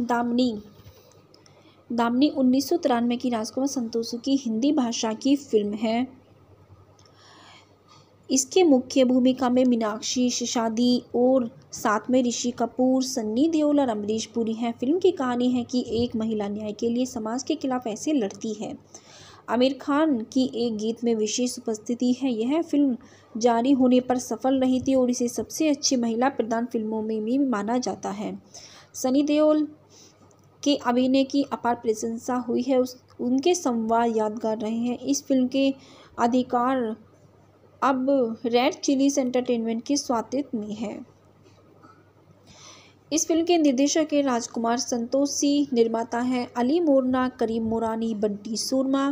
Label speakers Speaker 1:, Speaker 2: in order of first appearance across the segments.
Speaker 1: दामनी दामनी उन्नीस सौ तिरानवे की राजकुमार संतोषी की हिंदी भाषा की फिल्म है इसके मुख्य भूमिका में मीनाक्षी शिशादी और साथ में ऋषि कपूर सन्नी देओल और अमरीश पुरी हैं फिल्म की कहानी है कि एक महिला न्याय के लिए समाज के खिलाफ ऐसे लड़ती है आमिर खान की एक गीत में विशेष उपस्थिति है यह फिल्म जारी होने पर सफल रही थी और इसे सबसे अच्छी महिला प्रधान फिल्मों में भी माना जाता है सनी देओल के अभिनय की अपार प्रशंसा हुई है उस उनके संवाद यादगार रहे हैं इस फिल्म के अधिकार अब रेड चिलीज एंटरटेनमेंट के स्वातित्व में है इस फिल्म के निर्देशक है राजकुमार संतोषी निर्माता हैं अली मोरना करीम मोरानी बंटी सूरमा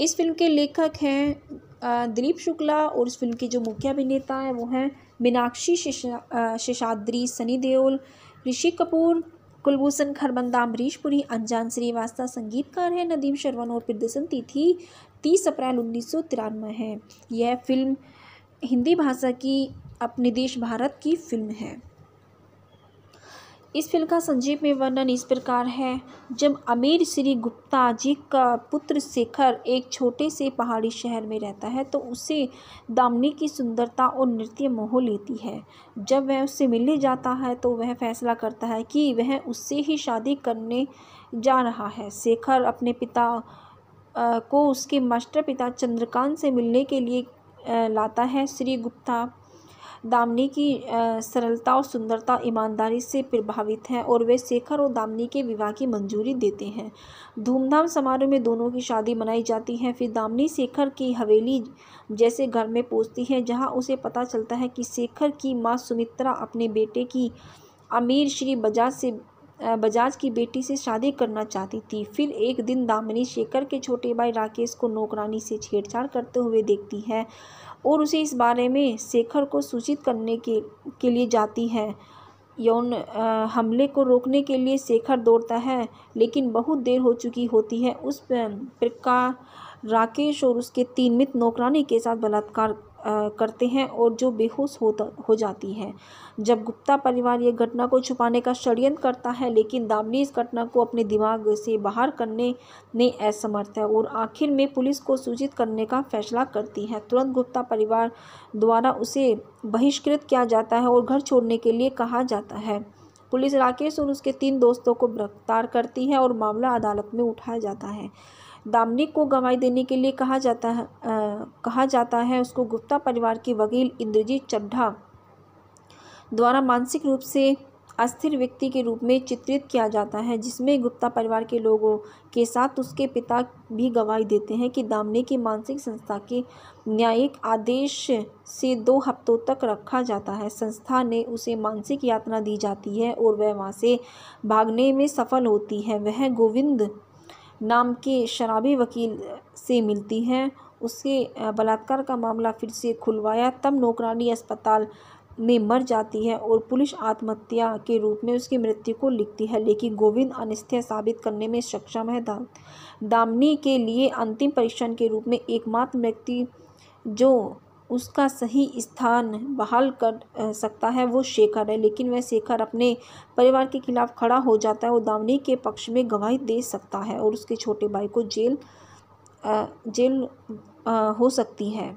Speaker 1: इस फिल्म के लेखक हैं दिलीप शुक्ला और इस फिल्म के जो मुख्य अभिनेता हैं वो हैं मीनाक्षी शेषाद्री सनी देओल ऋषि कपूर कुलभूषण खरबंदा अम्बरीश पुरी अनजान श्रीवास्तव संगीतकार हैं नदीम शर्वन और प्रदर्शन तिथि तीस अप्रैल उन्नीस सौ तिरानवे है यह फिल्म हिंदी भाषा की अपने देश भारत की फिल्म है इस फिल्म का संजीव में वर्णन इस प्रकार है जब अमीर श्री गुप्ता जी का पुत्र शेखर एक छोटे से पहाड़ी शहर में रहता है तो उसे दामनी की सुंदरता और नृत्य मोह लेती है जब वह उससे मिलने जाता है तो वह फैसला करता है कि वह उससे ही शादी करने जा रहा है शेखर अपने पिता को उसके मास्टर पिता चंद्रकांत से मिलने के लिए लाता है श्री गुप्ता दामनी की सरलता और सुंदरता ईमानदारी से प्रभावित हैं और वे शेखर और दामनी के विवाह की मंजूरी देते हैं धूमधाम समारोह में दोनों की शादी मनाई जाती है फिर दामनी शेखर की हवेली जैसे घर में पहुँचती है जहाँ उसे पता चलता है कि शेखर की माँ सुमित्रा अपने बेटे की अमीर श्री बजाज से बजाज की बेटी से शादी करना चाहती थी फिर एक दिन दामिनी शेखर के छोटे भाई राकेश को नौकरानी से छेड़छाड़ करते हुए देखती है और उसे इस बारे में शेखर को सूचित करने के के लिए जाती है यौन हमले को रोकने के लिए शेखर दौड़ता है लेकिन बहुत देर हो चुकी होती है उस प्रकार राकेश और उसके तीन मित्र नौकरानी के साथ बलात्कार करते हैं और जो बेहोश होता हो जाती है जब गुप्ता परिवार यह घटना को छुपाने का षड्यंत्र करता है लेकिन दामनी इस घटना को अपने दिमाग से बाहर करने में असमर्थ है और आखिर में पुलिस को सूचित करने का फैसला करती है तुरंत गुप्ता परिवार द्वारा उसे बहिष्कृत किया जाता है और घर छोड़ने के लिए कहा जाता है पुलिस राकेश और उसके तीन दोस्तों को गिरफ्तार करती है और मामला अदालत में उठाया जाता है दामनिक को गवाही देने के लिए कहा जाता है आ, कहा जाता है उसको गुप्ता परिवार के वकील इंद्रजीत चड्ढा द्वारा मानसिक रूप से अस्थिर व्यक्ति के रूप में चित्रित किया जाता है जिसमें गुप्ता परिवार के लोगों के साथ उसके पिता भी गवाही देते हैं कि दामने की मानसिक संस्था के न्यायिक आदेश से दो हफ्तों तक रखा जाता है संस्था ने उसे मानसिक यातना दी जाती है और वह वहाँ से भागने में सफल होती है वह गोविंद नाम के शराबी वकील से मिलती हैं उसके बलात्कार का मामला फिर से खुलवाया तब नौकरानी अस्पताल में मर जाती है और पुलिस आत्महत्या के रूप में उसकी मृत्यु को लिखती है लेकिन गोविंद अनिस्थ्य साबित करने में सक्षम है दाम दामनी के लिए अंतिम परीक्षण के रूप में एकमात्र व्यक्ति जो उसका सही स्थान बहाल कर सकता है वो शेखर है लेकिन वह शेखर अपने परिवार के खिलाफ खड़ा हो जाता है वो दामनी के पक्ष में गवाही दे सकता है और उसके छोटे भाई को जेल जेल हो सकती है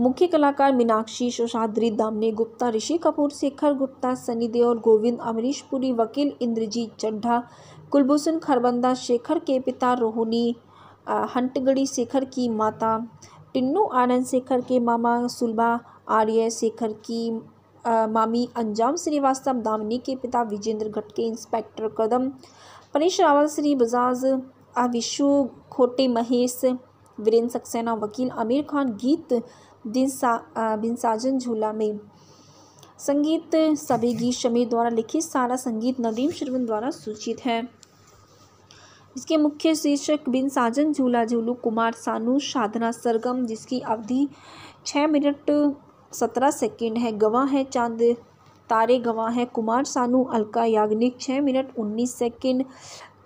Speaker 1: मुख्य कलाकार मीनाक्षी शोशाद्री दामनी गुप्ता ऋषि कपूर शेखर गुप्ता सनी देओल गोविंद अमरीश पुरी वकील इंद्रजीत चड्ढा कुलभूषण खरबंदा शेखर के पिता रोहिणी हंटगड़ी शेखर की माता टिन्नू आनंद शेखर के मामा सुलभा आर्य शेखर की आ, मामी अंजाम श्रीवास्तव दामिनी के पिता विजेंद्र घटके इंस्पेक्टर कदम परेश रावल श्री बजाज अविशु खोटे महेश वीरेंद्र सक्सेना वकील आमिर खान गीत दिन सा बिनसाजन झूला में संगीत सभी गीत शमीर द्वारा लिखित सारा संगीत नदीम शर्वन द्वारा सूचित है इसके मुख्य शीर्षक बिन साजन झूला झूलू कुमार सानू साधना सरगम जिसकी अवधि छः मिनट सत्रह सेकेंड है गवाह है चांद तारे गवाह हैं कुमार सानू अलका याग्निक छः मिनट उन्नीस सेकेंड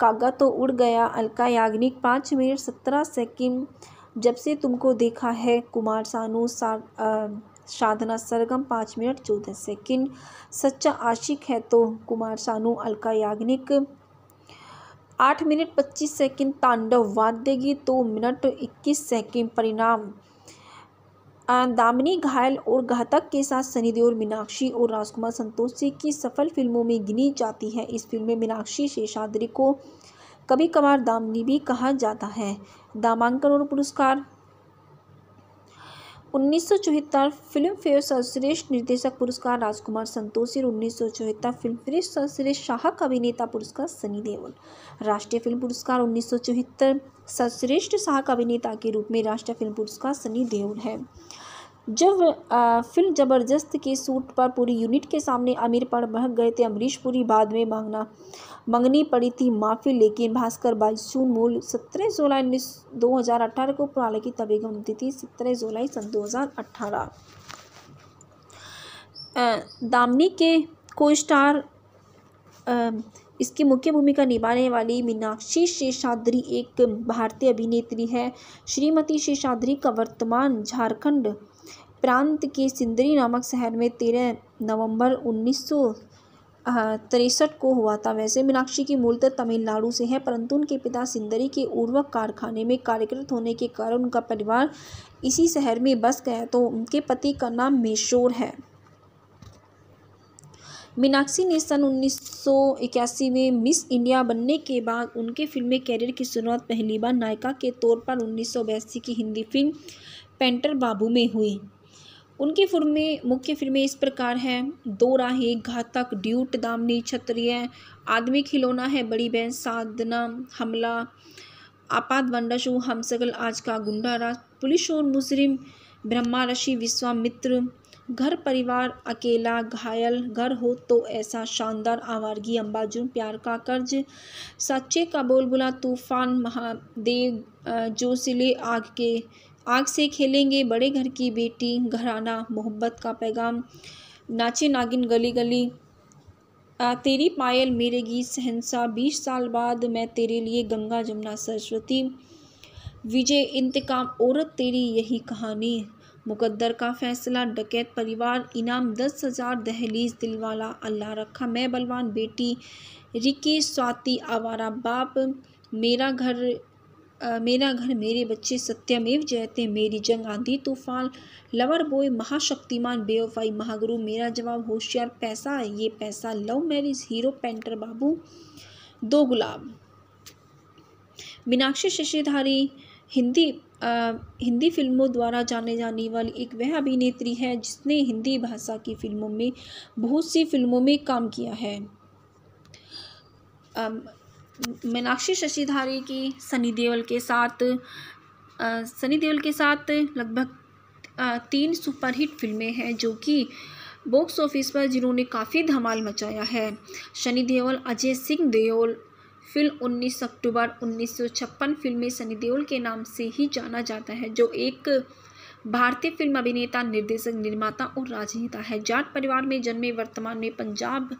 Speaker 1: कागा तो उड़ गया अलका याग्निक पाँच मिनट सत्रह सेकेंड जब से तुमको देखा है कुमार सानू सा साधना सरगम पाँच मिनट चौदह सेकंड सच्चा आशिक है तो कुमार सानू अलका याग्निक आठ मिनट पच्चीस सेकंड तांडव वाद्य गीत दो मिनट इक्कीस सेकंड परिणाम दामिनी घायल और घातक के साथ सनी देओल मीनाक्षी और राजकुमार संतोषी की सफल फिल्मों में गिनी जाती है इस फिल्म में मीनाक्षी शेषाद्री को कभी कभार दामिनी भी कहा जाता है दामांकन और पुरस्कार उन्नीस फिल्म फेयर सर्वश्रेष्ठ निर्देशक पुरस्कार राजकुमार संतोषी और उन्नीस सौ फिल्म फेयर सर्वश्रेष्ठ शाहक अभिनेता पुरस्कार सनी देओल राष्ट्रीय फिल्म पुरस्कार उन्नीस सौ चौहत्तर सर्वश्रेष्ठ शाहक अभिनेता के रूप में राष्ट्रीय फिल्म पुरस्कार सनी देओल है जब आ, फिल्म ज़बरदस्त के सूट पर पूरी यूनिट के सामने आमिर पर महक गए थे अमरीश पुरी बाद में मांगना मंगनी पड़ी थी माफ़ी लेकिन भास्कर बाईसू मूल सत्रह जुलाई उन्नीस दो हज़ार अठारह को पुराने की तभी गमती थी सत्रह जुलाई सन दो हज़ार अठारह दामनी के को स्टार इसकी मुख्य भूमिका निभाने वाली मीनाक्षी शेषाद्री एक भारतीय अभिनेत्री है श्रीमती शेषाद्री का वर्तमान झारखंड प्रांत के सिंदरी नामक शहर में तेरह नवंबर उन्नीस तिरसठ को हुआ था वैसे मीनाक्षी की मूलतः तमिलनाडु से है परंतु उनके पिता सिंदरी के उर्वक कारखाने में कार्यरत होने के कारण उनका परिवार इसी शहर में बस गया तो उनके पति का नाम मेशोर है मीनाक्षी ने सन 1981 में मिस इंडिया बनने के बाद उनके फिल्मी कैरियर की शुरुआत पहली बार नायिका के तौर पर उन्नीस की हिंदी फिल्म पेंटर बाबू में हुई उनकी फिल्में मुख्य फिल्में इस प्रकार हैं दो राहें घातक ड्यूट दामनी क्षत्रिय आदमी खिलौना है बड़ी बहन साधना हमला आपात वंडशु हमसगल आज का गुंडा राज पुलिस और मुजरिम ऋषि विश्वामित्र घर परिवार अकेला घायल घर हो तो ऐसा शानदार आवारगी अंबाजुन प्यार का कर्ज सच्चे का बोलबुला तूफान महादेव सिले आग के आग से खेलेंगे बड़े घर की बेटी घराना मोहब्बत का पैगाम नाचे नागिन गली गली आ, तेरी पायल मेरे गीत सहनसा बीस साल बाद मैं तेरे लिए गंगा जमुना सरस्वती विजय इंतकाम औरत तेरी यही कहानी मुकद्दर का फैसला डकैत परिवार इनाम दस हज़ार दहलीज दिलवाला अल्लाह रखा मैं बलवान बेटी रिकी स्वाति आवारा बाप मेरा घर मेरा घर मेरे बच्चे सत्यमेव जयते मेरी जंग आंधी तूफान लवर बॉय महाशक्तिमान बेवफाई महागुरु मेरा जवाब होशियार पैसा ये पैसा love marriage hero painter Babu दो गुलाब मीनाक्षी शशिधारी हिंदी आ, हिंदी फिल्मों द्वारा जाने जाने वाली एक वह अभिनेत्री है जिसने हिंदी भाषा की फिल्मों में बहुत सी फिल्मों में काम किया है आ, मीनाक्षी शशिधारी की सनी देओल के साथ सनी देओल के साथ लगभग तीन सुपरहिट फिल्में हैं जो कि बॉक्स ऑफिस पर जिन्होंने काफ़ी धमाल मचाया है सनी देओल अजय सिंह देओल फिल्म 19 अक्टूबर 1956 फिल्म में सनी देओल के नाम से ही जाना जाता है जो एक भारतीय फिल्म अभिनेता निर्देशक निर्माता और राजनेता है जाट परिवार में जन्मे वर्तमान में पंजाब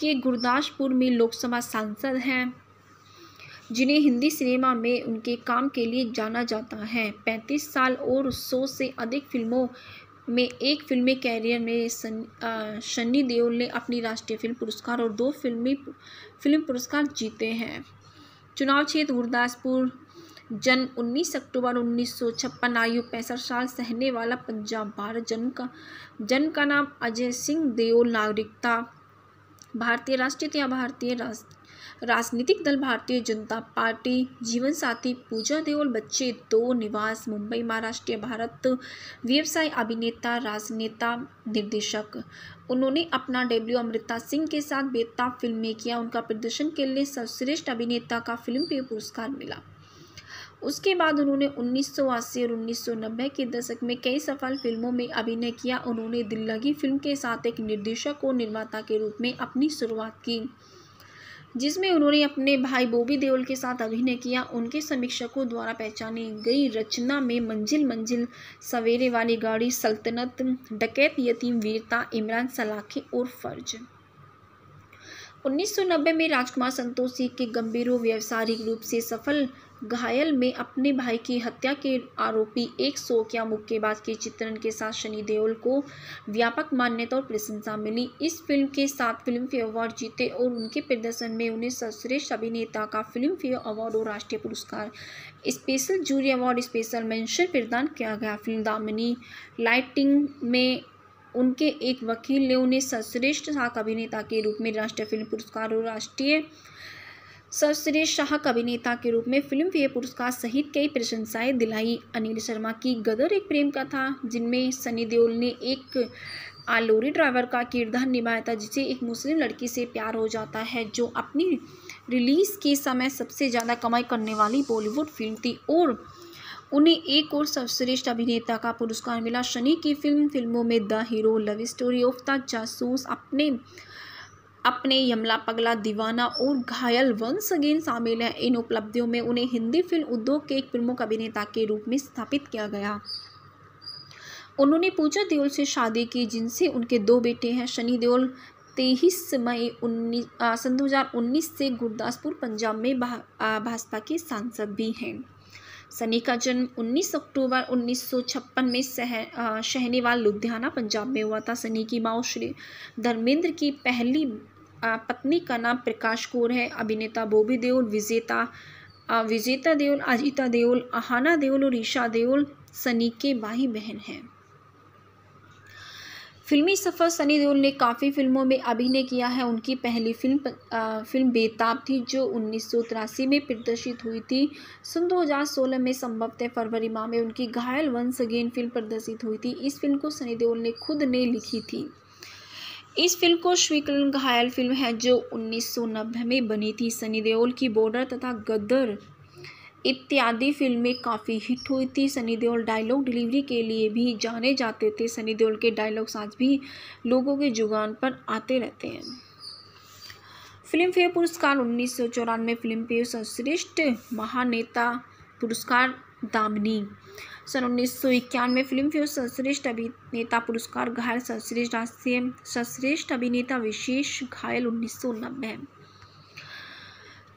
Speaker 1: के गुरदासपुर में लोकसभा सांसद हैं जिन्हें हिंदी सिनेमा में उनके काम के लिए जाना जाता है पैंतीस साल और सौ से अधिक फिल्मों में एक फिल्मी कैरियर में सन सन्नी देओल ने अपनी राष्ट्रीय फिल्म पुरस्कार और दो फिल्मी फिल्म पुरस्कार जीते हैं चुनाव क्षेत्र गुरदासपुर जन्म उन्नीस अक्टूबर उन्नीस छप्पन आयु पैंसठ साल सहने वाला पंजाब भारत जन्म का जन्म का नाम अजय सिंह देओल नागरिकता भारतीय राष्ट्रीय या भारतीय राष्ट्र राजनीतिक दल भारतीय जनता पार्टी जीवन साथी पूजा देओल बच्चे दो निवास मुंबई महाराष्ट्र भारत व्यवसाय अभिनेता राजनेता निर्देशक उन्होंने अपना डेब्यू अमृता सिंह के साथ बेताब फिल्म में किया उनका प्रदर्शन के लिए सर्वश्रेष्ठ अभिनेता का फिल्म पे पुरस्कार मिला उसके बाद उन्होंने 1980 और 1990 के दशक में कई सफल फिल्मों में अभिनय किया उन्होंने दिल्लगी फिल्म के साथ एक निर्देशक और निर्माता के रूप में अपनी शुरुआत की जिसमें उन्होंने अपने भाई बोबी देओल के साथ अभिनय किया उनके समीक्षकों द्वारा पहचानी गई रचना में मंजिल मंजिल सवेरे वाली गाड़ी सल्तनत डकैत यतीम वीरता इमरान सलाखे और फर्ज 1990 में राजकुमार संतोषी के गंभीरों व्यवसायिक रूप से सफल घायल में अपने भाई की हत्या के आरोपी एक सोकिया मुक्केबाज के चित्रण के साथ शनि देओल को व्यापक मान्यता और प्रशंसा मिली इस फिल्म के साथ फिल्म फेयर अवार्ड जीते और उनके प्रदर्शन में उन्हें सर्वश्रेष्ठ अभिनेता का फिल्म फेयर अवार्ड और राष्ट्रीय पुरस्कार special jury award special mention प्रदान किया गया फिल्म दामिनी लाइटिंग में उनके एक वकील ने उन्हें सर्वश्रेष्ठ साक अभिनेता के रूप में राष्ट्रीय फिल्म पुरस्कार और राष्ट्रीय सर्वश्रेष्ठ सहायक अभिनेता के रूप में फिल्म फेयर पुरस्कार सहित कई प्रशंसाएं दिलाई अनिल शर्मा की गदर एक प्रेम का था जिनमें सनी देओल ने एक आलोरी ड्राइवर का किरदार निभाया था जिसे एक मुस्लिम लड़की से प्यार हो जाता है जो अपनी रिलीज़ के समय सबसे ज़्यादा कमाई करने वाली बॉलीवुड फिल्म थी और उन्हें एक और सर्वश्रेष्ठ अभिनेता का पुरस्कार मिला शनि की फिल्म फिल्मों में the hero love story of the जासूस अपने अपने यमला पगला दीवाना और घायल वंस अगेन शामिल हैं इन उपलब्धियों में उन्हें हिंदी फिल्म उद्योग के एक प्रमुख अभिनेता के रूप में स्थापित किया गया उन्होंने पूजा देओल से शादी की जिनसे उनके दो बेटे हैं शनि देओल तेईस मई उन्नीस सन दो हज़ार उन्नीस से गुरदासपुर पंजाब में भाजपा के सांसद भी हैं सनी का जन्म 19 अक्टूबर 1956 में सह शहनेवाल लुधियाना पंजाब में हुआ था सनी की माओ श्री धर्मेंद्र की पहली पत्नी का नाम प्रकाश कौर है अभिनेता बॉबी देओल विजेता विजेता देओल अजिता देओल आहाना देओल और ईशा देओल सनी के भाई बहन हैं फिल्मी सफ़र सनी देओल ने काफ़ी फिल्मों में अभिनय किया है उनकी पहली फिल्म आ, फिल्म बेताब थी जो उन्नीस में प्रदर्शित हुई थी सन 2016 में संभवतः फरवरी माह में उनकी घायल वंस अगेन फिल्म प्रदर्शित हुई थी इस फिल्म को सनी देओल ने खुद ने लिखी थी इस फिल्म को स्वीकरण घायल फिल्म है जो 1990 में बनी थी सनी देओल की बॉर्डर तथा गदर इत्यादि फिल्में काफ़ी हिट हुई थी सनी देओल डायलॉग डिलीवरी के लिए भी जाने जाते थे सनी देओल के डायलॉग्स आज भी लोगों के जुगान पर आते रहते हैं फिल्म फेयर पुरस्कार उन्नीस सौ चौरानवे फिल्म फेयर सर्वश्रेष्ठ महानेता पुरस्कार दामनी सन उन्नीस सौ इक्यानवे फिल्म फेयर सर्वश्रेष्ठ अभिनेता पुरस्कार घायल सर्वश्रेष्ठ राष्ट्रीय सर्वश्रेष्ठ अभिनेता विशेष घायल उन्नीस सौ नब्बे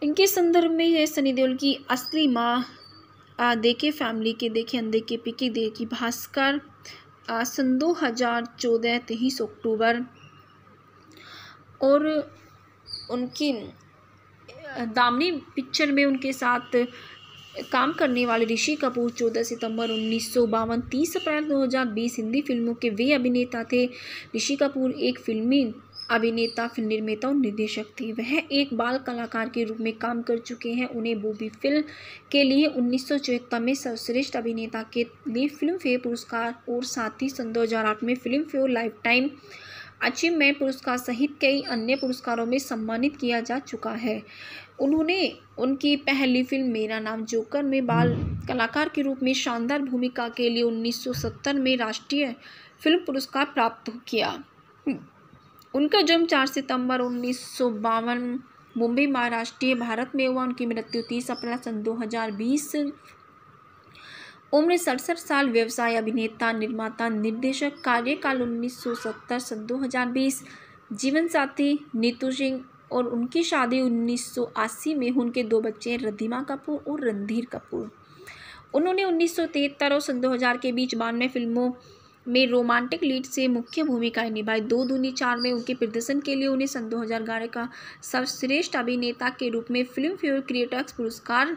Speaker 1: इनके संदर्भ में यह सनी देओल की असली माँ देखे फैमिली के देखे अंधे के पिके दे की भास्कर सन दो हज़ार चौदह तेईस अक्टूबर और उनकी दामनी पिक्चर में उनके साथ काम करने वाले ऋषि कपूर 14 सितंबर उन्नीस सौ बावन तीस अप्रैल बीस हिंदी फिल्मों के वे अभिनेता थे ऋषि कपूर एक फिल्मी अभिनेता फिल्म निर्माता और निर्देशक थे वह एक बाल कलाकार के रूप में काम कर चुके हैं उन्हें बूबी फिल्म के लिए उन्नीस में सर्वश्रेष्ठ अभिनेता के लिए फिल्म फेयर पुरस्कार और साथ ही सन दो में Filmfare lifetime achievement पुरस्कार सहित कई अन्य पुरस्कारों में सम्मानित किया जा चुका है उन्होंने उनकी पहली फिल्म मेरा नाम जोकर में बाल कलाकार के रूप में शानदार भूमिका के लिए 1970 में राष्ट्रीय फिल्म पुरस्कार प्राप्त किया उनका जन्म 4 सितंबर उन्नीस मुंबई महाराष्ट्रीय भारत में हुआ उनकी मृत्यु 30 अप्रैल सन 2020 उम्र सड़सठ साल व्यवसाय अभिनेता निर्माता निर्देशक कार्यकाल 1970 सन दो जीवन साथी नीतू सिंह और उनकी शादी 1980 में उनके दो बच्चे रद्दिमा कपूर और रणधीर कपूर उन्होंने 1973 और सन 2000 के बीच बानवे फिल्मों में रोमांटिक लीड से मुख्य भूमिकाएं निभाई दो दूनी चार में उनके प्रदर्शन के लिए उन्हें सन दो हज़ार का सर्वश्रेष्ठ अभिनेता के रूप में फिल्म फेयर क्रिएटर्स पुरस्कार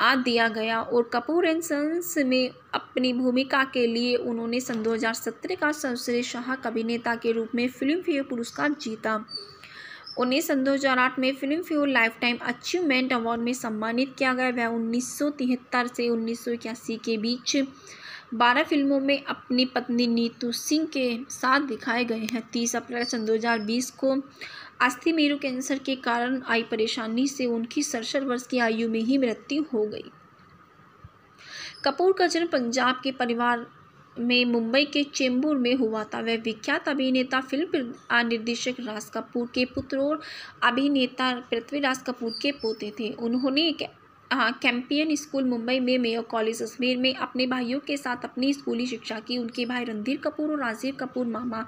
Speaker 1: आ दिया गया और कपूर एंड सन्स में अपनी भूमिका के लिए उन्होंने सन 2017 का सर्वश्रेष्ठ शाह अभिनेता के रूप में फिल्म फेयर पुरस्कार जीता उन्हें सन दो में Filmfare lifetime achievement award में सम्मानित किया गया वह उन्नीस से उन्नीस के बीच बारह फिल्मों में अपनी पत्नी नीतू सिंह के साथ दिखाए गए हैं तीस अप्रैल सन दो को अस्थि मेरू कैंसर के कारण आई परेशानी से उनकी सड़सठ वर्ष की आयु में ही मृत्यु हो गई कपूर का जन्म पंजाब के परिवार में मुंबई के चेंबूर में हुआ था वह विख्यात अभिनेता फिल्म निर्देशक राज कपूर के पुत्र और अभिनेता पृथ्वीराज कपूर के पोते थे उन्होंने एक कैंपियन स्कूल मुंबई में मेयर कॉलेज अजमेर में अपने भाइयों के साथ अपनी स्कूली शिक्षा की उनके भाई रणधीर कपूर और राजीव कपूर मामा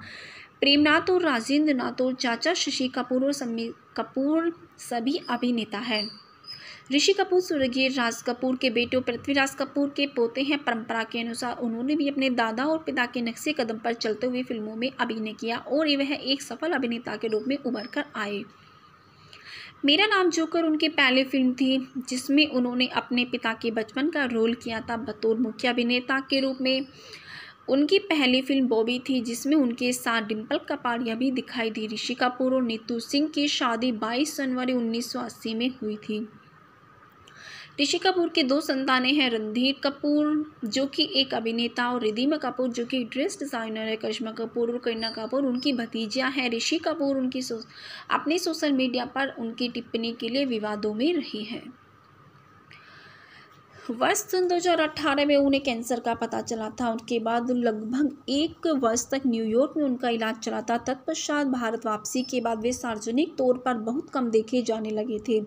Speaker 1: प्रेमनाथ और राजेंद्र नाथ और चाचा शशि कपूर और सम्मी कपूर सभी अभिनेता हैं ऋषि कपूर सूर्यगीर राज कपूर के और पृथ्वीराज कपूर के पोते हैं परंपरा के अनुसार उन्होंने भी अपने दादा और पिता के नक्शे कदम पर चलते हुए फिल्मों में अभिनय किया और वह एक सफल अभिनेता के रूप में उभर कर आए मेरा नाम जोकर उनकी पहली फिल्म थी जिसमें उन्होंने अपने पिता के बचपन का रोल किया था बतौर मुख्य अभिनेता के रूप में उनकी पहली फिल्म बॉबी थी जिसमें उनके साथ डिम्पल कपाड़िया भी दिखाई दी ऋषि कपूर और नीतू सिंह की शादी 22 जनवरी 1980 में हुई थी ऋषि कपूर के दो संतानें हैं रणधीर कपूर जो कि एक अभिनेता और रिधिमा कपूर जो कि ड्रेस डिज़ाइनर है करिश्मा कपूर और करीना कपूर उनकी भतीजिया हैं ऋषि कपूर उनकी सो, अपने सोशल मीडिया पर उनकी टिप्पणी के लिए विवादों में रही है वर्ष सन अट्ठारह में उन्हें कैंसर का पता चला था उसके बाद लगभग एक वर्ष तक न्यूयॉर्क में उनका इलाज चला था तत्पश्चात भारत वापसी के बाद वे सार्वजनिक तौर पर बहुत कम देखे जाने लगे थे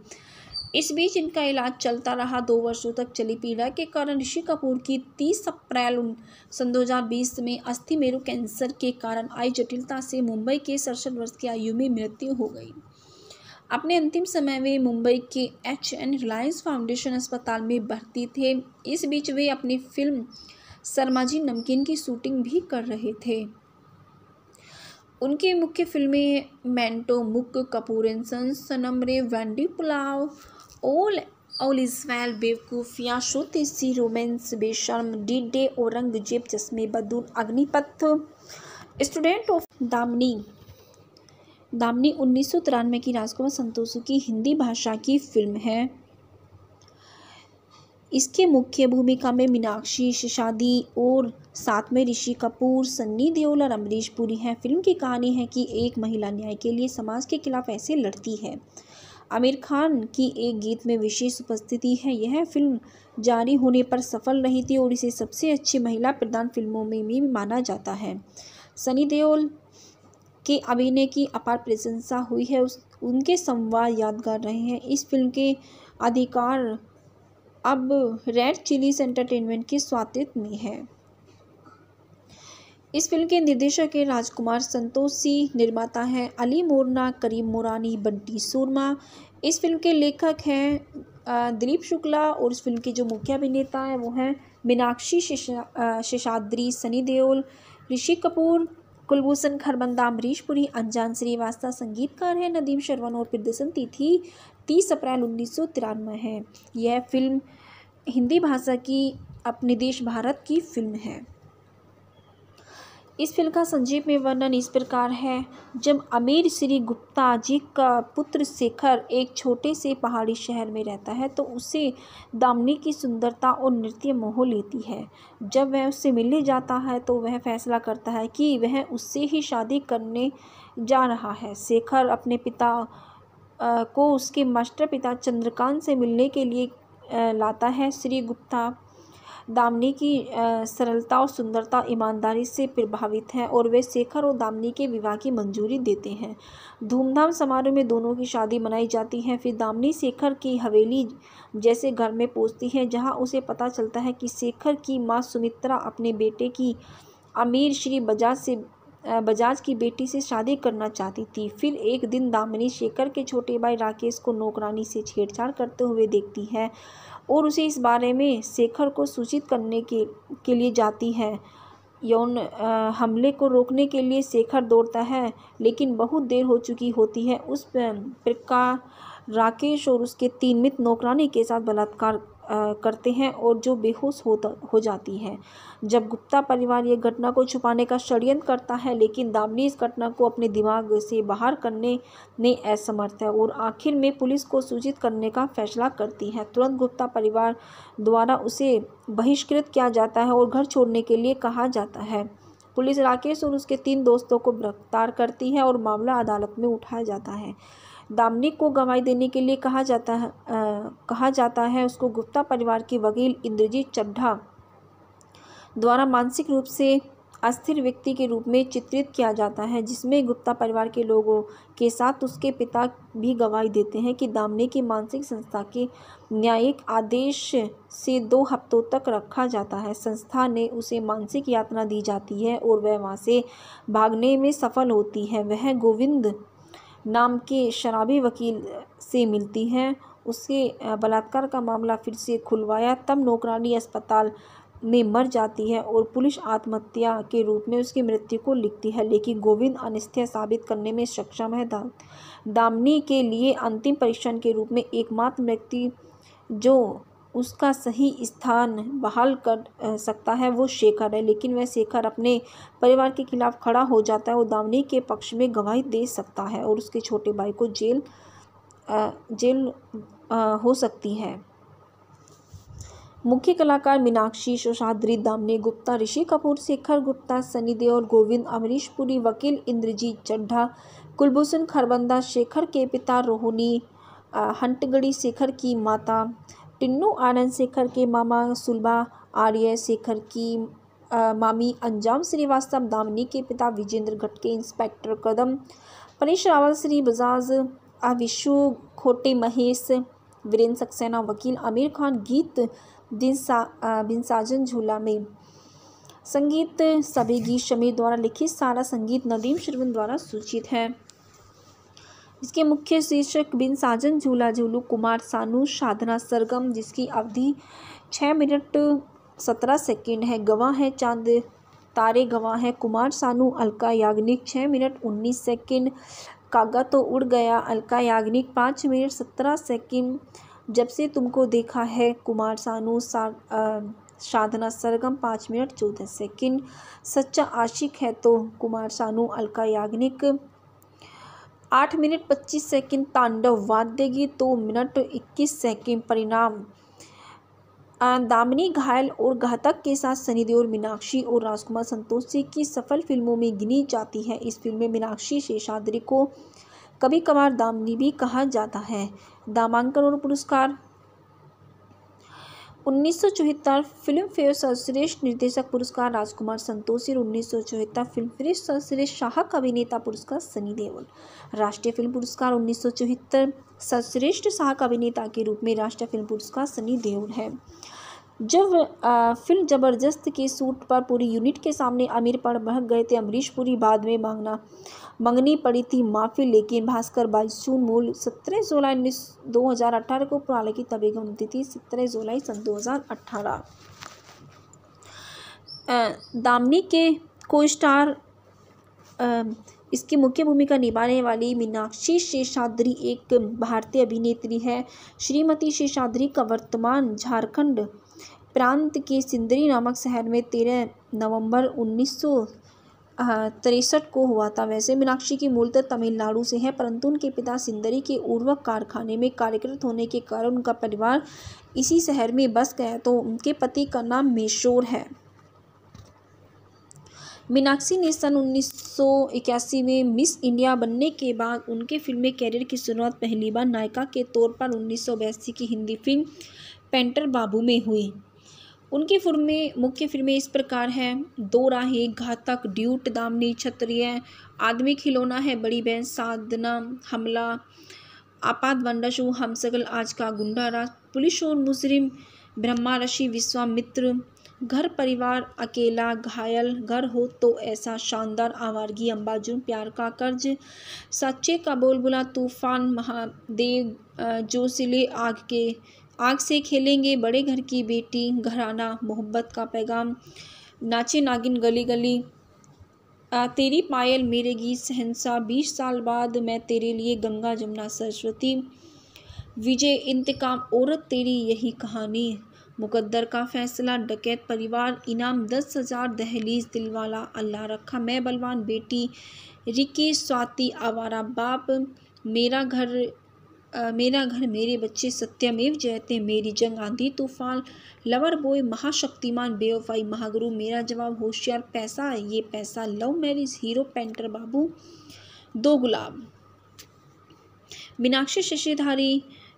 Speaker 1: इस बीच इनका इलाज चलता रहा दो वर्षों तक चली पीड़ा के कारण ऋषि कपूर की 30 अप्रैल सन 2020 में अस्थि मेरु कैंसर के कारण आई जटिलता से मुंबई के सड़सठ वर्ष की आयु में मृत्यु हो गई अपने अंतिम समय में मुंबई के एच एन रिलायंस फाउंडेशन अस्पताल में भर्ती थे इस बीच वे अपनी फिल्म शर्माजी नमकीन की शूटिंग भी कर रहे थे उनकी मुख्य फिल्में मैंटो मुक कपूर सनम वैंडी pulao all all is well Bewakoofiyaan Shuddh सी romance Besharam डिडे Aurangzeb Chashme Baddoor Agneepath student of Damini Damini उन्नीस सौ तिरानवे की राजकुमार संतोषु की हिंदी भाषा की फिल्म है इसके मुख्य भूमिका में मीनाक्षी शिशादी और साथ में ऋषि कपूर सन्नी देओल और अमरीश पुरी हैं फिल्म की कहानी है कि एक महिला न्याय के लिए समाज के खिलाफ ऐसे लड़ती है आमिर खान की एक गीत में विशेष उपस्थिति है यह फिल्म जारी होने पर सफल रही थी और इसे सबसे अच्छी महिला प्रधान फिल्मों में भी माना जाता है सनी देओल के अभिनय की अपार प्रशंसा हुई है उस उनके संवाद यादगार रहे हैं इस फिल्म के अधिकार अब रेड चिलीज एंटरटेनमेंट के स्वातित्व में है इस फिल्म के निर्देशक हैं राजकुमार संतोषी निर्माता हैं अली मोरना करीम मोरानी बंटी सूरमा इस फिल्म के लेखक हैं दिलीप शुक्ला और इस फिल्म के जो मुख्य अभिनेता हैं वो हैं मीनाक्षी शेषाद्री सनी देओल ऋषि कपूर कुलभूषण खरबंदा अमरीश पुरी अनजान श्रीवास्ता संगीतकार हैं नदीम शर्वन और प्रदर्शन तिथि तीस अप्रैल उन्नीस सौ तिरानवे है यह फिल्म हिंदी भाषा की अपने देश भारत की फिल्म है इस फिल्म का संजीव में वर्णन इस प्रकार है जब अमीर श्री गुप्ता जी का पुत्र शेखर एक छोटे से पहाड़ी शहर में रहता है तो उसे दामनी की सुंदरता और नृत्य मोह लेती है जब वह उससे मिलने जाता है तो वह फैसला करता है कि वह उससे ही शादी करने जा रहा है शेखर अपने पिता को उसके मास्टर पिता चंद्रकांत से मिलने के लिए लाता है श्री गुप्ता दामनी की सरलता और सुंदरता ईमानदारी से प्रभावित हैं और वे शेखर और दामनी के विवाह की मंजूरी देते हैं धूमधाम समारोह में दोनों की शादी मनाई जाती है फिर दामनी शेखर की हवेली जैसे घर में पहुँचती है जहाँ उसे पता चलता है कि शेखर की माँ सुमित्रा अपने बेटे की अमीर श्री बजाज से बजाज की बेटी से शादी करना चाहती थी फिर एक दिन दामिनी शेखर के छोटे भाई राकेश को नौकरानी से छेड़छाड़ करते हुए देखती है और उसे इस बारे में शेखर को सूचित करने के के लिए जाती है यौन हमले को रोकने के लिए शेखर दौड़ता है लेकिन बहुत देर हो चुकी होती है उस प्रकार राकेश और उसके तीन मित्र नौकरानी के साथ बलात्कार करते हैं और जो बेहोश होता हो जाती है जब गुप्ता परिवार ये घटना को छुपाने का षड्यंत्र करता है लेकिन दामनी इस घटना को अपने दिमाग से बाहर करने में असमर्थ है और आखिर में पुलिस को सूचित करने का फैसला करती है तुरंत गुप्ता परिवार द्वारा उसे बहिष्कृत किया जाता है और घर छोड़ने के लिए कहा जाता है पुलिस राकेश और उसके तीन दोस्तों को गिरफ्तार करती है और मामला अदालत में उठाया जाता है दामनी को गवाही देने के लिए कहा जाता है आ, कहा जाता है उसको गुप्ता परिवार के वकील इंद्रजीत चड्ढा द्वारा मानसिक रूप से अस्थिर व्यक्ति के रूप में चित्रित किया जाता है जिसमें गुप्ता परिवार के लोगों के साथ उसके पिता भी गवाही देते हैं कि दामने की मानसिक संस्था के न्यायिक आदेश से दो हफ्तों तक रखा जाता है संस्था ने उसे मानसिक यातना दी जाती है और वह वहाँ से भागने में सफल होती है वह गोविंद नाम के शराबी वकील से मिलती हैं उसके बलात्कार का मामला फिर से खुलवाया तब नौकरानी अस्पताल में मर जाती है और पुलिस आत्महत्या के रूप में उसकी मृत्यु को लिखती है लेकिन गोविंद अनिस्थ्य साबित करने में सक्षम है दाम दामनी के लिए अंतिम परीक्षण के रूप में एकमात्र व्यक्ति जो उसका सही स्थान बहाल कर सकता है वो शेखर है लेकिन वह शेखर अपने परिवार के खिलाफ खड़ा हो जाता है और दामनी के पक्ष में गवाही दे सकता है और उसके छोटे भाई को जेल जेल हो सकती है मुख्य कलाकार मीनाक्षी शोशाद्री दामने गुप्ता ऋषि कपूर शेखर गुप्ता सनी और गोविंद अमरीश पुरी वकील इंद्रजीत चड्ढा कुलभूषण खरबंदा शेखर के पिता रोहिणी हंटगड़ी शेखर की माता टिन्नू आनंद शेखर के मामा सुलभा आर्य शेखर की आ, मामी अंजाम श्रीवास्तव दामिनी के पिता विजेंद्र घटके इंस्पेक्टर कदम परेश रावल श्री बजाज अविशु खोटे महेश वीरेंद्र सक्सेना वकील आमिर खान गीत दिन सा बिनसाजन झूला में संगीत सभी गीत शमीर द्वारा लिखित सारा संगीत नदीम शर्वन द्वारा सूचित है इसके मुख्य शीर्षक बिन साजन झूला झूलू कुमार सानू साधना सरगम जिसकी अवधि छः मिनट सत्रह सेकेंड है गवाह है चांद तारे गवाह हैं कुमार सानू अलका याग्निक छः मिनट उन्नीस सेकेंड कागा तो उड़ गया अलका याग्निक पाँच मिनट सत्रह सेकेंड जब से तुमको देखा है कुमार सानू सा साधना सरगम पाँच मिनट चौदह सेकंड सच्चा आशिक है तो कुमार सानू अलका याग्निक आठ मिनट पच्चीस सेकंड तांडव वाद्य गीत दो मिनट इक्कीस सेकंड परिणाम दामिनी घायल और घातक के साथ सनी देओल मीनाक्षी और राजकुमार संतोषी की सफल फिल्मों में गिनी जाती है इस फिल्म में मीनाक्षी शेषाद्री को कभी कभार दामिनी भी कहा जाता है दामांकन और पुरस्कार उन्नीस फिल्म फेयर सर्वश्रेष्ठ निर्देशक पुरस्कार राजकुमार संतोषी और उन्नीस फिल्म फेयर सर्वश्रेष्ठ शाहक अभिनेता पुरस्कार सनी देओल राष्ट्रीय फिल्म पुरस्कार उन्नीस सौ सर्वश्रेष्ठ शाहक अभिनेता के रूप में राष्ट्रीय फिल्म पुरस्कार सनी देओल है जब फिल्म ज़बरदस्त के सूट पर पूरी यूनिट के सामने आमिर पर महक गए थे अमरीश पुरी बाद में मांगना मांगनी पड़ी थी माफ़ी लेकिन भास्कर बाईस जून मूल सत्रह जुलाई उन्नीस दो हज़ार अठारह को पुराने की तबीयत होती थी सत्रह जुलाई सन दो हज़ार अठारह दामनी के को स्टार इसकी मुख्य भूमिका निभाने वाली मीनाक्षी शेषाद्री एक भारतीय अभिनेत्री है श्रीमती शेषाद्री का वर्तमान झारखंड प्रांत के सिंदरी नामक शहर में तेरह नवंबर उन्नीस तिरसठ को हुआ था वैसे मीनाक्षी की मूलतः तो तमिलनाडु से है परंतु उनके पिता सिंदरी के उर्वक कारखाने में कार्यरत होने के कारण उनका परिवार इसी शहर में बस गया तो उनके पति का नाम मेशोर है मीनाक्षी ने सन 1981 में मिस इंडिया बनने के बाद उनके फिल्मी कैरियर की शुरुआत पहली बार नायिका के तौर पर उन्नीस की हिंदी फिल्म पेंटर बाबू में हुई उनकी फिल्में मुख्य फिल्में इस प्रकार हैं दो राही घातक ड्यूट दामनी क्षत्रिय आदमी खिलौना है बड़ी बहन साधना हमला आपात वंडाशु हमसगल आज का गुंडा राज पुलिस और मुस्लिम ब्रह्मा ऋषि विश्वामित्र घर परिवार अकेला घायल घर हो तो ऐसा शानदार आवारगी अंबाजुन प्यार का कर्ज सच्चे का बोलबुला तूफान महादेव जोशीले आग के आग से खेलेंगे बड़े घर की बेटी घराना मोहब्बत का पैगाम नाचे नागिन गली गली आ, तेरी पायल मेरे गीत सहनसा बीस साल बाद मैं तेरे लिए गंगा जमुना सरस्वती विजय इंतकाम औरत तेरी यही कहानी मुकद्दर का फैसला डकैत परिवार इनाम दस हज़ार दहलीज दिलवाला अल्लाह रखा मैं बलवान बेटी रिकी स्वाति आवारा बाप मेरा घर मेरा घर मेरे बच्चे सत्यमेव जयते मेरी जंग आंधी तूफान लवर बॉय महाशक्तिमान बेवफाई महागुरु मेरा जवाब होशियार पैसा ये पैसा love marriage hero painter Babu दो गुलाब मीनाक्षी शशिधारी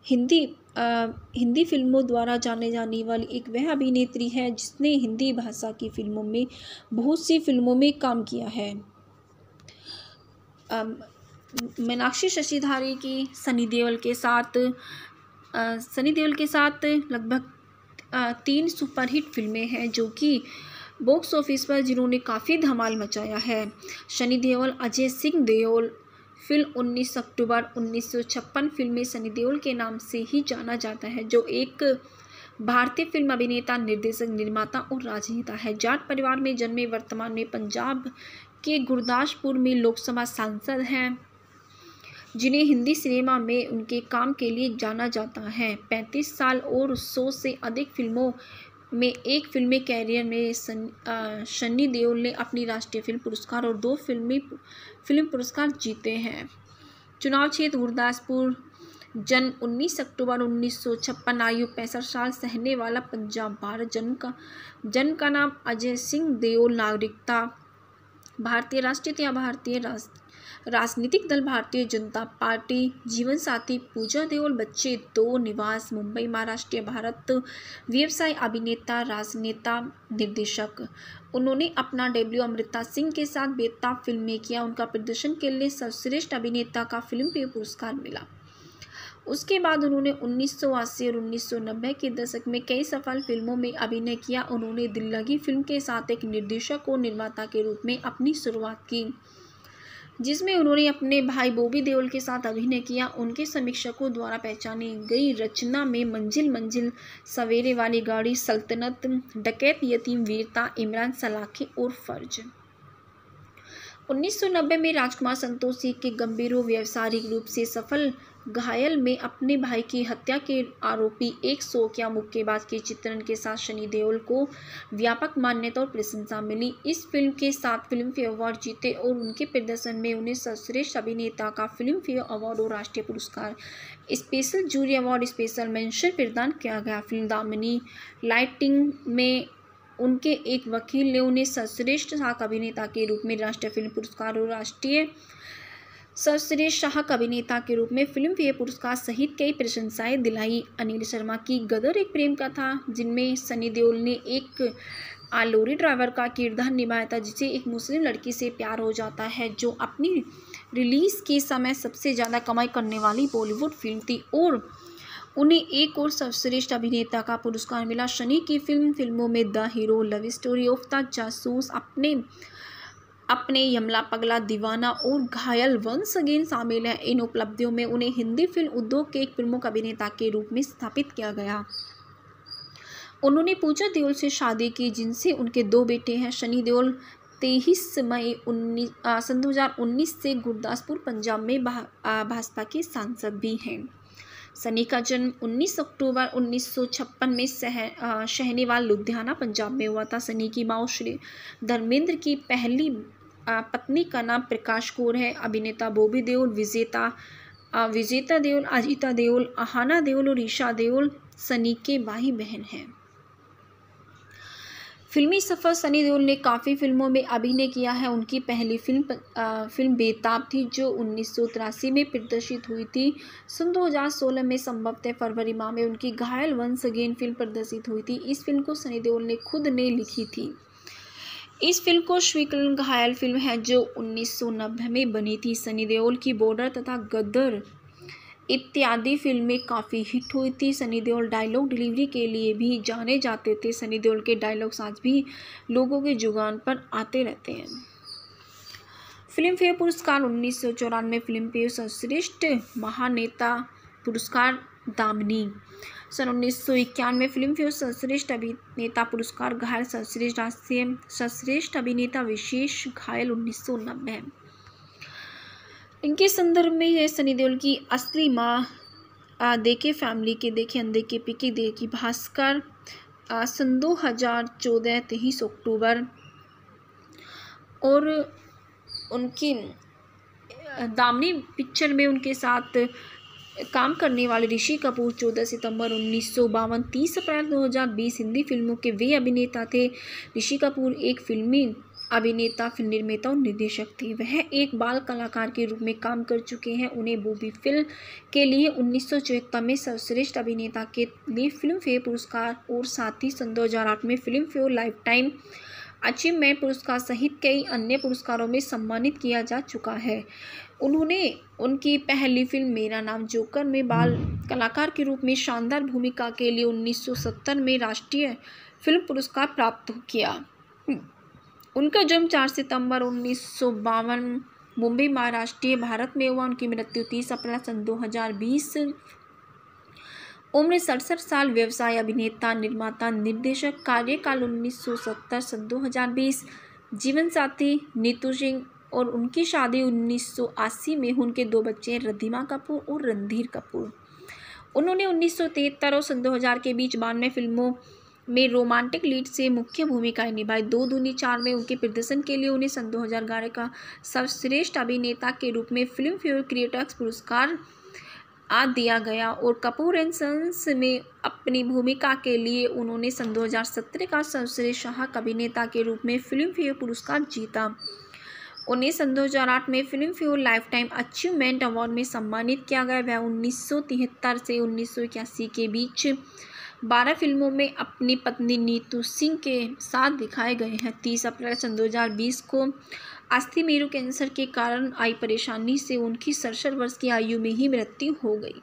Speaker 1: हिंदी आ, हिंदी फिल्मों द्वारा जाने जाने वाली एक वह अभिनेत्री है जिसने हिंदी भाषा की फिल्मों में बहुत सी फिल्मों में काम किया है आ, मीनाक्षी शशिधारी की सनी देओल के साथ सनी देओल के साथ लगभग तीन सुपरहिट फिल्में हैं जो कि बॉक्स ऑफिस पर जिन्होंने काफ़ी धमाल मचाया है सनी देओल अजय सिंह देओल फिल्म 19 अक्टूबर 1956 फिल्म में सनी देओल के नाम से ही जाना जाता है जो एक भारतीय फिल्म अभिनेता निर्देशक निर्माता और राजनेता है जाट परिवार में जन्मे वर्तमान में पंजाब के गुरदासपुर में लोकसभा सांसद हैं जिन्हें हिंदी सिनेमा में उनके काम के लिए जाना जाता है पैंतीस साल और सौ से अधिक फिल्मों में एक फिल्मी कैरियर में सन सन्नी देओल ने अपनी राष्ट्रीय फिल्म पुरस्कार और दो फिल्मी फिल्म पुरस्कार जीते हैं चुनाव क्षेत्र गुरदासपुर जन्म उन्नीस अक्टूबर उन्नीस सौ छप्पन आयु पैंसठ साल सहने वाला पंजाब भारत जन्म का जन्म का नाम अजय सिंह देओल नागरिकता भारतीय राष्ट्रीय या भारतीय राष्ट्र राजनीतिक दल भारतीय जनता पार्टी जीवन साथी पूजा देओल बच्चे दो निवास मुंबई महाराष्ट्र भारत व्यवसाय अभिनेता राजनेता निर्देशक उन्होंने अपना डेब्यू अमृता सिंह के साथ बेताब फिल्म में किया उनका प्रदर्शन के लिए सर्वश्रेष्ठ अभिनेता का फिल्म पे पुरस्कार मिला उसके बाद उन्होंने 1980 और 1990 के दशक में कई सफल फिल्मों में अभिनय किया उन्होंने दिल्लगी फिल्म के साथ एक निर्देशक और निर्माता के रूप में अपनी शुरुआत की जिसमें उन्होंने अपने भाई बोबी देओल के साथ अभिनय किया उनके समीक्षकों द्वारा पहचानी गई रचना में मंजिल मंजिल सवेरे वाली गाड़ी सल्तनत डकैत यतीम वीरता इमरान सलाखे और फर्ज 1990 में राजकुमार संतोषी के गंभीर व्यवसायिक रूप से सफल घायल में अपने भाई की हत्या के आरोपी एक सोकिया मुक्केबाज के चित्रण के साथ शनि देओल को व्यापक मान्यता और प्रशंसा मिली इस फिल्म के साथ फिल्म फेयर अवार्ड जीते और उनके प्रदर्शन में उन्हें सर्वश्रेष्ठ अभिनेता का फिल्म फेयर अवार्ड और राष्ट्रीय पुरस्कार special jury award special mention प्रदान किया गया फिल्म दामिनी लाइटिंग में उनके एक वकील ने उन्हें सर्वश्रेष्ठ साक अभिनेता के रूप में राष्ट्रीय फिल्म पुरस्कार और राष्ट्रीय सर्वश्रेष्ठ सहायक अभिनेता के रूप में फिल्म फेयर पुरस्कार सहित कई प्रशंसाएं दिलाई अनिल शर्मा की गदर एक प्रेम कथा जिनमें सनी देओल ने एक आलोरी ड्राइवर का किरदार निभाया था जिसे एक मुस्लिम लड़की से प्यार हो जाता है जो अपनी रिलीज़ के समय सबसे ज़्यादा कमाई करने वाली बॉलीवुड फिल्म थी और उन्हें एक और सर्वश्रेष्ठ अभिनेता का पुरस्कार मिला शनि की फिल्म फिल्मों में the hero love story of the जासूस अपने अपने यमला पगला दीवाना और घायल वंस अगेन शामिल हैं इन उपलब्धियों में उन्हें हिंदी फिल्म उद्योग के एक प्रमुख अभिनेता के रूप में स्थापित किया गया उन्होंने पूजा देओल से शादी की जिनसे उनके दो बेटे हैं शनि देओल तेईस मई उन्नीस सन दो हज़ार उन्नीस से गुरदासपुर पंजाब में भाजपा के सांसद भी हैं सनी का जन्म 19 अक्टूबर 1956 में सह शहनेवाल लुधियाना पंजाब में हुआ था सनी की माओ श्री धर्मेंद्र की पहली पत्नी का नाम प्रकाश कौर है अभिनेता बॉबी देओल विजेता विजेता देओल अजिता देओल आहाना देओल और ईशा देओल सनी के भाई बहन हैं फिल्मी सफ़र सनी देओल ने काफ़ी फिल्मों में अभिनय किया है उनकी पहली फिल्म आ, फिल्म बेताब थी जो उन्नीस में प्रदर्शित हुई थी सन 2016 में संभवतः फरवरी माह में उनकी घायल वंस अगेन फिल्म प्रदर्शित हुई थी इस फिल्म को सनी देओल ने खुद ने लिखी थी इस फिल्म को स्वीकृत घायल फिल्म है जो 1990 में बनी थी सनी देओल की बॉर्डर तथा गदर इत्यादि फिल्में काफ़ी हिट हुई थी सनी देओल डायलॉग डिलीवरी के लिए भी जाने जाते थे सनी देओल के डायलॉग्स आज भी लोगों के जुगान पर आते रहते हैं फिल्म फेयर पुरस्कार उन्नीस सौ चौरानवे फिल्म फेयर सर्वश्रेष्ठ महानेता पुरस्कार दामनी सन उन्नीस सौ इक्यानवे फिल्म फेयर सर्वश्रेष्ठ अभिनेता पुरस्कार घायल सर्वश्रेष्ठ राष्ट्रीय सर्वश्रेष्ठ अभिनेता विशेष घायल उन्नीस सौ नब्बे इनके संदर्भ में ये सनी देओल की असली माँ देखे फैमिली के देखे अंधे के पिके दे की भास्कर सन दो हज़ार चौदह तेईस अक्टूबर और उनकी दामनी पिक्चर में उनके साथ काम करने वाले ऋषि कपूर 14 सितंबर उन्नीस सौ बावन तीस अप्रैल 2020 हिंदी फिल्मों के वे अभिनेता थे ऋषि कपूर एक फिल्मी अभिनेता फिल्म निर्माता और निर्देशक थे वह एक बाल कलाकार के रूप में काम कर चुके हैं उन्हें बूबी फिल्म के लिए उन्नीस में सर्वश्रेष्ठ अभिनेता के लिए फिल्म फेयर पुरस्कार और साथ ही सन आठ में Filmfare lifetime achievement पुरस्कार सहित कई अन्य पुरस्कारों में सम्मानित किया जा चुका है उन्होंने उनकी पहली फिल्म मेरा नाम जोकर में बाल कलाकार के रूप में शानदार भूमिका के लिए 1970 में राष्ट्रीय फिल्म पुरस्कार प्राप्त किया हम्म। उनका जन्म 4 सितंबर उन्नीस मुंबई महाराष्ट्रीय भारत में हुआ उनकी मृत्यु 30 अप्रैल सन 2020 उम्र सड़सठ साल व्यवसाय अभिनेता निर्माता निर्देशक कार्यकाल 1970 सन दो जीवन साथी नीतू सिंह और उनकी शादी 1980 में उनके दो बच्चे रद्दिमा कपूर और रणधीर कपूर उन्होंने 1973 और सन 2000 के बीच बानवे फिल्मों में रोमांटिक लीड से मुख्य भूमिकाएं निभाई दो धुनी चार में उनके प्रदर्शन के लिए उन्हें सन 2011 का सर्वश्रेष्ठ अभिनेता के रूप में फिल्म फेयर क्रिएटर्स पुरस्कार आ दिया गया और कपूर एंड सन्स में अपनी भूमिका के लिए उन्होंने सन 2017 का सर्वश्रेष्ठ अभिनेता के रूप में फिल्म फेयर पुरस्कार जीता उन्हें सन आठ में Filmfare lifetime achievement award में सम्मानित किया गया वह उन्नीस से उन्नीस के बीच बारह फिल्मों में अपनी पत्नी नीतू सिंह के साथ दिखाए गए हैं तीस अप्रैल सन बीस को अस्थि मेरु कैंसर के कारण आई परेशानी से उनकी सड़सठ वर्ष की आयु में ही मृत्यु हो गई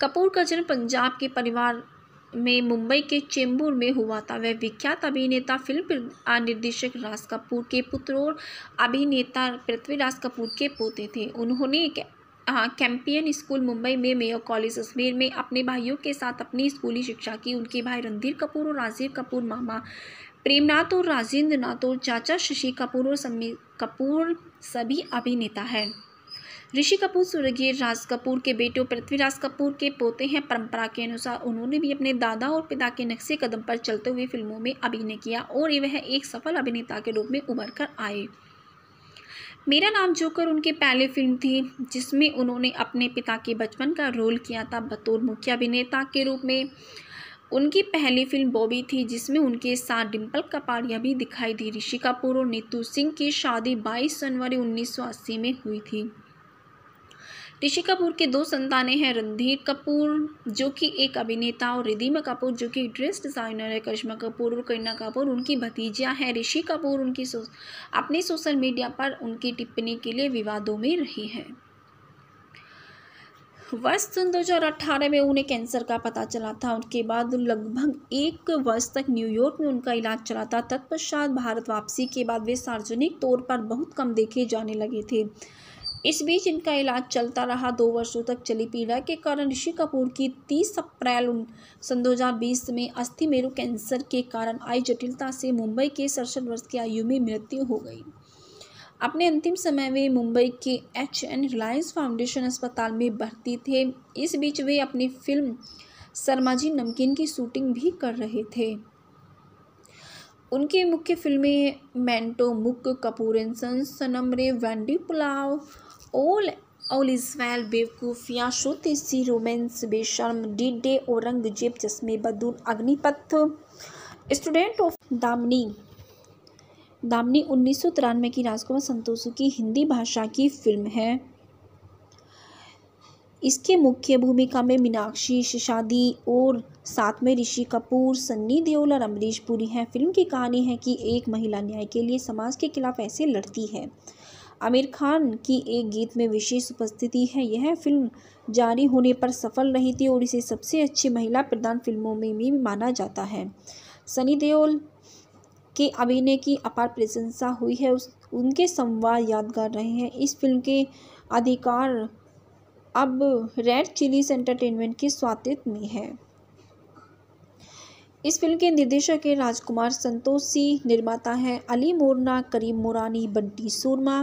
Speaker 1: कपूर का जन्म पंजाब के परिवार में मुंबई के चेंबूर में हुआ था वह विख्यात अभिनेता फिल्म निर्देशक राज कपूर के पुत्र और अभिनेता पृथ्वीराज कपूर के पोते थे उन्होंने कैंपियन स्कूल मुंबई में मेयर कॉलेज अजमेर में अपने भाइयों के साथ अपनी स्कूली शिक्षा की उनके भाई रणधीर कपूर और राजीव कपूर मामा प्रेमनाथ और राजेंद्र नाथ और चाचा शशि कपूर और सम्मी कपूर सभी अभिनेता हैं ऋषि कपूर स्वर्गीय राज कपूर के बेटों पृथ्वीराज कपूर के पोते हैं परंपरा के अनुसार उन्होंने भी अपने दादा और पिता के नक्शे कदम पर चलते हुए फिल्मों में अभिनय किया और वह एक सफल अभिनेता के रूप में उभर कर आए मेरा नाम जोकर उनके पहले फिल्म थी जिसमें उन्होंने अपने पिता के बचपन का रोल किया था बतौर मुख्य अभिनेता के रूप में उनकी पहली फिल्म बॉबी थी जिसमें उनके साथ डिम्पल कपाड़िया भी दिखाई दी ऋषि कपूर और नीतू सिंह की शादी 22 जनवरी 1980 में हुई थी ऋषि कपूर के दो संतानें हैं रणधीर कपूर जो कि एक अभिनेता और रिधिमा कपूर जो कि ड्रेस डिज़ाइनर है करिश्मा कपूर और करीना कपूर उनकी भतीजिया हैं ऋषि कपूर उनकी सो, अपने सोशल मीडिया पर उनकी टिप्पणी के लिए विवादों में रही है वर्ष सन 2018 में उन्हें कैंसर का पता चला था उनके बाद लगभग एक वर्ष तक न्यूयॉर्क में उनका इलाज चला था तत्पश्चात भारत वापसी के बाद वे सार्वजनिक तौर पर बहुत कम देखे जाने लगे थे इस बीच इनका इलाज चलता रहा दो वर्षों तक चली पीड़ा के कारण ऋषि कपूर की 30 अप्रैल सन 2020 में अस्थि मेरु कैंसर के कारण आई जटिलता से मुंबई के सड़सठ वर्ष की आयु में मृत्यु हो गई अपने अंतिम समय वे मुंबई के एच एन रिलायंस फाउंडेशन अस्पताल में भर्ती थे इस बीच वे अपनी फिल्म शर्माजी नमकीन की शूटिंग भी कर रहे थे उनकी मुख्य फिल्में मैंटो मुक कपूर सनम सनमरे Vendée pulao all all is well Bewakoofiyaan Shuddh सी romance Besharam डिडे Aurangzeb Chashme Baddoor Agneepath student of Damini Damini उन्नीस सौ तिरानवे की राजकुमार संतोष की हिंदी भाषा की फिल्म है इसके मुख्य भूमिका में मीनाक्षी शिशादी और साथ में ऋषि कपूर सन्नी देओल और अमरीश पुरी हैं फिल्म की कहानी है कि एक महिला न्याय के लिए समाज के खिलाफ ऐसे लड़ती है आमिर खान की एक गीत में विशेष उपस्थिति है यह फिल्म जारी होने पर सफल रही थी और इसे सबसे अच्छी महिला प्रधान फिल्मों में भी माना जाता है सनी देओल के अभिनय की अपार प्रशंसा हुई है उस उनके संवाद यादगार रहे हैं इस फिल्म के अधिकार अब रेड चिलीज एंटरटेनमेंट के स्वातित्व में है इस फिल्म के निर्देशक हैं राजकुमार संतोषी निर्माता हैं अली मोरना करीम मोरानी बंटी सूरमा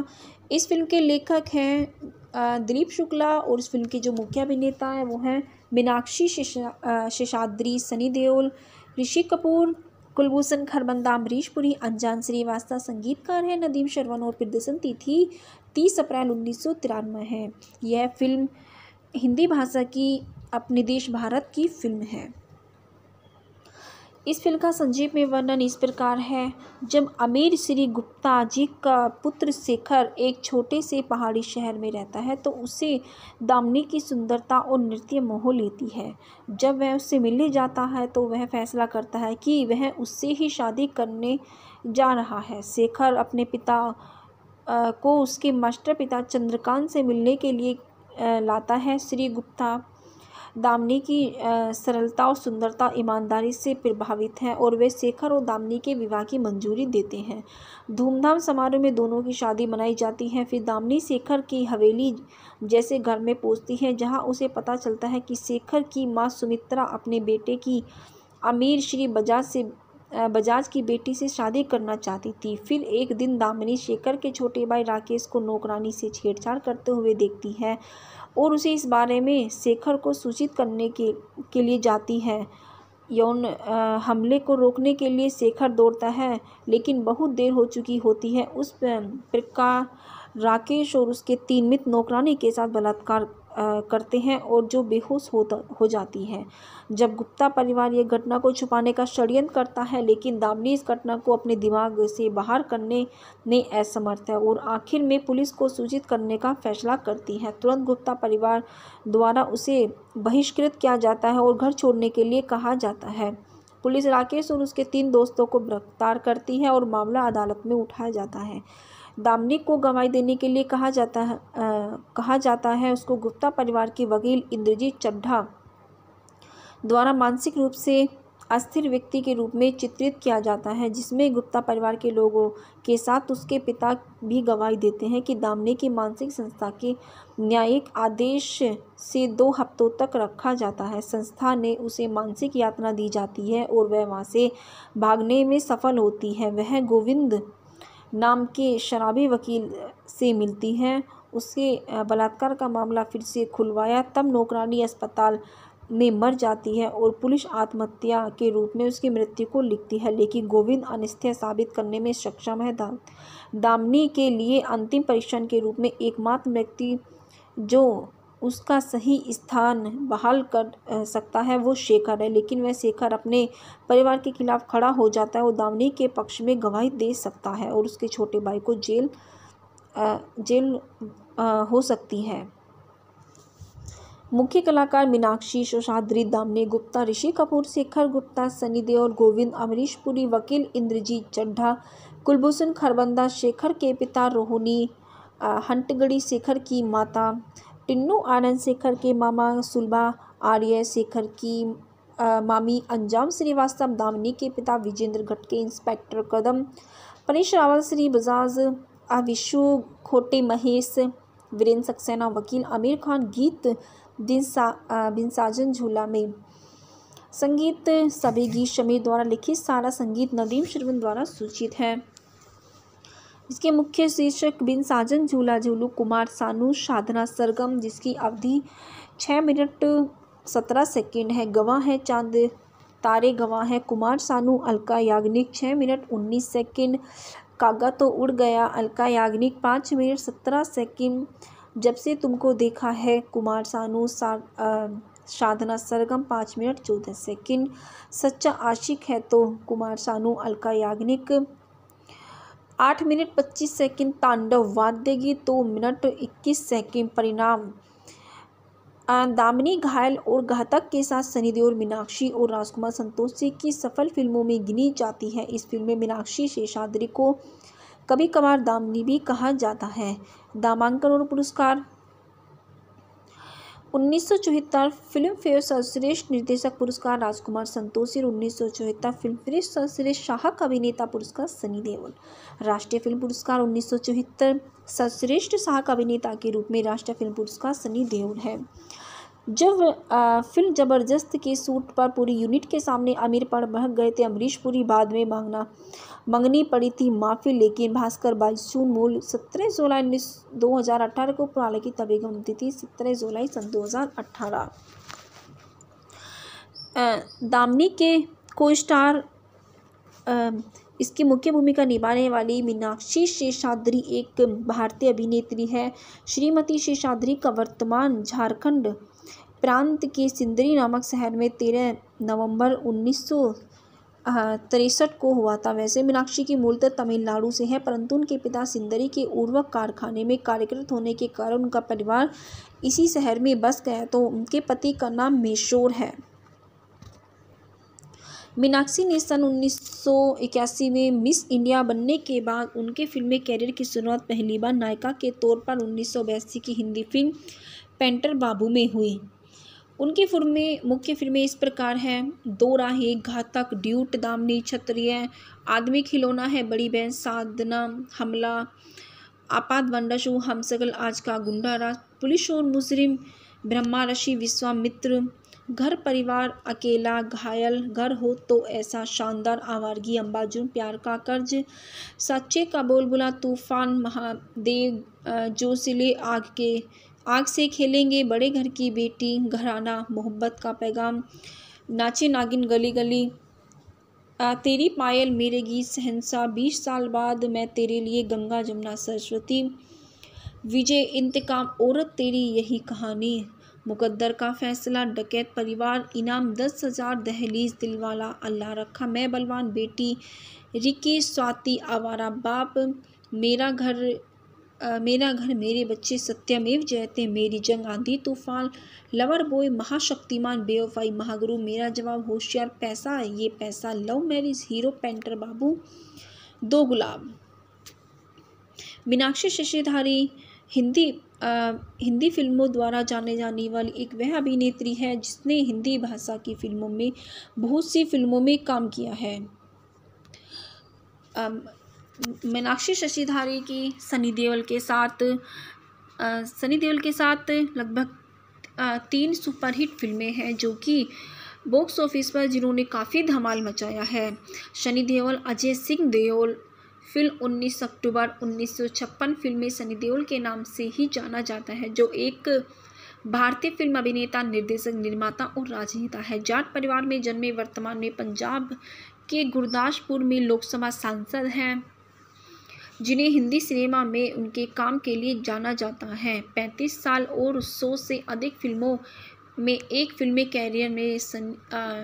Speaker 1: इस फिल्म के लेखक हैं दिलीप शुक्ला और इस फिल्म के जो मुख्य अभिनेता हैं वो हैं मीनाक्षी शेषाद्री शिशा, सनी देओल ऋषि कपूर कुलभूषण खरबंदा अमरीश पुरी अनजान श्रीवास्ता संगीतकार हैं नदीम शर्वन और प्रदर्शन तिथि तीस अप्रैल उन्नीस सौ तिरानवे है यह फिल्म हिंदी भाषा की अपने देश भारत की फिल्म है इस फिल्म का संजीव में वर्णन इस प्रकार है जब अमीर श्री गुप्ता जी का पुत्र शेखर एक छोटे से पहाड़ी शहर में रहता है तो उसे दामनी की सुंदरता और नृत्य मोह लेती है जब वह उससे मिलने जाता है तो वह फैसला करता है कि वह उससे ही शादी करने जा रहा है शेखर अपने पिता को उसके मास्टर पिता चंद्रकांत से मिलने के लिए लाता है श्री गुप्ता दामनी की सरलता और सुंदरता ईमानदारी से प्रभावित हैं और वे शेखर और दामनी के विवाह की मंजूरी देते हैं धूमधाम समारोह में दोनों की शादी मनाई जाती है फिर दामनी शेखर की हवेली जैसे घर में पहुँचती है जहाँ उसे पता चलता है कि शेखर की माँ सुमित्रा अपने बेटे की अमीर श्री बजाज से बजाज की बेटी से शादी करना चाहती थी फिर एक दिन दामिनी शेखर के छोटे भाई राकेश को नौकरानी से छेड़छाड़ करते हुए देखती है और उसे इस बारे में शेखर को सूचित करने के के लिए जाती है यौन हमले को रोकने के लिए शेखर दौड़ता है लेकिन बहुत देर हो चुकी होती है उस प्रकार राकेश और उसके तीन मित्र नौकरानी के साथ बलात्कार करते हैं और जो बेहोश होता हो जाती है जब गुप्ता परिवार यह घटना को छुपाने का षड्यंत्र करता है लेकिन दामनी इस घटना को अपने दिमाग से बाहर करने में असमर्थ है और आखिर में पुलिस को सूचित करने का फैसला करती है तुरंत गुप्ता परिवार द्वारा उसे बहिष्कृत किया जाता है और घर छोड़ने के लिए कहा जाता है पुलिस राकेश और उसके तीन दोस्तों को गिरफ्तार करती है और मामला अदालत में उठाया जाता है दामनिक को गवाही देने के लिए कहा जाता है आ, कहा जाता है उसको गुप्ता परिवार के वकील इंद्रजीत चड्ढा द्वारा मानसिक रूप से अस्थिर व्यक्ति के रूप में चित्रित किया जाता है जिसमें गुप्ता परिवार के लोगों के साथ उसके पिता भी गवाही देते हैं कि दामने की मानसिक संस्था के न्यायिक आदेश से दो हफ्तों तक रखा जाता है संस्था ने उसे मानसिक यातना दी जाती है और वह वहाँ से भागने में सफल होती है वह गोविंद नाम के शराबी वकील से मिलती हैं उसके बलात्कार का मामला फिर से खुलवाया तब नौकरानी अस्पताल में मर जाती है और पुलिस आत्महत्या के रूप में उसकी मृत्यु को लिखती है लेकिन गोविंद अनिस्थिय साबित करने में सक्षम है दाम दामनी के लिए अंतिम परीक्षण के रूप में एकमात्र व्यक्ति जो उसका सही स्थान बहाल कर सकता है वो शेखर है लेकिन वह शेखर अपने परिवार के खिलाफ खड़ा हो जाता है वो दामनी के पक्ष में गवाही दे सकता है और उसके छोटे भाई को जेल जेल हो सकती है मुख्य कलाकार मीनाक्षी शोशाद्री दामनी गुप्ता ऋषि कपूर शेखर गुप्ता सनी और गोविंद अमरीश पुरी वकील इंद्रजीत चड्ढा कुलभूषण खरबंदा शेखर के पिता रोहिणी हंटगड़ी शेखर की माता टिन्नू आनंद शेखर के मामा सुलभा आर्य शेखर की आ, मामी अंजाम श्रीवास्तव दामिनी के पिता विजेंद्र घटके इंस्पेक्टर कदम पनीश रावल श्री बजाज अविशु खोटे महेश वीरेंद्र सक्सेना वकील आमिर खान गीत दिन सा साजन झूला में संगीत सभी गीत शमीर द्वारा लिखित सारा संगीत नदीम शर्वन द्वारा सूचित है इसके मुख्य शीर्षक बिन साजन झूला झूलू कुमार सानू साधना सरगम जिसकी अवधि छः मिनट सत्रह सेकेंड है गवाह है चांद तारे गवाह हैं कुमार सानू अलका याग्निक छः मिनट उन्नीस सेकेंड कागा तो उड़ गया अलका याग्निक पाँच मिनट सत्रह सेकेंड जब से तुमको देखा है कुमार सानू सा साधना सरगम पाँच मिनट चौदह सेकंड सच्चा आशिक है तो कुमार सानू अलका याग्निक आठ मिनट पच्चीस सेकंड तांडव वाद्य गीत दो मिनट इक्कीस सेकंड परिणाम दामिनी घायल और घातक के साथ सनी देओल मीनाक्षी और राजकुमार संतोषी की सफल फिल्मों में गिनी जाती है इस फिल्म में मीनाक्षी शेषाद्री को कभी कभार दामिनी भी कहा जाता है दामांकन और पुरस्कार उन्नीस सौ चौहत्तर फिल्म फेयर सर्वश्रेष्ठ निर्देशक पुरस्कार राजकुमार संतोषी और उन्नीस सौ चौहत्तर फिल्म फेयर सर्वश्रेष्ठ शाहक अभिनेता पुरस्कार सनी देओल राष्ट्रीय फिल्म पुरस्कार उन्नीस सौ चौहत्तर सर्वश्रेष्ठ शाहक अभिनेता के रूप में राष्ट्रीय फिल्म पुरस्कार सनी देओल है जब आ, फिल्म ज़बरदस्त के सूट पर पूरी यूनिट के सामने आमिर पर बह गए थे अमरीश पुरी बाद में मांगना मंगनी पड़ी थी माफ़ी लेकिन भास्कर बाईसू मूल सत्रह जुलाई उन्नीस दो हज़ार अठारह को पुराने की तभी गमती थी सत्रह जुलाई सन दो हज़ार अठारह दामनी के को स्टार इसकी मुख्य भूमिका निभाने वाली मीनाक्षी शेषाद्री एक भारतीय अभिनेत्री है श्रीमती शेषाद्री का वर्तमान झारखंड प्रांत के सिंदरी नामक शहर में तेरह नवंबर उन्नीस सौ तिरसठ को हुआ था वैसे मीनाक्षी की मूलतः तमिलनाडु से है परंतु उनके पिता सिंदरी के उर्वक कारखाने में कार्यरत होने के कारण उनका परिवार इसी शहर में बस गया तो उनके पति का नाम मेशोर है मीनाक्षी ने सन 1981 में मिस इंडिया बनने के बाद उनके फिल्मी कैरियर की शुरुआत पहली बार नायिका के तौर पर उन्नीस की हिंदी फिल्म पेंटर बाबू में हुई उनकी फिल्में मुख्य फिल्में इस प्रकार हैं दो राही घातक ड्यूट दामनी क्षत्रिय आदमी खिलौना है बड़ी बहन साधना हमला आपात हम हमसगल आज का गुंडा राज पुलिस और मुजरिम ब्रह्मा ऋषि विश्वामित्र घर परिवार अकेला घायल घर हो तो ऐसा शानदार आवारगी अंबाजुन प्यार का कर्ज सच्चे का बोल बुला तूफान महादेव जोशीले आग के आग से खेलेंगे बड़े घर की बेटी घराना मोहब्बत का पैगाम नाचे नागिन गली गली आ, तेरी पायल मेरे गीत सहनसा बीस साल बाद मैं तेरे लिए गंगा जमुना सरस्वती विजय इंतकाम औरत तेरी यही कहानी मुकद्दर का फैसला डकैत परिवार इनाम दस हज़ार दहलीज दिलवाला अल्लाह रखा मैं बलवान बेटी रिकी स्वाति आवारा बाप मेरा घर मेरा घर मेरे बच्चे सत्यमेव जयते मेरी जंग आंधी तूफान लवर बॉय महाशक्तिमान बेवफाई महागुरु मेरा जवाब होशियार पैसा ये पैसा love marriage hero painter Babu दो गुलाब मीनाक्षी शशिधारी हिंदी आ, हिंदी फिल्मों द्वारा जाने जाने वाली एक वह अभिनेत्री है जिसने हिंदी भाषा की फिल्मों में बहुत सी फिल्मों में काम किया है मीनाक्षी शशिधारी की सनी देओल के साथ सनी देओल के साथ लगभग तीन सुपरहिट फिल्में हैं जो कि बॉक्स ऑफिस पर जिन्होंने काफ़ी धमाल मचाया है सनी देओल अजय सिंह देओल फिल्म 19 अक्टूबर 1956 फिल्म में सनी देओल के नाम से ही जाना जाता है जो एक भारतीय फिल्म अभिनेता निर्देशक निर्माता और राजनेता है जाट परिवार में जन्मे वर्तमान में पंजाब के गुरदासपुर में लोकसभा सांसद हैं जिन्हें हिंदी सिनेमा में उनके काम के लिए जाना जाता है पैंतीस साल और सौ से अधिक फिल्मों में एक फिल्मी कैरियर में सन,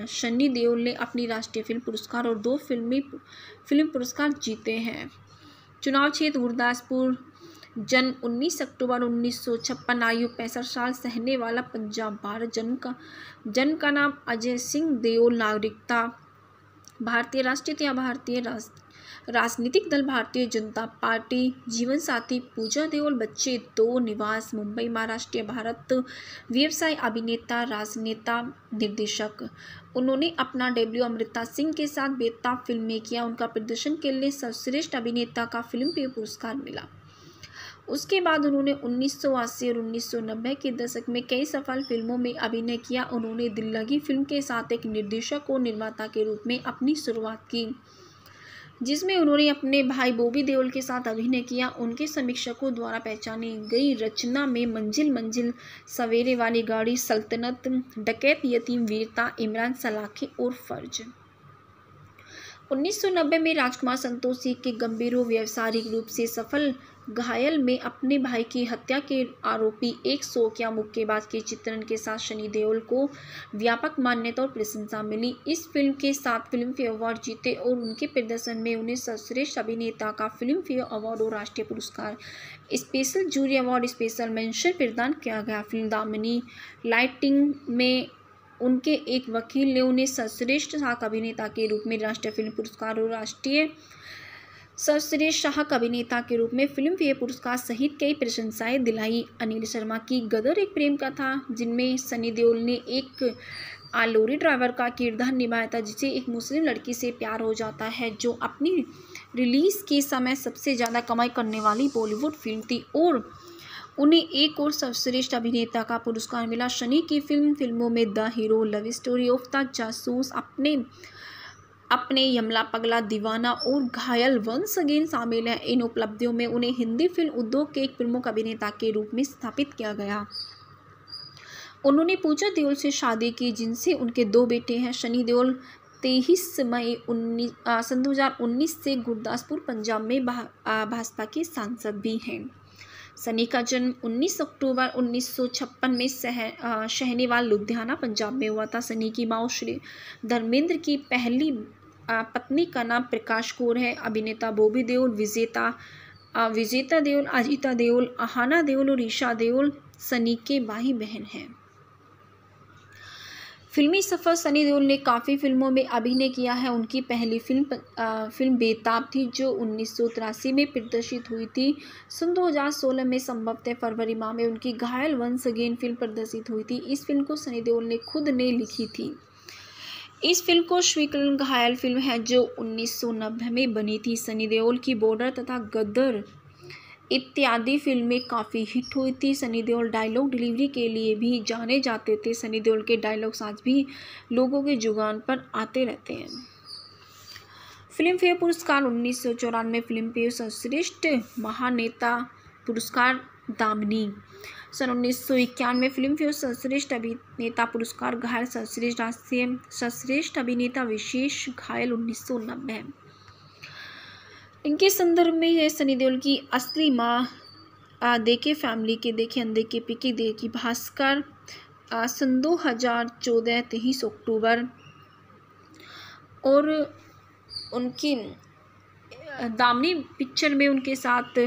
Speaker 1: सन्नी देओल ने अपनी राष्ट्रीय फिल्म पुरस्कार और दो फिल्मी फिल्म पुरस्कार जीते हैं चुनाव क्षेत्र गुरदासपुर जन्म उन्नीस अक्टूबर उन्नीस छप्पन आयु पैंसठ साल सहने वाला पंजाब भारत जन्म का जन्म का नाम अजय सिंह देओल नागरिकता भारतीय राष्ट्रीय या भारतीय राष्ट्र राजनीतिक दल भारतीय जनता पार्टी जीवन साथी पूजा देओल बच्चे दो निवास मुंबई महाराष्ट्र भारत व्यवसाय अभिनेता राजनेता निर्देशक उन्होंने अपना डेब्यू अमृता सिंह के साथ बेताब फिल्म में किया उनका प्रदर्शन के लिए सर्वश्रेष्ठ अभिनेता का फिल्म पे पुरस्कार मिला उसके बाद उन्होंने 1980 और 1990 के दशक में कई सफल फिल्मों में अभिनय किया उन्होंने दिल्लगी फिल्म के साथ एक निर्देशक और निर्माता के रूप में अपनी शुरुआत की जिसमें उन्होंने अपने भाई बोबी देओल के साथ अभिनय किया उनके समीक्षकों द्वारा पहचानी गई रचना में मंजिल मंजिल सवेरे वाली गाड़ी सल्तनत डकैत यतीम वीरता इमरान सलाखे और फर्ज 1990 में राजकुमार संतोषी के गंभीर व्यवसायिक रूप से सफल घायल में अपने भाई की हत्या के आरोपी एक सोकिया मुक्केबाज के चित्रण के साथ शनि देओल को व्यापक मान्यता और प्रशंसा मिली इस फिल्म के साथ फिल्म फेयर अवार्ड जीते और उनके प्रदर्शन में उन्हें सर्वश्रेष्ठ अभिनेता का फिल्म फेयर अवार्ड और राष्ट्रीय पुरस्कार special jury award special mention प्रदान किया गया फिल्म दामिनी लाइटिंग में उनके एक वकील ने उन्हें सर्वश्रेष्ठ साक अभिनेता के रूप में राष्ट्रीय फिल्म पुरस्कार और राष्ट्रीय सर्वश्रेष्ठ शाह अभिनेता के रूप में फिल्म फेयर पुरस्कार सहित कई प्रशंसाएं दिलाई अनिल शर्मा की गदर एक प्रेम का था जिनमें सनी देओल ने एक आलोरी ड्राइवर का किरदार निभाया था जिसे एक मुस्लिम लड़की से प्यार हो जाता है जो अपनी रिलीज़ के समय सबसे ज़्यादा कमाई करने वाली बॉलीवुड फिल्म थी और उन्हें एक और सर्वश्रेष्ठ अभिनेता का पुरस्कार मिला शनि की फिल्म फिल्मों में the hero love story of the जासूस अपने अपने यमला पगला दीवाना और घायल वंस अगेन शामिल हैं इन उपलब्धियों में उन्हें हिंदी फिल्म उद्योग के एक प्रमुख अभिनेता के रूप में स्थापित किया गया उन्होंने पूजा देओल से शादी की जिनसे उनके दो बेटे हैं शनि देओल तेईस मई उन्नीस सन उन्नीस से गुरदासपुर पंजाब में भाजपा के सांसद भी हैं सनी का जन्म 19 अक्टूबर 1956 में सह शहनीवाल लुधियाना पंजाब में हुआ था सनी की माओ श्री धर्मेंद्र की पहली पत्नी का नाम प्रकाश कौर है अभिनेता बॉबी देओल विजेता विजेता देओल अजिता देओल आहाना देओल और ईशा देओल सनी के भाई बहन हैं फिल्मी सफ़र सनी देओल ने काफ़ी फिल्मों में अभिनय किया है उनकी पहली फिल्म आ, फिल्म बेताब थी जो उन्नीस में प्रदर्शित हुई थी सन 2016 में संभवतः फरवरी माह में उनकी घायल वंस अगेन फिल्म प्रदर्शित हुई थी इस फिल्म को सनी देओल ने खुद ने लिखी थी इस फिल्म को श्रीकरण घायल फिल्म है जो उन्नीस में बनी थी सनी देओल की बॉर्डर तथा गदर इत्यादि फिल्में काफ़ी हिट हुई थी सनी देओल डायलॉग डिलीवरी के लिए भी जाने जाते थे सनी देओल के डायलॉग्स आज भी लोगों के जुगान पर आते रहते हैं फिल्म फेयर पुरस्कार उन्नीस सौ चौरानवे फिल्म फेयर सर्वश्रेष्ठ महानेता पुरस्कार दामनी सन उन्नीस सौ इक्यानवे फिल्म फेयर सर्वश्रेष्ठ अभिनेता पुरस्कार घायल सर्वश्रेष्ठ राष्ट्रीय सर्वश्रेष्ठ अभिनेता विशेष घायल उन्नीस सौ नब्बे इनके संदर्भ में यह सनी देओल की असली माँ देखे फैमिली के देखे अंधे के पिके दे की भास्कर सन दो हज़ार चौदह तेईस अक्टूबर और उनकी दामनी पिक्चर में उनके साथ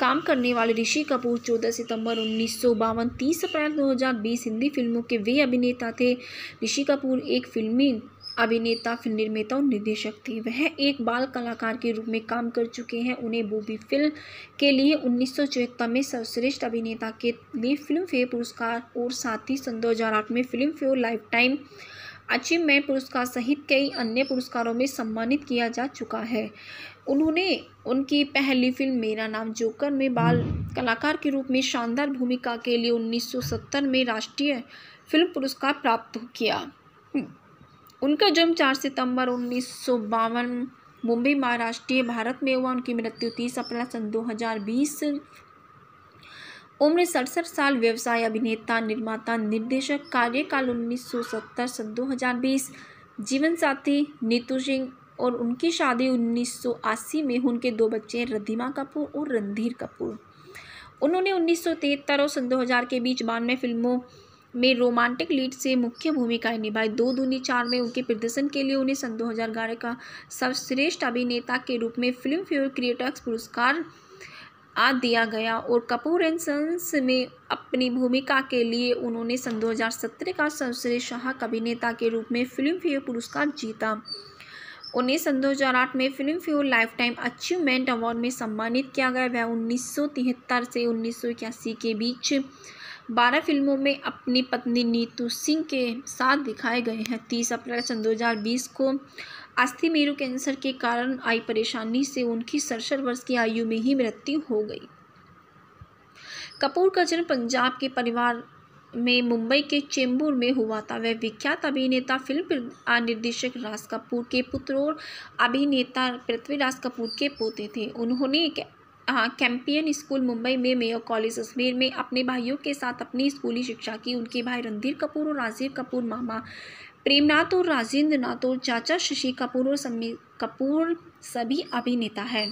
Speaker 1: काम करने वाले ऋषि कपूर चौदह सितंबर उन्नीस सौ बावन तीस अप्रैल दो हज़ार बीस हिंदी फिल्मों के वे अभिनेता थे ऋषि कपूर एक फिल्मी अभिनेता फिल्म निर्माता और निर्देशक थे वह एक बाल कलाकार के रूप में काम कर चुके हैं उन्हें बूबी फिल्म के लिए उन्नीस में सर्वश्रेष्ठ अभिनेता के लिए फिल्म फेयर पुरस्कार और साथ ही सन दो में Filmfare lifetime achievement पुरस्कार सहित कई अन्य पुरस्कारों में सम्मानित किया जा चुका है उन्होंने उनकी पहली फिल्म मेरा नाम जोकर में बाल कलाकार के रूप में शानदार भूमिका के लिए 1970 में राष्ट्रीय फिल्म पुरस्कार प्राप्त किया उनका जन्म चार सितंबर उन्नीस सौ बावन मुंबई महाराष्ट्रीय भारत में हुआ उनकी मृत्यु तीस अप्रैल सन 2020 उम्र सड़सठ साल व्यवसाय अभिनेता निर्माता निर्देशक कार्यकाल 1970 सन 2020 जीवन साथी नीतू सिंह और उनकी शादी 1980 में उनके दो बच्चे रधिमा कपूर और रणधीर कपूर उन्होंने 1973 और सन 2000 के बीच बानवे फिल्मों में रोमांटिक लीड से मुख्य भूमिकाएं निभाई दो दूनी चार में उनके प्रदर्शन के लिए उन्हें सन 2011 का सर्वश्रेष्ठ अभिनेता के रूप में फिल्म फेयर क्रिएटर्स पुरस्कार आ दिया गया और कपूर एंड सन्स में अपनी भूमिका के लिए उन्होंने सन 2017 का सर्वश्रेष्ठ शाहक अभिनेता के रूप में फिल्म फेयर पुरस्कार जीता उन्हें सन 2008 में Filmfare lifetime achievement award में सम्मानित किया गया वह उन्नीस से उन्नीस के बीच बारह फिल्मों में अपनी पत्नी नीतू सिंह के साथ दिखाए गए हैं तीस अप्रैल सन दो को अस्थि मेरु कैंसर के कारण आई परेशानी से उनकी सड़सठ वर्ष की आयु में ही मृत्यु हो गई कपूर का जन्म पंजाब के परिवार में मुंबई के चेंबूर में हुआ था वह विख्यात अभिनेता फिल्म निर्देशक राज कपूर के पुत्र और अभिनेता पृथ्वीराज कपूर के पोते थे उन्होंने हाँ, कैंपियन स्कूल मुंबई में मेयर कॉलेज अजमेर में अपने भाइयों के साथ अपनी स्कूली शिक्षा की उनके भाई रणधीर कपूर और राजीव कपूर मामा प्रेमनाथ और राजेंद्र नाथ और चाचा शशि कपूर और समीर कपूर सभी अभिनेता हैं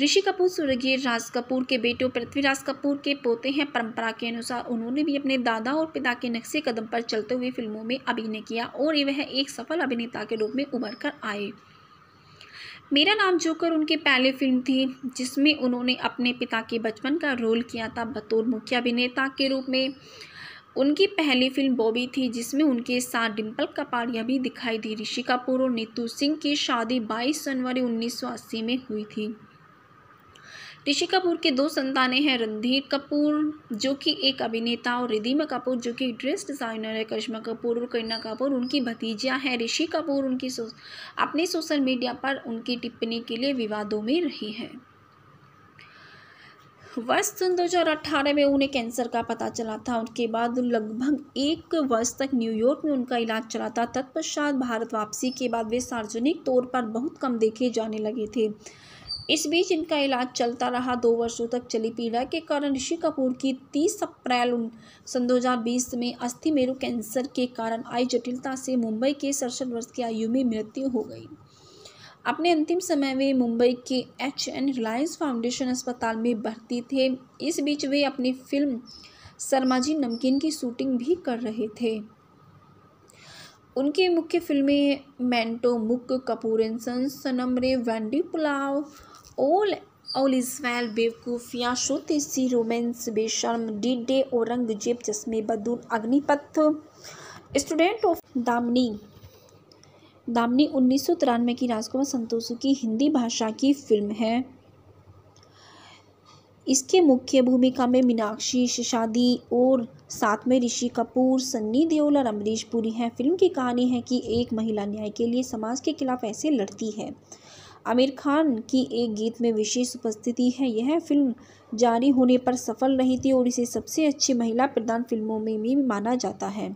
Speaker 1: ऋषि कपूर स्वर्गीय राज कपूर के बेटे पृथ्वीराज कपूर के पोते हैं परंपरा के अनुसार उन्होंने भी अपने दादा और पिता के नक्शे कदम पर चलते हुए फिल्मों में अभिनय किया और वह एक सफल अभिनेता के रूप में उभर कर आए मेरा नाम जोकर उनकी पहली फिल्म थी जिसमें उन्होंने अपने पिता के बचपन का रोल किया था बतौर मुख्य अभिनेता के रूप में उनकी पहली फिल्म बॉबी थी जिसमें उनके साथ डिम्पल कपाड़िया भी दिखाई दी ऋषि कपूर और नीतू सिंह की शादी 22 जनवरी 1980 में हुई थी ऋषि कपूर के दो संतानें हैं रणधीर कपूर जो कि एक अभिनेता और रिधिमा कपूर जो कि ड्रेस डिज़ाइनर है करिश्मा कपूर और करीना कपूर उनकी भतीजिया हैं ऋषि कपूर उनकी सो, अपने सोशल मीडिया पर उनकी टिप्पणी के लिए विवादों में रही है वर्ष सन अट्ठारह में उन्हें कैंसर का पता चला था उसके बाद लगभग एक वर्ष तक न्यूयॉर्क में उनका इलाज चला था तत्पश्चात भारत वापसी के बाद वे सार्वजनिक तौर पर बहुत कम देखे जाने लगे थे इस बीच इनका इलाज चलता रहा दो वर्षों तक चली पीड़ा के कारण ऋषि कपूर की 30 अप्रैल सन 2020 में अस्थि मेरु कैंसर के कारण आई जटिलता से मुंबई के सड़सठ वर्ष की आयु में मृत्यु हो गई अपने अंतिम समय में मुंबई के एच एन रिलायंस फाउंडेशन अस्पताल में भर्ती थे इस बीच वे अपनी फिल्म शर्माजी नमकीन की शूटिंग भी कर रहे थे उनकी मुख्य फिल्में मैंटो मुक कपूर सन सनमरे Vendée pulao all all is well Bewakoofiyaan Shuddh सी romance Besharam डिडे Aurangzeb Chashme Baddoor Agneepath student of Damini Damini उन्नीस सौ तिरानवे की राजकुमार संतोष की हिंदी भाषा की फिल्म है इसके मुख्य भूमिका में मीनाक्षी शिशादी और साथ में ऋषि कपूर सन्नी देओल और अमरीश पुरी हैं फिल्म की कहानी है कि एक महिला न्याय के लिए समाज के खिलाफ ऐसे लड़ती है आमिर खान की एक गीत में विशेष उपस्थिति है यह फिल्म जारी होने पर सफल रही थी और इसे सबसे अच्छी महिला प्रधान फिल्मों में भी माना जाता है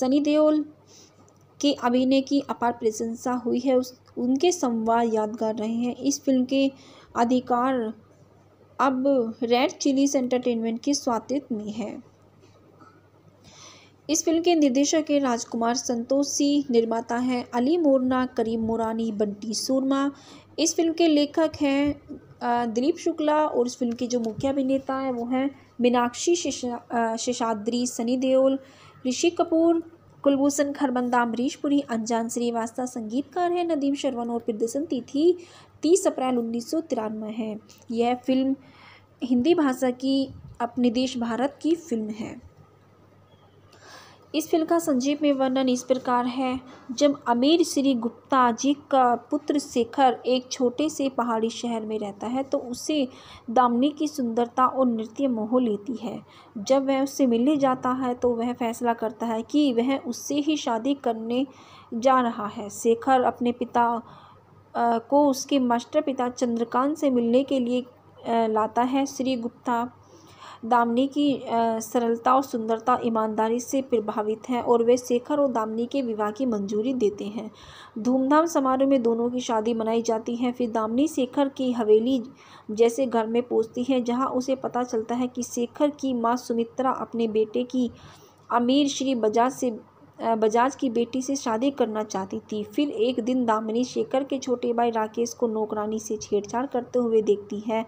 Speaker 1: सनी देओल के अभिनय की अपार प्रशंसा हुई है उस उनके संवाद यादगार रहे हैं इस फिल्म के अधिकार अब रेड चिलीज एंटरटेनमेंट के स्वातित्व में है इस फिल्म के निर्देशक हैं राजकुमार संतोषी निर्माता हैं अली मोरना करीम मोरानी बंटी सूरमा इस फिल्म के लेखक हैं दिलीप शुक्ला और इस फिल्म के जो मुख्य अभिनेता हैं वो हैं मीनाक्षी शेषाद्री शिशा, सनी देओल ऋषि कपूर कुलभूषण खरबंदा अमरीश पुरी अनजान श्रीवास्ता संगीतकार हैं नदीम शर्वन और प्रदर्शन तिथि तीस अप्रैल उन्नीस सौ तिरानवे है यह फिल्म हिंदी भाषा की अपने देश भारत की फिल्म है इस फिल्म का संजीव में वर्णन इस प्रकार है जब अमीर श्री गुप्ता जी का पुत्र शेखर एक छोटे से पहाड़ी शहर में रहता है तो उसे दामनी की सुंदरता और नृत्य मोह लेती है जब वह उससे मिलने जाता है तो वह फैसला करता है कि वह उससे ही शादी करने जा रहा है शेखर अपने पिता को उसके मास्टर पिता चंद्रकांत से मिलने के लिए लाता है श्री गुप्ता दामनी की सरलता और सुंदरता ईमानदारी से प्रभावित हैं और वे शेखर और दामनी के विवाह की मंजूरी देते हैं धूमधाम समारोह में दोनों की शादी मनाई जाती है फिर दामनी शेखर की हवेली जैसे घर में पहुँचती है जहाँ उसे पता चलता है कि शेखर की माँ सुमित्रा अपने बेटे की अमीर श्री बजाज से बजाज की बेटी से शादी करना चाहती थी फिर एक दिन दामिनी शेखर के छोटे भाई राकेश को नौकरानी से छेड़छाड़ करते हुए देखती है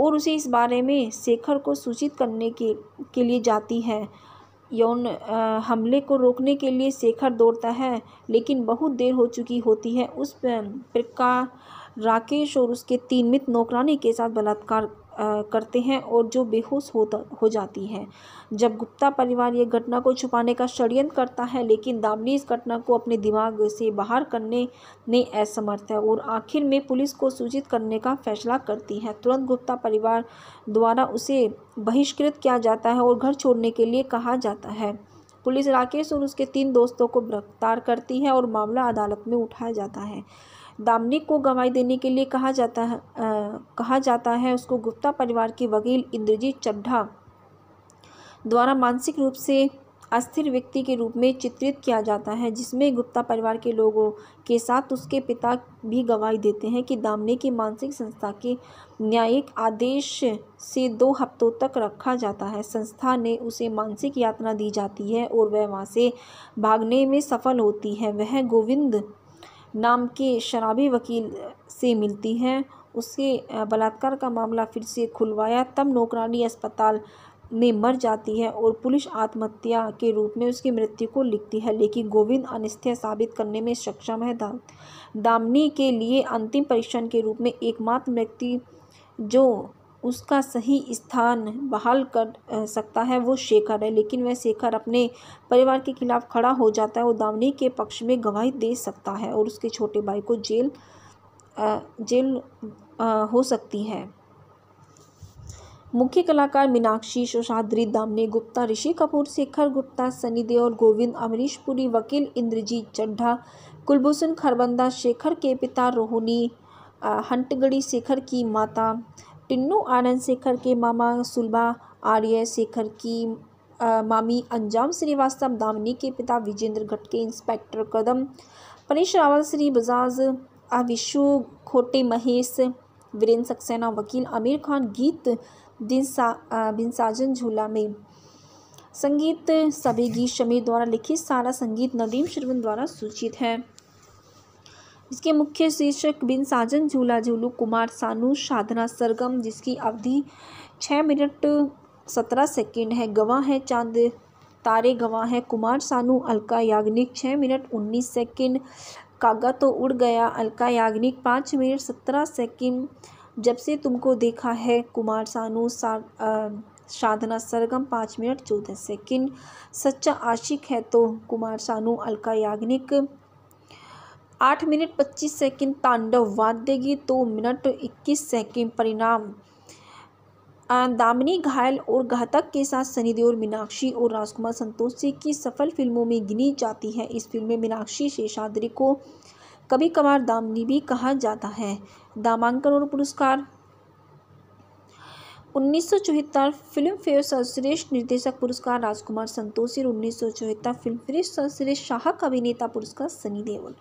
Speaker 1: और उसे इस बारे में शेखर को सूचित करने के के लिए जाती है यौन हमले को रोकने के लिए शेखर दौड़ता है लेकिन बहुत देर हो चुकी होती है उस प्रकार राकेश और उसके तीन मित्र नौकरानी के साथ बलात्कार करते हैं और जो बेहोश होता हो जाती है जब गुप्ता परिवार ये घटना को छुपाने का षड्यंत्र करता है लेकिन दामनी इस घटना को अपने दिमाग से बाहर करने में असमर्थ है और आखिर में पुलिस को सूचित करने का फैसला करती है तुरंत गुप्ता परिवार द्वारा उसे बहिष्कृत किया जाता है और घर छोड़ने के लिए कहा जाता है पुलिस राकेश और उसके तीन दोस्तों को गिरफ्तार करती है और मामला अदालत में उठाया जाता है दामनी को गवाही देने के लिए कहा जाता है कहा जाता है उसको गुप्ता परिवार के वकील इंद्रजीत चड्ढा द्वारा मानसिक रूप से अस्थिर व्यक्ति के रूप में चित्रित किया जाता है जिसमें गुप्ता परिवार के लोगों के साथ उसके पिता भी गवाही देते हैं कि दामने की मानसिक संस्था के न्यायिक आदेश से दो हफ्तों तक रखा जाता है संस्था ने उसे मानसिक यातना दी जाती है और वह वहाँ से भागने में सफल होती है वह गोविंद नाम के शराबी वकील से मिलती है उसे बलात्कार का मामला फिर से खुलवाया तब नौकरानी अस्पताल में मर जाती है और पुलिस आत्महत्या के रूप में उसकी मृत्यु को लिखती है लेकिन गोविंद अनिस्थ्य साबित करने में सक्षम है दा, दामनी के लिए अंतिम परीक्षण के रूप में एकमात्र व्यक्ति जो उसका सही स्थान बहाल कर सकता है वो शेखर है लेकिन वह शेखर अपने परिवार के खिलाफ खड़ा हो जाता है और दामनी के पक्ष में गवाही दे सकता है और उसके छोटे भाई को जेल जेल हो सकती है मुख्य कलाकार मीनाक्षी शोषाद्री दामने गुप्ता ऋषि कपूर शेखर गुप्ता सनी देओल गोविंद अमरीश पुरी वकील इंद्रजीत चड्ढा कुलभूषण खरबंदा शेखर के पिता रोहिणी हंटगड़ी शेखर की माता टिन्नू आनंद शेखर के मामा सुलभा आर्य शेखर की आ, मामी अंजाम श्रीवास्तव दामनी के पिता विजेंद्र घटके इंस्पेक्टर कदम परेश रावल श्री बजाज आविशु खोटे महेश वीरेंद्र सक्सेना वकील आमिर खान गीत दिन सा बिन साजन झूला में संगीत सभी गीत शमीर द्वारा लिखित सारा संगीत नदीम श्रवण द्वारा सूचित है इसके मुख्य शीर्षक बिन साजन झूला झूलू कुमार सानू साधना सरगम जिसकी अवधि छः मिनट सत्रह सेकेंड है गवाह है चांद तारे गवाह है कुमार सानू अलका याग्निक छः मिनट उन्नीस सेकेंड कागा तो उड़ गया अलका याग्निक पाँच मिनट सत्रह सेकंड जब से तुमको देखा है कुमार सानू सा साधना सरगम पाँच मिनट चौदह सेकंड सच्चा आशिक है तो कुमार सानू अलका याग्निक आठ मिनट पच्चीस सेकंड तांडव वाद्य गीत दो तो मिनट इक्कीस सेकंड परिणाम दामिनी घायल और घातक के साथ सनी देओल मीनाक्षी और राजकुमार संतोषी की सफल फिल्मों में गिनी जाती है इस फिल्म में मीनाक्षी शेषाद्री को कभी कभार दामिनी भी कहा जाता है दामांकन और पुरस्कार उन्नीस फिल्म फेयर सर्वश्रेष्ठ निर्देशक पुरस्कार राजकुमार संतोषी और उन्नीस फिल्म फेयर सर्वश्रेष्ठ शाहक अभिनेता पुरस्कार सनी देओल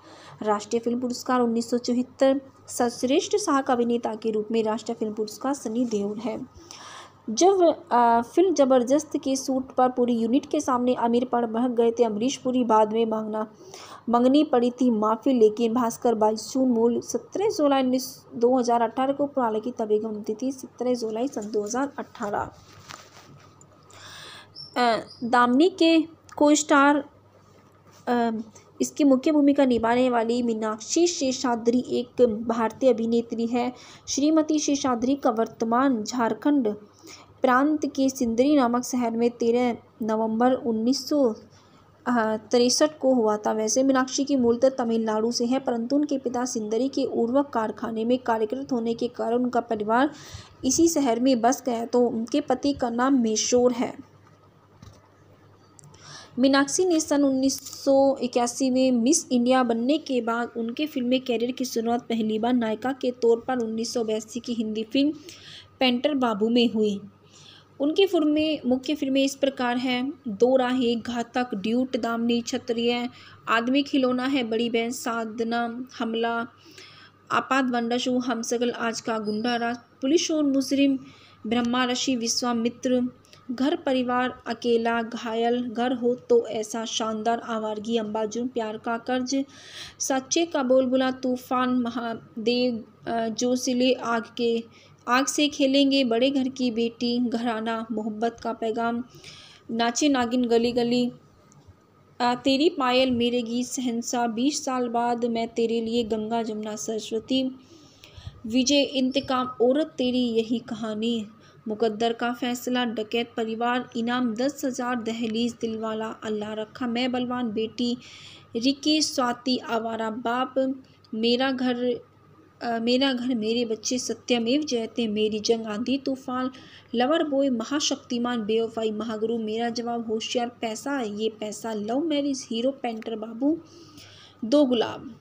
Speaker 1: राष्ट्रीय फिल्म पुरस्कार उन्नीस सौ चौहत्तर सर्वश्रेष्ठ शाहक अभिनेता के रूप में राष्ट्रीय फिल्म पुरस्कार सनी देओल है जब फिल्म ज़बरदस्त के सूट पर पूरी यूनिट के सामने आमिर पर महक गए थे अमरीश पुरी बाद में मांगना मंगनी पड़ी थी माफ़ी लेकिन भास्कर बाई सून मूल सत्रह जुलाई उन्नीस दो हज़ार अठारह को पुराने की तबीयत थी सत्रह जुलाई सन दो हज़ार अठारह दामनी के को स्टार इसकी मुख्य भूमिका निभाने वाली मीनाक्षी शेषाद्री एक भारतीय अभिनेत्री है श्रीमती शेषाद्री का वर्तमान झारखंड प्रांत के सिंदरी नामक शहर में तेरह नवंबर उन्नीस तिरसठ को हुआ था वैसे मीनाक्षी की मूलतः तमिलनाडु से है परंतु उनके पिता सिंदरी के उर्वक कारखाने में कार्यरत होने के कारण उनका परिवार इसी शहर में बस गया तो उनके पति का नाम मेशोर है मीनाक्षी ने सन 1981 में मिस इंडिया बनने के बाद उनके फिल्मी कैरियर की शुरुआत पहली बार नायिका के तौर पर उन्नीस की हिंदी फिल्म पेंटर बाबू में हुई उनकी फिल्में मुख्य फिल्में इस प्रकार हैं दो राहें घातक ड्यूट दामनी क्षत्रिय आदमी खिलौना है बड़ी बहन साधना हमला आपात हम हमसगल आज का गुंडा राज पुलिस और मुजरिम ऋषि विश्वामित्र घर परिवार अकेला घायल घर हो तो ऐसा शानदार आवारगी अंबाजुन प्यार का कर्ज सच्चे का बोलबुला तूफान महादेव जोशीले आग के आग से खेलेंगे बड़े घर की बेटी घराना मोहब्बत का पैगाम नाचे नागिन गली गली आ, तेरी पायल मेरे गीत सहनसा बीस साल बाद मैं तेरे लिए गंगा जमुना सरस्वती विजय इंतकाम औरत तेरी यही कहानी मुकद्दर का फैसला डकैत परिवार इनाम दस हज़ार दहलीज दिलवाला अल्लाह रखा मैं बलवान बेटी रिकी स्वाति आवारा बाप मेरा घर मेरा घर मेरे बच्चे सत्यमेव जयते मेरी जंग आंधी तूफान लवर बॉय महाशक्तिमान बेवफाई महागुरु मेरा जवाब होशियार पैसा ये पैसा love marriage hero painter Babu दो गुलाब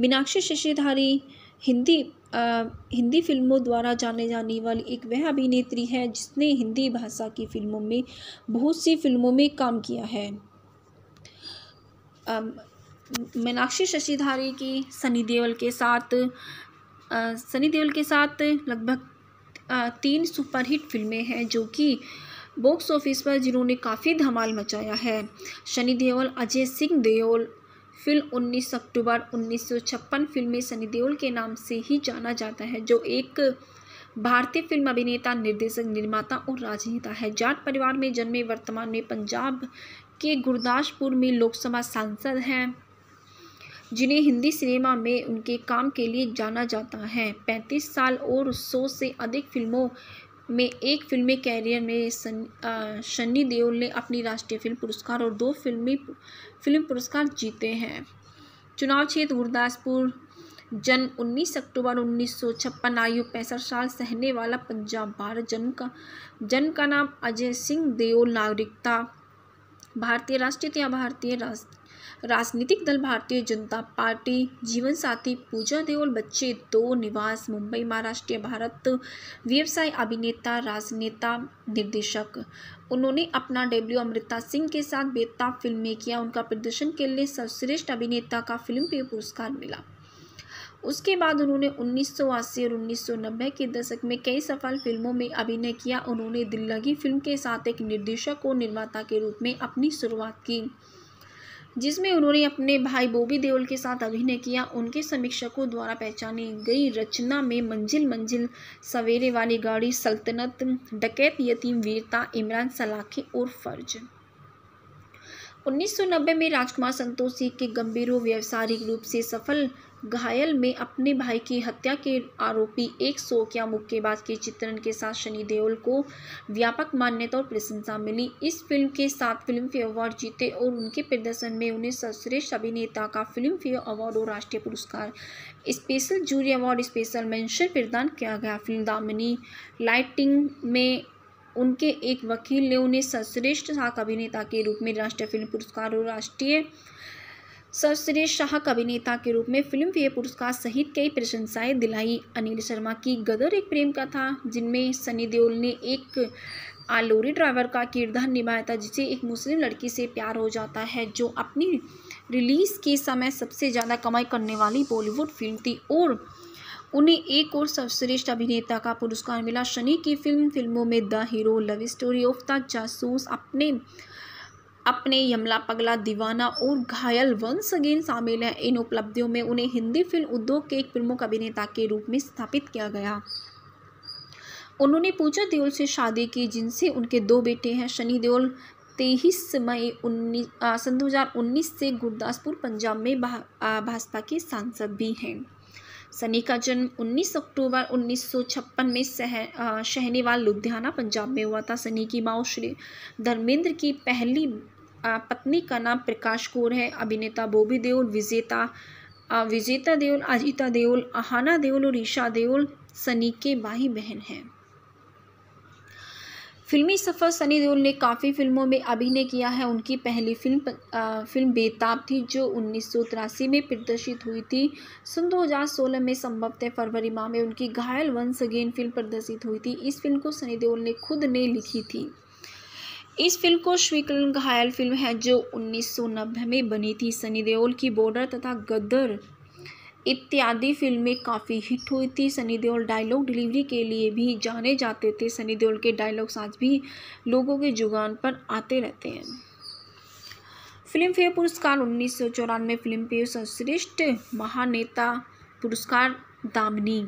Speaker 1: मीनाक्षी शशिधारी हिंदी आ, हिंदी फिल्मों द्वारा जाने जाने वाली एक वह अभिनेत्री है जिसने हिंदी भाषा की फिल्मों में बहुत सी फिल्मों में काम किया है मीनाक्षी शशिधारी की सनी देओल के साथ सनी देओल के साथ लगभग तीन सुपरहिट फिल्में हैं जो कि बॉक्स ऑफिस पर जिन्होंने काफ़ी धमाल मचाया है शनि देओल अजय सिंह देओल फिल्म 19 अक्टूबर 1956 फिल्म में सनी देओल के नाम से ही जाना जाता है जो एक भारतीय फिल्म अभिनेता निर्देशक निर्माता और राजनेता है जाट परिवार में जन्मे वर्तमान में पंजाब के गुरदासपुर में लोकसभा सांसद हैं जिन्हें हिंदी सिनेमा में उनके काम के लिए जाना जाता है पैंतीस साल और सौ से अधिक फिल्मों में एक फिल्मी कैरियर में सन्नी देओल ने अपनी राष्ट्रीय फिल्म पुरस्कार और दो फिल्मी फिल्म पुरस्कार जीते हैं चुनाव क्षेत्र गुरदासपुर जन्म 19 अक्टूबर 1956 आयु पैंसठ साल सहने वाला पंजाब भारत जन्म का जन्म का नाम अजय सिंह देओल नागरिकता भारतीय राष्ट्रीय या भारतीय राष्ट्र राजनीतिक दल भारतीय जनता पार्टी जीवन साथी पूजा देओल बच्चे दो निवास मुंबई महाराष्ट्र भारत व्यवसाय अभिनेता राजनेता निर्देशक उन्होंने अपना डेब्यू अमृता सिंह के साथ बेताब फिल्म में किया उनका प्रदर्शन के लिए सर्वश्रेष्ठ अभिनेता का फिल्म पे पुरस्कार मिला उसके बाद उन्होंने 1980 और 1990 के दशक में कई सफल फिल्मों में अभिनय किया उन्होंने दिल्लगी फिल्म के साथ एक निर्देशक और निर्माता के रूप में अपनी शुरुआत की जिसमें उन्होंने अपने भाई बोबी देओल के साथ अभिनय किया उनके समीक्षकों द्वारा पहचानी गई रचना में मंजिल मंजिल सवेरे वाली गाड़ी सल्तनत डकैत यतीम वीरता इमरान सलाखी और फर्ज 1990 में राजकुमार संतोषी के गंभीर व्यवसायिक रूप से सफल घायल में अपने भाई की हत्या के आरोपी एक सोकिया मुक्केबाज के चित्रण के साथ शनि देओल को व्यापक मान्यता और प्रशंसा मिली इस फिल्म के साथ फिल्म फेयर अवार्ड जीते और उनके प्रदर्शन में उन्हें सर्वश्रेष्ठ अभिनेता का फिल्म फेयर अवार्ड और राष्ट्रीय पुरस्कार special jury award special mention प्रदान किया गया फिल्म दामिनी लाइटिंग में उनके एक वकील ने उन्हें सर्वश्रेष्ठ साक अभिनेता के रूप में राष्ट्रीय फिल्म पुरस्कार और राष्ट्रीय सर्वश्रेष्ठ शाहक अभिनेता के रूप में फिल्म फेयर पुरस्कार सहित कई प्रशंसाएं दिलाई अनिल शर्मा की गदर एक प्रेम का था जिनमें सनी देओल ने एक आलोरी ड्राइवर का किरदार निभाया था जिसे एक मुस्लिम लड़की से प्यार हो जाता है जो अपनी रिलीज़ के समय सबसे ज़्यादा कमाई करने वाली बॉलीवुड फिल्म थी और उन्हें एक और सर्वश्रेष्ठ अभिनेता का पुरस्कार मिला शनि की फिल्म फिल्मों में the hero love story of the जासूस अपने अपने यमला पगला दीवाना और घायल वंस अगेन शामिल हैं इन उपलब्धियों में उन्हें हिंदी फिल्म उद्योग के एक प्रमुख अभिनेता के रूप में स्थापित किया गया उन्होंने पूजा देओल से शादी की जिनसे उनके दो बेटे हैं शनि देओल तेईस मई उन्नीस सन दो हज़ार उन्नीस से गुरदासपुर पंजाब में भाजपा के सांसद भी हैं सनी का जन्म 19 अक्टूबर 1956 में सह शहनेवाल लुधियाना पंजाब में हुआ था सनी की माँ श्री धर्मेंद्र की पहली पत्नी का नाम प्रकाश कौर है अभिनेता बॉबी देओल विजेता विजेता देओल अजिता देओल आहाना देओल और ईशा देओल सनी के भाई बहन हैं फिल्मी सफ़र सनी देओल ने काफ़ी फिल्मों में अभिनय किया है उनकी पहली फिल्म आ, फिल्म बेताब थी जो उन्नीस में प्रदर्शित हुई थी सन 2016 में संभवतः फरवरी माह में उनकी घायल वंस अगेन फिल्म प्रदर्शित हुई थी इस फिल्म को सनी देओल ने खुद ने लिखी थी इस फिल्म को श्रीकरण घायल फिल्म है जो 1990 में बनी थी सनी देओल की बॉर्डर तथा गदर इत्यादि फिल्में काफ़ी हिट हुई थी सनी देओल डायलॉग डिलीवरी के लिए भी जाने जाते थे सनी देओल के डायलॉग्स आज भी लोगों के जुगान पर आते रहते हैं फिल्म फेयर पुरस्कार उन्नीस सौ चौरानवे फिल्म फेयर सर्वश्रेष्ठ महानेता पुरस्कार दामनी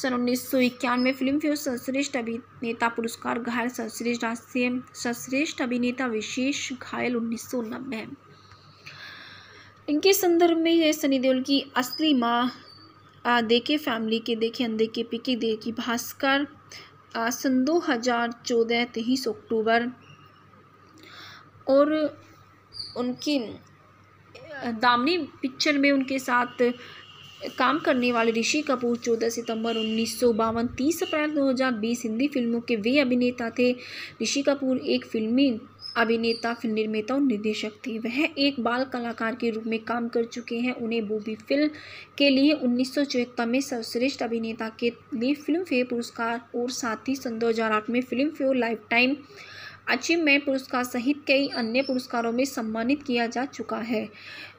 Speaker 1: सन उन्नीस सौ इक्यानवे फिल्म फेयर सर्वश्रेष्ठ अभिनेता पुरस्कार घायल सर्वश्रेष्ठ राष्ट्रीय सर्वश्रेष्ठ अभिनेता विशेष घायल उन्नीस सौ नब्बे इनके संदर्भ में यह सनी देओल की असली माँ देखे फैमिली के देखे अंधे के पिके देखी भास्कर सन दो हज़ार चौदह तेईस अक्टूबर और उनकी दामनी पिक्चर में उनके साथ काम करने वाले ऋषि कपूर 14 सितंबर उन्नीस सौ बावन तीस अप्रैल बीस हिंदी फिल्मों के वे अभिनेता थे ऋषि कपूर एक फिल्मी अभिनेता फिल्म निर्माता और निर्देशक थे वह एक बाल कलाकार के रूप में काम कर चुके हैं उन्हें बूबी फिल्म के लिए उन्नीस में सर्वश्रेष्ठ अभिनेता के लिए फिल्म फेयर पुरस्कार और साथ ही सन दो में Filmfare lifetime achievement पुरस्कार सहित कई अन्य पुरस्कारों में सम्मानित किया जा चुका है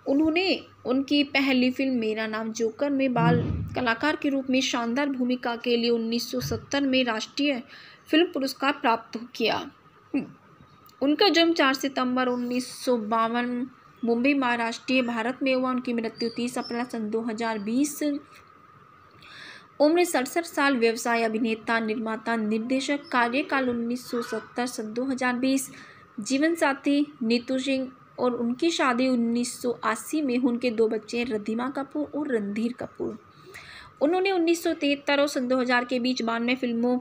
Speaker 1: उन्होंने उनकी पहली फिल्म मेरा नाम जोकर में बाल कलाकार के रूप में शानदार भूमिका के लिए 1970 में राष्ट्रीय फिल्म पुरस्कार प्राप्त किया उनका जन्म 4 सितंबर उन्नीस मुंबई महाराष्ट्रीय भारत में हुआ उनकी मृत्यु 30 अप्रैल सन 2020 उम्र सड़सठ साल व्यवसाय अभिनेता निर्माता निर्देशक कार्यकाल 1970 सन दो जीवन साथी नीतू सिंह और उनकी शादी 1980 में उनके दो बच्चे हैं रधिमा कपूर और रणधीर कपूर उन्होंने 1973 और सन 2000 के बीच बानवे फिल्मों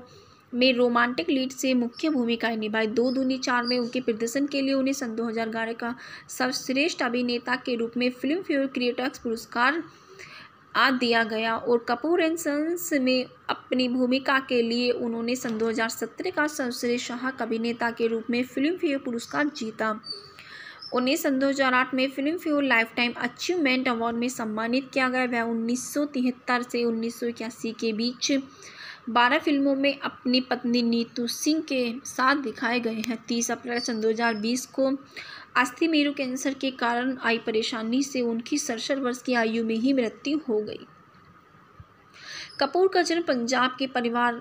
Speaker 1: में रोमांटिक लीड से मुख्य भूमिकाएं निभाई दो दूनी चार में उनके प्रदर्शन के लिए उन्हें सन 2011 का सर्वश्रेष्ठ अभिनेता के रूप में फिल्म फेयर क्रिएटर्स पुरस्कार आ दिया गया और कपूर एंड सन्स में अपनी भूमिका के लिए उन्होंने सन 2017 का सर्वश्रेष्ठ शाह अभिनेता के रूप में फिल्म फेयर पुरस्कार जीता उन्हें सन आठ में Filmfare lifetime achievement award में सम्मानित किया गया वह उन्नीस से उन्नीस के बीच बारह फिल्मों में अपनी पत्नी नीतू सिंह के साथ दिखाए गए हैं तीस अप्रैल सन बीस को अस्थि मेरु कैंसर के कारण आई परेशानी से उनकी सड़सठ वर्ष की आयु में ही मृत्यु हो गई कपूर का जन्म पंजाब के परिवार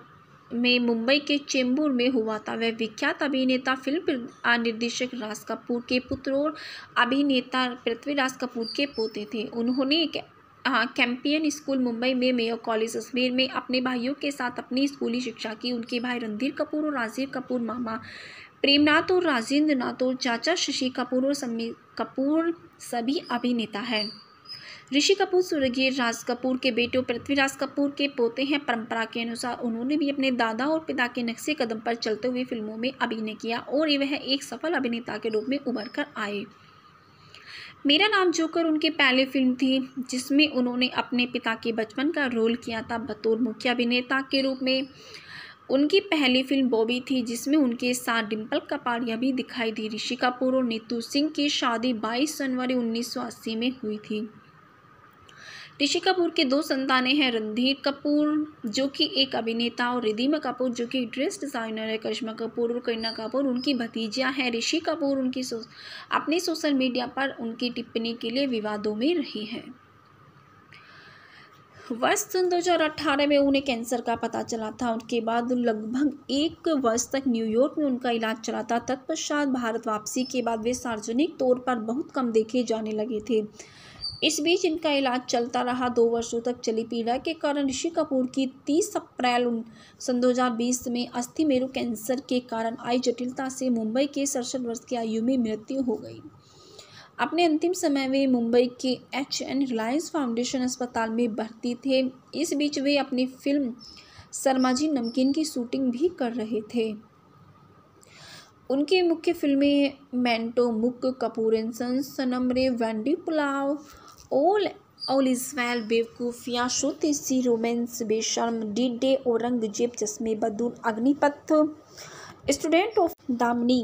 Speaker 1: में मुंबई के चेंबूर में हुआ था वह विख्यात अभिनेता फिल्म निर्देशक राज कपूर के पुत्र और अभिनेता पृथ्वीराज कपूर के पोते थे उन्होंने कैंपियन स्कूल मुंबई में मेयर कॉलेज अजमेर में अपने भाइयों के साथ अपनी स्कूली शिक्षा की उनके भाई रणधीर कपूर और राजीव कपूर मामा प्रेमनाथ और राजेंद्र नाथ और चाचा शशि कपूर और समी कपूर सभी अभिनेता हैं ऋषि कपूर सूर्यगीर राज कपूर के बेटे पृथ्वीराज कपूर के पोते हैं परंपरा के अनुसार उन्होंने भी अपने दादा और पिता के नक्शे कदम पर चलते हुए फिल्मों में अभिनय किया और वह एक सफल अभिनेता के रूप में उभर कर आए मेरा नाम जोकर उनकी पहली फिल्म थी जिसमें उन्होंने अपने पिता के बचपन का रोल किया था बतौर मुख्य अभिनेता के रूप में उनकी पहली फिल्म बॉबी थी जिसमें उनके साथ डिम्पल कपाड़िया भी दिखाई दी ऋषि कपूर और नीतू सिंह की शादी 22 जनवरी 1980 में हुई थी ऋषि कपूर के दो संतानें हैं रणधीर कपूर जो कि एक अभिनेता और रिधिमा कपूर जो कि ड्रेस डिज़ाइनर है करिश्मा कपूर और करीना कपूर उनकी भतीजिया है ऋषि कपूर उनकी सो, अपने सोशल मीडिया पर उनकी टिप्पणी के लिए विवादों में रही है वर्ष सन अट्ठारह में उन्हें कैंसर का पता चला था उनके बाद लगभग एक वर्ष तक न्यूयॉर्क में उनका इलाज चला था तत्पश्चात भारत वापसी के बाद वे सार्वजनिक तौर पर बहुत कम देखे जाने लगे थे इस बीच इनका इलाज चलता रहा दो वर्षों तक चली पीड़ा के कारण ऋषि कपूर की 30 अप्रैल सन 2020 में अस्थि मेरु कैंसर के कारण आई जटिलता से मुंबई के सड़सठ वर्ष की आयु में मृत्यु हो गई अपने अंतिम समय में मुंबई के एच एन रिलायंस फाउंडेशन अस्पताल में भर्ती थे इस बीच वे अपनी फिल्म शर्माजी नमकीन की शूटिंग भी कर रहे थे उनकी मुख्य फिल्में मैंटो मुक कपूर एंड सनम वैंडी pulao all all is well बेवकूफिया श्रोते सी romance Besharam डिडे Aurangzeb Chashme Baddoor Agneepath student of Damini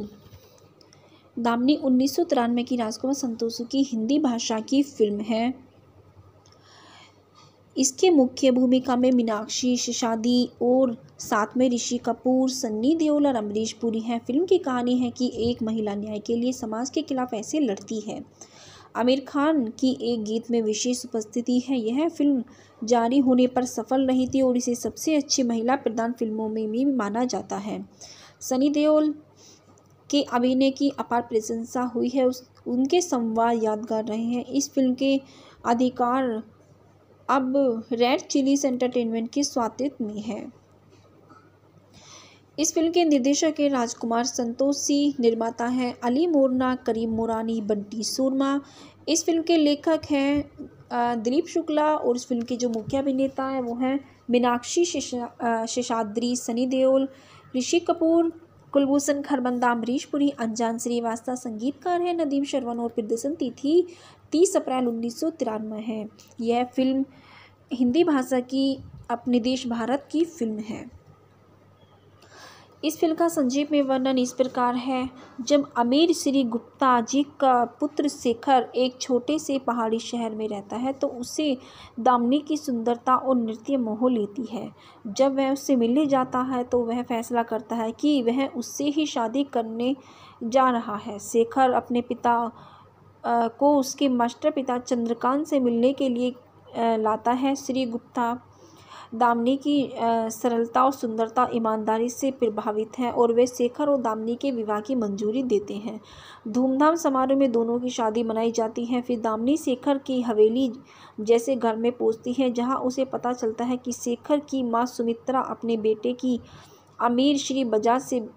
Speaker 1: Damini उन्नीस सौ तिरानवे की राजकुमार संतोष की हिंदी भाषा की फिल्म है इसके मुख्य भूमिका में मीनाक्षी शिशादी और साथ में ऋषि कपूर सन्नी देओल और अमरीश पुरी हैं फिल्म की कहानी है कि एक महिला न्याय के लिए समाज के खिलाफ ऐसे लड़ती है आमिर खान की एक गीत में विशेष उपस्थिति है यह फिल्म जारी होने पर सफल रही थी और इसे सबसे अच्छी महिला प्रधान फिल्मों में भी माना जाता है सनी देओल के अभिनय की अपार प्रशंसा हुई है उस उनके संवाद यादगार रहे हैं इस फिल्म के अधिकार अब रेड चिलीज एंटरटेनमेंट के स्वातित्व में है इस फिल्म के निर्देशक हैं राजकुमार संतोषी निर्माता हैं अली मोरना करीम मोरानी बंटी सूरमा इस फिल्म के लेखक हैं दिलीप शुक्ला और इस फिल्म के जो मुख्य अभिनेता हैं वो हैं मीनाक्षी शेषाद्री सनी देओल ऋषि कपूर कुलभूषण खरबंदा अमरीश पुरी अनजान श्रीवास्तव संगीतकार हैं नदीम शर्वन और प्रदर्शन तिथि तीस अप्रैल उन्नीस सौ तिरानवे है यह फिल्म हिंदी भाषा की अपने देश भारत की फिल्म है इस फिल्म का संजीव में वर्णन इस प्रकार है जब अमीर श्री गुप्ता जी का पुत्र शेखर एक छोटे से पहाड़ी शहर में रहता है तो उसे दामनी की सुंदरता और नृत्य मोह लेती है जब वह उससे मिलने जाता है तो वह फैसला करता है कि वह उससे ही शादी करने जा रहा है शेखर अपने पिता को उसके मास्टर पिता चंद्रकांत से मिलने के लिए लाता है श्री गुप्ता दामनी की सरलता और सुंदरता ईमानदारी से प्रभावित हैं और वे शेखर और दामनी के विवाह की मंजूरी देते हैं धूमधाम समारोह में दोनों की शादी मनाई जाती है फिर दामनी शेखर की हवेली जैसे घर में पहुँचती है जहाँ उसे पता चलता है कि शेखर की माँ सुमित्रा अपने बेटे की अमीर श्री बजाज से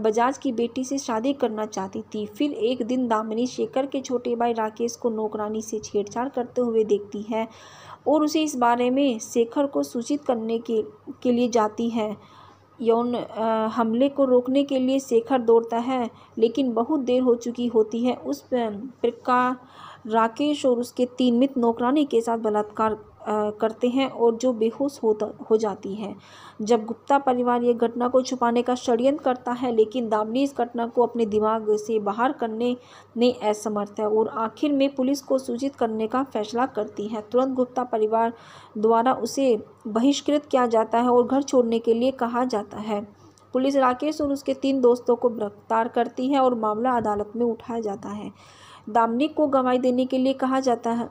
Speaker 1: बजाज की बेटी से शादी करना चाहती थी फिर एक दिन दामिनी शेखर के छोटे भाई राकेश को नौकरानी से छेड़छाड़ करते हुए देखती है और उसे इस बारे में शेखर को सूचित करने के के लिए जाती है यौन हमले को रोकने के लिए शेखर दौड़ता है लेकिन बहुत देर हो चुकी होती है उस प्रकार राकेश और उसके तीन मित्र नौकरानी के साथ बलात्कार करते हैं और जो बेहोश होता हो जाती है जब गुप्ता परिवार ये घटना को छुपाने का षड्यंत्र करता है लेकिन दामनी इस घटना को अपने दिमाग से बाहर करने में असमर्थ है और आखिर में पुलिस को सूचित करने का फैसला करती है तुरंत गुप्ता परिवार द्वारा उसे बहिष्कृत किया जाता है और घर छोड़ने के लिए कहा जाता है पुलिस राकेश और उसके तीन दोस्तों को गिरफ्तार करती है और मामला अदालत में उठाया जाता है दामनिक को गवाही देने के लिए कहा जाता है आ,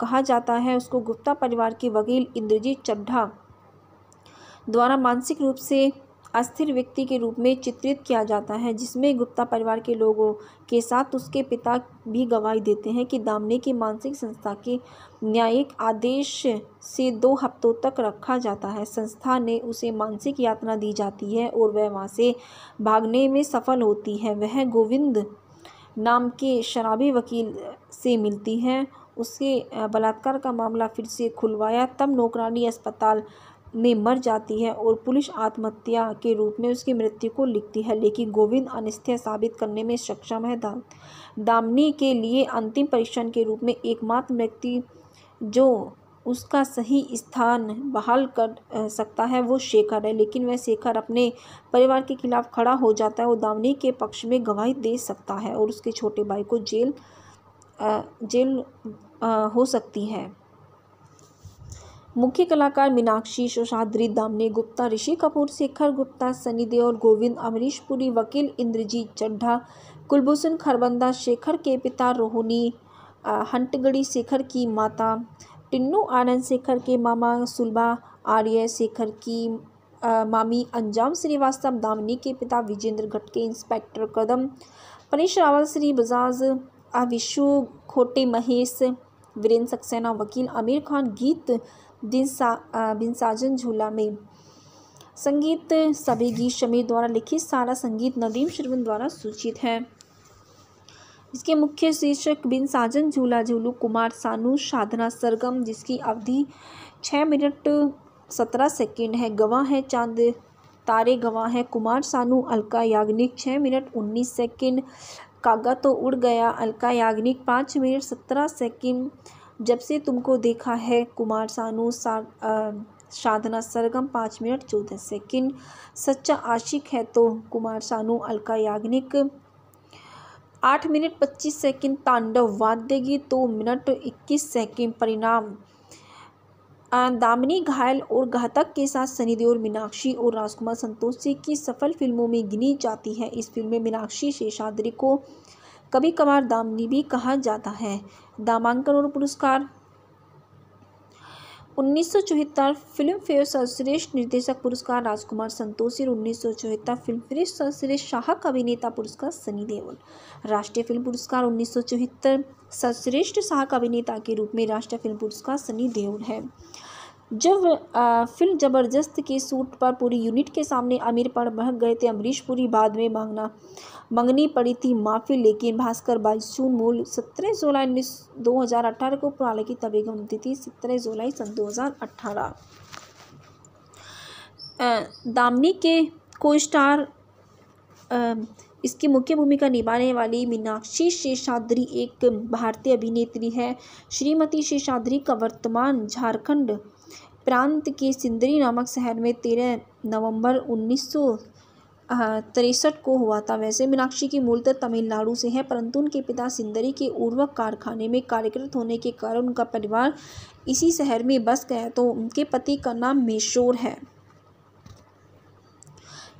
Speaker 1: कहा जाता है उसको गुप्ता परिवार के वकील इंद्रजीत चड्ढा द्वारा मानसिक रूप से अस्थिर व्यक्ति के रूप में चित्रित किया जाता है जिसमें गुप्ता परिवार के लोगों के साथ उसके पिता भी गवाही देते हैं कि दामने की मानसिक संस्था के न्यायिक आदेश से दो हफ्तों तक रखा जाता है संस्था ने उसे मानसिक यातना दी जाती है और वह वहाँ से भागने में सफल होती है वह गोविंद नाम के शराबी वकील से मिलती हैं उसके बलात्कार का मामला फिर से खुलवाया तब नौकरानी अस्पताल में मर जाती है और पुलिस आत्महत्या के रूप में उसकी मृत्यु को लिखती है लेकिन गोविंद अनिस्थ्य साबित करने में सक्षम है दाम दामनी के लिए अंतिम परीक्षण के रूप में एकमात्र व्यक्ति जो उसका सही स्थान बहाल कर सकता है वो शेखर है लेकिन वह शेखर अपने परिवार के खिलाफ खड़ा हो जाता है वो दामनी के पक्ष में गवाही दे सकता है और उसके छोटे भाई को जेल जेल हो सकती है मुख्य कलाकार मीनाक्षी शोशाद्री दामनी गुप्ता ऋषि कपूर शेखर गुप्ता सनी देओल गोविंद अमरीश पुरी वकील इंद्रजीत चड्ढा कुलभूषण खरबंदा शेखर के पिता रोहिणी हंटगड़ी शेखर की माता टिन्नू आनंद शेखर के मामा सुलभा आर्य शेखर की आ, मामी अंजाम श्रीवास्तव दामिनी के पिता विजेंद्र घटके इंस्पेक्टर कदम पनीश रावल श्री बजाज अविशु खोटे महेश वीरेंद्र सक्सेना वकील आमिर खान गीत दिनसा बिनसाजन झूला में संगीत सभी गीत शमीर द्वारा लिखित सारा संगीत नदीम श्रवण द्वारा सूचित है जिसके मुख्य शीर्षक बिन साजन झूला झूलू कुमार सानू साधना सरगम जिसकी अवधि छः मिनट सत्रह सेकेंड है गवाह है चांद तारे गवाह हैं कुमार सानू अलका याग्निक छः मिनट उन्नीस सेकेंड कागा तो उड़ गया अलका याग्निक पाँच मिनट सत्रह सेकेंड जब से तुमको देखा है कुमार सानू सा साधना सरगम पाँच मिनट चौदह सेकंड सच्चा आशिक है तो कुमार सानू अलका याग्निक आठ मिनट पच्चीस सेकंड तांडव वाद्य गीत दो मिनट इक्कीस सेकंड परिणाम दामिनी घायल और घातक के साथ सनी देओल मीनाक्षी और राजकुमार संतोषी की सफल फिल्मों में गिनी जाती है इस फिल्म में मीनाक्षी शेषाद्री को कभी कभार दामिनी भी कहा जाता है दामांकन और पुरस्कार उन्नीस फिल्म फेयर सर्वश्रेष्ठ निर्देशक पुरस्कार राजकुमार संतोषी और उन्नीस फिल्म फेयर सर्वश्रेष्ठ शाहक अभिनेता पुरस्कार सनी देओल राष्ट्रीय फिल्म पुरस्कार उन्नीस सर्वश्रेष्ठ शाहक अभिनेता के रूप में राष्ट्रीय फिल्म पुरस्कार सनी देओल है जब आ, फिल्म ज़बरदस्त के सूट पर पूरी यूनिट के सामने आमिर पर महक गए थे अमरीश पूरी बाद में मांगना मंगनी पड़ी थी माफ़ी लेकिन भास्कर बाईसू मूल सत्रह जुलाई उन्नीस दो हज़ार अठारह को पुराले की तबीयत बनती थी सत्रह जुलाई सन दो हज़ार अठारह दामनी के को स्टार इसकी मुख्य भूमिका निभाने वाली मीनाक्षी शेषाद्री एक भारतीय अभिनेत्री है श्रीमती शेषाद्री का वर्तमान झारखंड प्रांत के सिंदरी नामक शहर में तेरह नवंबर उन्नीस तिरसठ को हुआ था वैसे मीनाक्षी की मूलतः तमिलनाडु से है परंतु उनके पिता सिंदरी के उर्वक कारखाने में कार्यरत होने के कारण उनका परिवार इसी शहर में बस गया तो उनके पति का नाम मेशोर है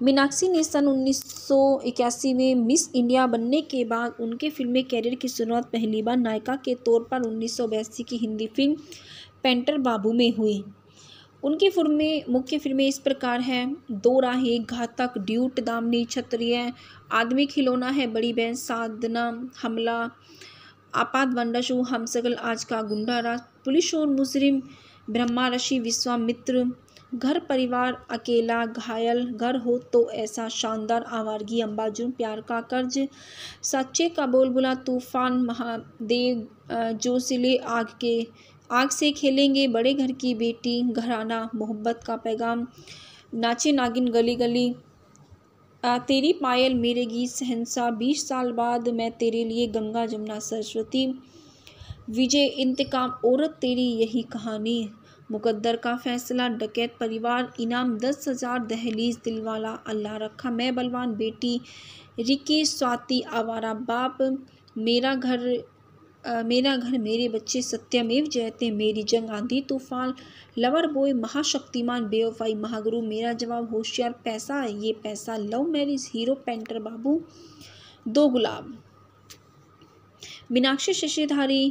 Speaker 1: मीनाक्षी ने सन 1981 में मिस इंडिया बनने के बाद उनके फिल्मी कैरियर की शुरुआत पहली बार नायिका के तौर पर उन्नीस की हिंदी फिल्म पेंटर बाबू में हुई उनकी फिल्में मुख्य फिल्में इस प्रकार हैं दो राहें घातक ड्यूट दामनी क्षत्रिय आदमी खिलौना है बड़ी बहन साधना हमला आपात बंडाशु हमसगल आज का गुंडा राज पुलिस और मुजरिम ऋषि विश्वामित्र घर परिवार अकेला घायल घर हो तो ऐसा शानदार आवारगी अंबाजुन प्यार का कर्ज सच्चे का बोलबुला तूफान महादेव सिले आग के आग से खेलेंगे बड़े घर की बेटी घराना मोहब्बत का पैगाम नाचे नागिन गली गली आ, तेरी पायल मेरे गीत सहनसा बीस साल बाद मैं तेरे लिए गंगा जमुना सरस्वती विजय इंतकाम औरत तेरी यही कहानी मुकद्दर का फैसला डकैत परिवार इनाम दस हज़ार दहलीज दिलवाला अल्लाह रखा मैं बलवान बेटी रिकी स्वाति आवारा बाप मेरा घर मेरा घर मेरे बच्चे सत्यमेव जयते मेरी जंग आंधी तूफान लवर बॉय महाशक्तिमान बेवफाई महागुरु मेरा जवाब होशियार पैसा ये पैसा love marriage hero painter Babu दो गुलाब मीनाक्षी शशिधारी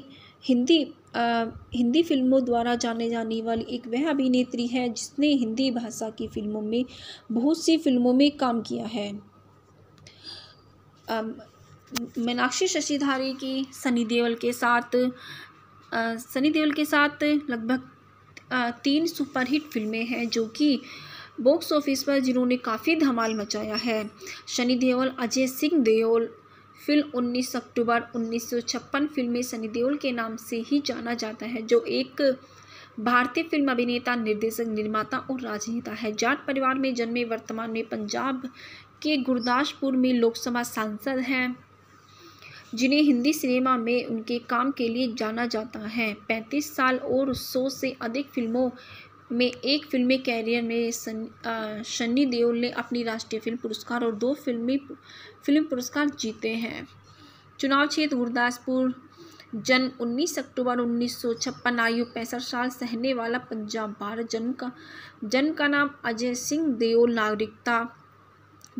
Speaker 1: हिंदी आ, हिंदी फिल्मों द्वारा जाने जाने वाली एक वह अभिनेत्री है जिसने हिंदी भाषा की फिल्मों में बहुत सी फिल्मों में काम किया है आ, मीनाक्षी शशिधारी की सनी देओल के साथ सनी देओल के साथ लगभग तीन सुपरहिट फिल्में हैं जो कि बॉक्स ऑफिस पर जिन्होंने काफ़ी धमाल मचाया है सनी देओल अजय सिंह देओल फिल्म 19 अक्टूबर 1956 फिल्म में सनी देओल के नाम से ही जाना जाता है जो एक भारतीय फिल्म अभिनेता निर्देशक निर्माता और राजनेता है जाट परिवार में जन्मे वर्तमान में पंजाब के गुरदासपुर में लोकसभा सांसद हैं जिन्हें हिंदी सिनेमा में उनके काम के लिए जाना जाता है पैंतीस साल और सौ से अधिक फिल्मों में एक फिल्मी कैरियर में सन, सन्नी देओल ने अपनी राष्ट्रीय फिल्म पुरस्कार और दो फिल्मी फिल्म पुरस्कार जीते हैं चुनाव क्षेत्र गुरदासपुर जन्म उन्नीस अक्टूबर उन्नीस छप्पन आयु पैंसठ साल सहने वाला पंजाब भारत जन्म का जन्म का नाम अजय सिंह देओल नागरिकता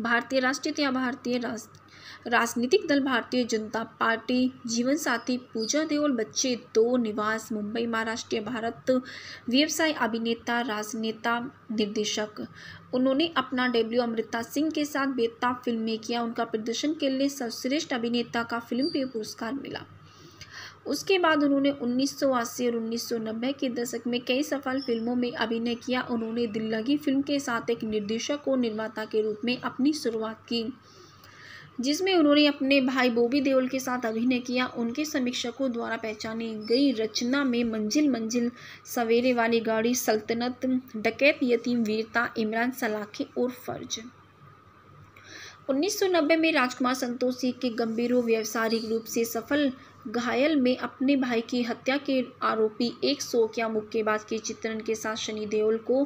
Speaker 1: भारतीय राष्ट्रीय या भारतीय राष्ट्र राजनीतिक दल भारतीय जनता पार्टी जीवन साथी पूजा देओल बच्चे दो निवास मुंबई महाराष्ट्र भारत व्यवसाय अभिनेता राजनेता निर्देशक उन्होंने अपना डेब्यू अमृता सिंह के साथ बेताब फिल्म में किया उनका प्रदर्शन के लिए सर्वश्रेष्ठ अभिनेता का फिल्म पे पुरस्कार मिला उसके बाद उन्होंने 1980 और 1990 के दशक में कई सफल फिल्मों में अभिनय किया उन्होंने दिल्लगी फिल्म के साथ एक निर्देशक और निर्माता के रूप में अपनी शुरुआत की जिसमें उन्होंने अपने भाई बोबी देओल के साथ अभिनय किया उनके समीक्षकों द्वारा पहचानी गई रचना में मंजिल मंजिल सवेरे वाली गाड़ी सल्तनत डकैत यतीम वीरता इमरान सलाखे और फर्ज 1990 में राजकुमार संतोषी के गंभीरों व्यवसायिक रूप से सफल घायल में अपने भाई की हत्या के आरोपी एक सोकिया मुक्केबाज के चित्रण के साथ शनि देओल को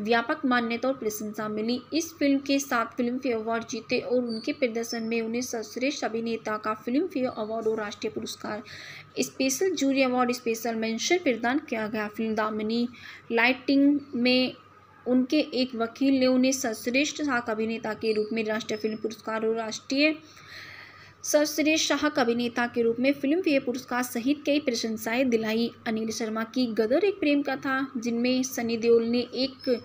Speaker 1: व्यापक मान्यता और प्रशंसा मिली इस फिल्म के साथ फिल्म फेयर अवार्ड जीते और उनके प्रदर्शन में उन्हें सर्वश्रेष्ठ अभिनेता का फिल्म फेयर अवार्ड और राष्ट्रीय पुरस्कार special jury award special mention प्रदान किया गया फिल्म दामिनी लाइटिंग में उनके एक वकील ने उन्हें सर्वश्रेष्ठ साक अभिनेता के रूप में राष्ट्रीय फिल्म पुरस्कार और राष्ट्रीय सर्वश्रेष्ठ शाहक अभिनेता के रूप में फिल्म फेयर पुरस्कार सहित कई प्रशंसाएं दिलाई अनिल शर्मा की गदर एक प्रेम का था जिनमें सनी देओल ने एक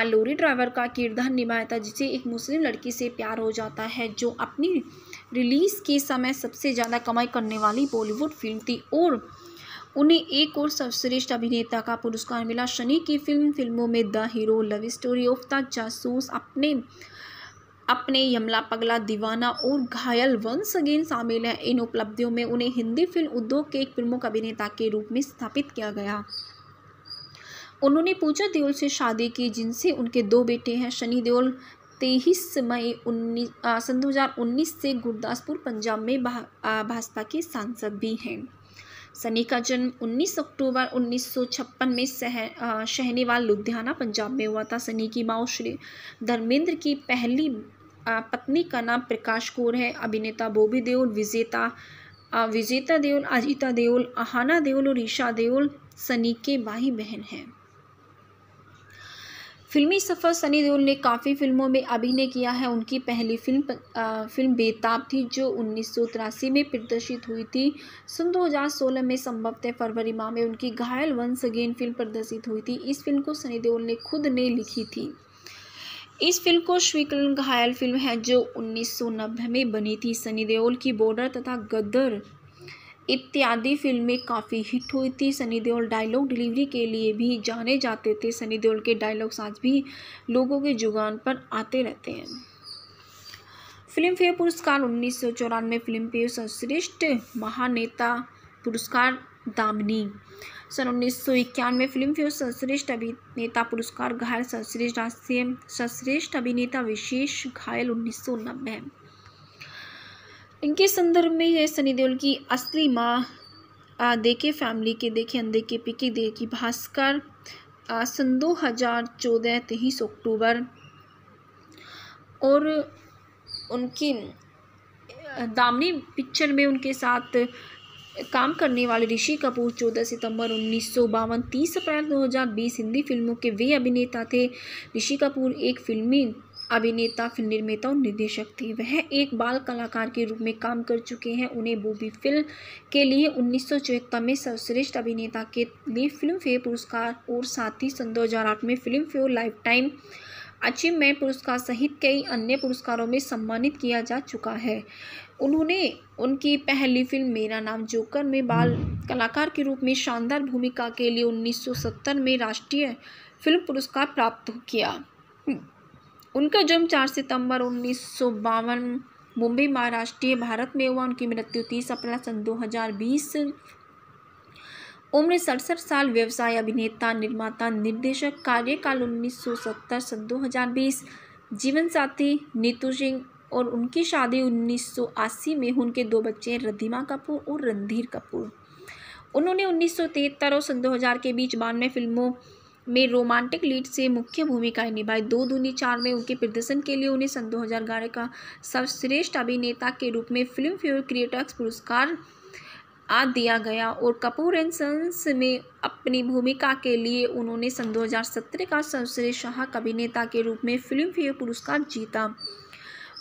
Speaker 1: आलोरी ड्राइवर का किरदार निभाया था जिसे एक मुस्लिम लड़की से प्यार हो जाता है जो अपनी रिलीज़ के समय सबसे ज़्यादा कमाई करने वाली बॉलीवुड फिल्म थी और उन्हें एक और सर्वश्रेष्ठ अभिनेता का पुरस्कार मिला शनि की फिल्म फिल्मों में the hero love story of the जासूस अपने अपने यमला पगला दीवाना और घायल वंस अगेन शामिल हैं इन उपलब्धियों में उन्हें हिंदी फिल्म उद्योग के एक प्रमुख अभिनेता के रूप में स्थापित किया गया उन्होंने पूजा देओल से शादी की जिनसे उनके दो बेटे हैं शनि देओल तेईस मई उन्नीस सन दो हज़ार उन्नीस से गुरदासपुर पंजाब में भाजपा के सांसद भी हैं सनी का जन्म 19 अक्टूबर 1956 में सह शहनेवाल लुधियाना पंजाब में हुआ था सनी की माओ श्री धर्मेंद्र की पहली पत्नी का नाम प्रकाश कौर है अभिनेता बॉबी देओल विजेता विजेता देओल अजिता देओल आहाना देओल और ईशा देओल सनी के भाई बहन हैं फिल्मी सफ़र सनी देओल ने काफ़ी फिल्मों में अभिनय किया है उनकी पहली फिल्म आ, फिल्म बेताब थी जो उन्नीस में प्रदर्शित हुई थी सन 2016 में संभवतः फरवरी माह में उनकी घायल वंस अगेन फिल्म प्रदर्शित हुई थी इस फिल्म को सनी देओल ने खुद ने लिखी थी इस फिल्म को स्वीकरण घायल फिल्म है जो 1990 में बनी थी सनी देओल की बॉर्डर तथा गदर इत्यादि फिल्में काफ़ी हिट हुई थी सनी देओल डायलॉग डिलीवरी के लिए भी जाने जाते थे सनी देओल के डायलॉग्स आज भी लोगों के जुगान पर आते रहते हैं फिल्म फेयर पुरस्कार उन्नीस सौ चौरानवे फिल्म फेयर सर्वश्रेष्ठ महानेता पुरस्कार दामनी सन उन्नीस सौ इक्यानवे फिल्म फेयर सर्वश्रेष्ठ अभिनेता पुरस्कार घायल सर्वश्रेष्ठ राष्ट्रीय सर्वश्रेष्ठ अभिनेता विशेष घायल उन्नीस सौ नब्बे इनके संदर्भ में यह सनी देओल की असली माँ देखे फैमिली के देखे अंधे के पिके दे की भास्कर सन दो हज़ार चौदह तेईस अक्टूबर और उनकी दामनी पिक्चर में उनके साथ काम करने वाले ऋषि कपूर 14 सितंबर उन्नीस सौ बावन तीस अप्रैल बीस हिंदी फिल्मों के वे अभिनेता थे ऋषि कपूर एक फिल्मी अभिनेता फिल्म निर्माता और निर्देशक थे वह एक बाल कलाकार के रूप में काम कर चुके हैं उन्हें बूबी फिल्म के लिए उन्नीस में सर्वश्रेष्ठ अभिनेता के लिए फिल्म फेयर पुरस्कार और साथ ही सन दो में Filmfare lifetime achievement पुरस्कार सहित कई अन्य पुरस्कारों में सम्मानित किया जा चुका है उन्होंने उनकी पहली फिल्म मेरा नाम जोकर में बाल कलाकार के रूप में शानदार भूमिका के लिए 1970 में राष्ट्रीय फिल्म पुरस्कार प्राप्त किया उनका जन्म 4 सितंबर उन्नीस मुंबई महाराष्ट्रीय भारत में हुआ उनकी मृत्यु 30 अप्रैल सन 2020 उम्र सड़सठ साल व्यवसाय अभिनेता निर्माता निर्देशक कार्यकाल 1970 सन दो जीवन साथी नीतू सिंह और उनकी शादी 1980 में उनके दो बच्चे रधिमा कपूर और रणधीर कपूर उन्होंने 1973 और सन 2000 के बीच बानवे फिल्मों में रोमांटिक लीड से मुख्य भूमिकाएं निभाई दो दूनी चार में उनके प्रदर्शन के लिए उन्हें सन दो हज़ार का सर्वश्रेष्ठ अभिनेता के रूप में फिल्म फेयर क्रिएटर्स पुरस्कार आ दिया गया और कपूर एंड सन्स में अपनी भूमिका के लिए उन्होंने सन 2017 का सर्वश्रेष्ठ शाह अभिनेता के रूप में फिल्म फेयर पुरस्कार जीता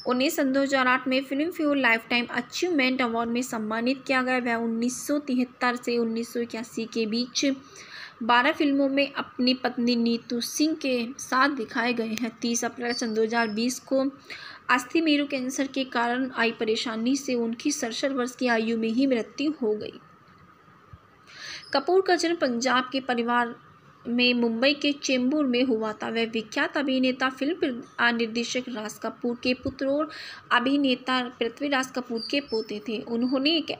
Speaker 1: उन्हें सन दो में Filmfare lifetime achievement award में सम्मानित किया गया वह उन्नीस से उन्नीस के बीच बारह फिल्मों में अपनी पत्नी नीतू सिंह के साथ दिखाए गए हैं तीस अप्रैल सन दो को अस्थि मेरु कैंसर के कारण आई परेशानी से उनकी सड़सठ वर्ष की आयु में ही मृत्यु हो गई कपूर का जन्म पंजाब के परिवार में मुंबई के चेंबूर में हुआ था वह विख्यात अभिनेता फिल्म निर्देशक राज कपूर के पुत्र और अभिनेता पृथ्वीराज कपूर के पोते थे उन्होंने एक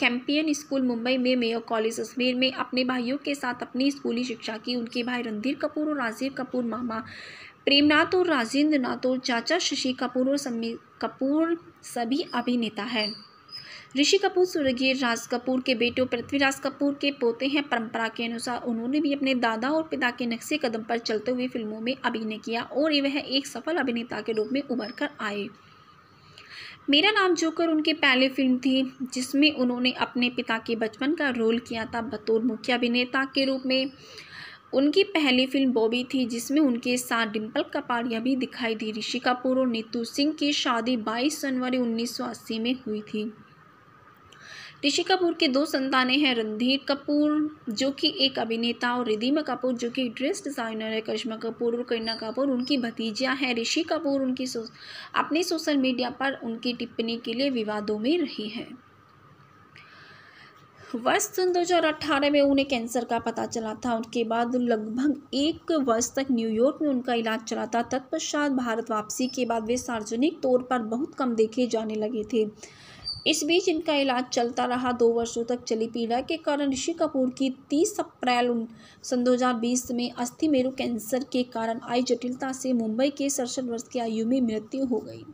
Speaker 1: कैंपियन स्कूल मुंबई में मेयर कॉलेज अजमेर में अपने भाइयों के साथ अपनी स्कूली शिक्षा की उनके भाई रणधीर कपूर और राजीव कपूर मामा प्रेमनाथ और राजेंद्र नाथ और चाचा शशि कपूर और सम्मी कपूर सभी अभिनेता हैं ऋषि कपूर स्वर्गीय राज कपूर के और पृथ्वीराज कपूर के पोते हैं परंपरा के अनुसार उन्होंने भी अपने दादा और पिता के नक्शे कदम पर चलते हुए फिल्मों में अभिनय किया और वह एक सफल अभिनेता के रूप में उभर कर आए मेरा नाम जोकर उनकी पहली फिल्म थी जिसमें उन्होंने अपने पिता के बचपन का रोल किया था बतौर मुख्य अभिनेता के रूप में उनकी पहली फिल्म बॉबी थी जिसमें उनके साथ डिम्पल कपाड़िया भी दिखाई दी ऋषि कपूर और नीतू सिंह की शादी 22 जनवरी 1980 में हुई थी ऋषि कपूर के दो संतानें हैं रणधीर कपूर जो कि एक अभिनेता और रिधिमा कपूर जो कि ड्रेस डिज़ाइनर है करिश्मा कपूर और करीना कपूर उनकी भतीजिया हैं ऋषि कपूर उनकी सो, अपने सोशल मीडिया पर उनकी टिप्पणी के लिए विवादों में रही है वर्ष सन अट्ठारह में उन्हें कैंसर का पता चला था उनके बाद लगभग एक वर्ष तक न्यूयॉर्क में उनका इलाज चला था तत्पश्चात भारत वापसी के बाद वे सार्वजनिक तौर पर बहुत कम देखे जाने लगे थे इस बीच इनका इलाज चलता रहा दो वर्षों तक चली पीड़ा के कारण ऋषि कपूर की 30 अप्रैल सन 2020 में अस्थि मेरु कैंसर के कारण आई जटिलता से मुंबई के सड़सठ वर्ष की आयु में मृत्यु हो गई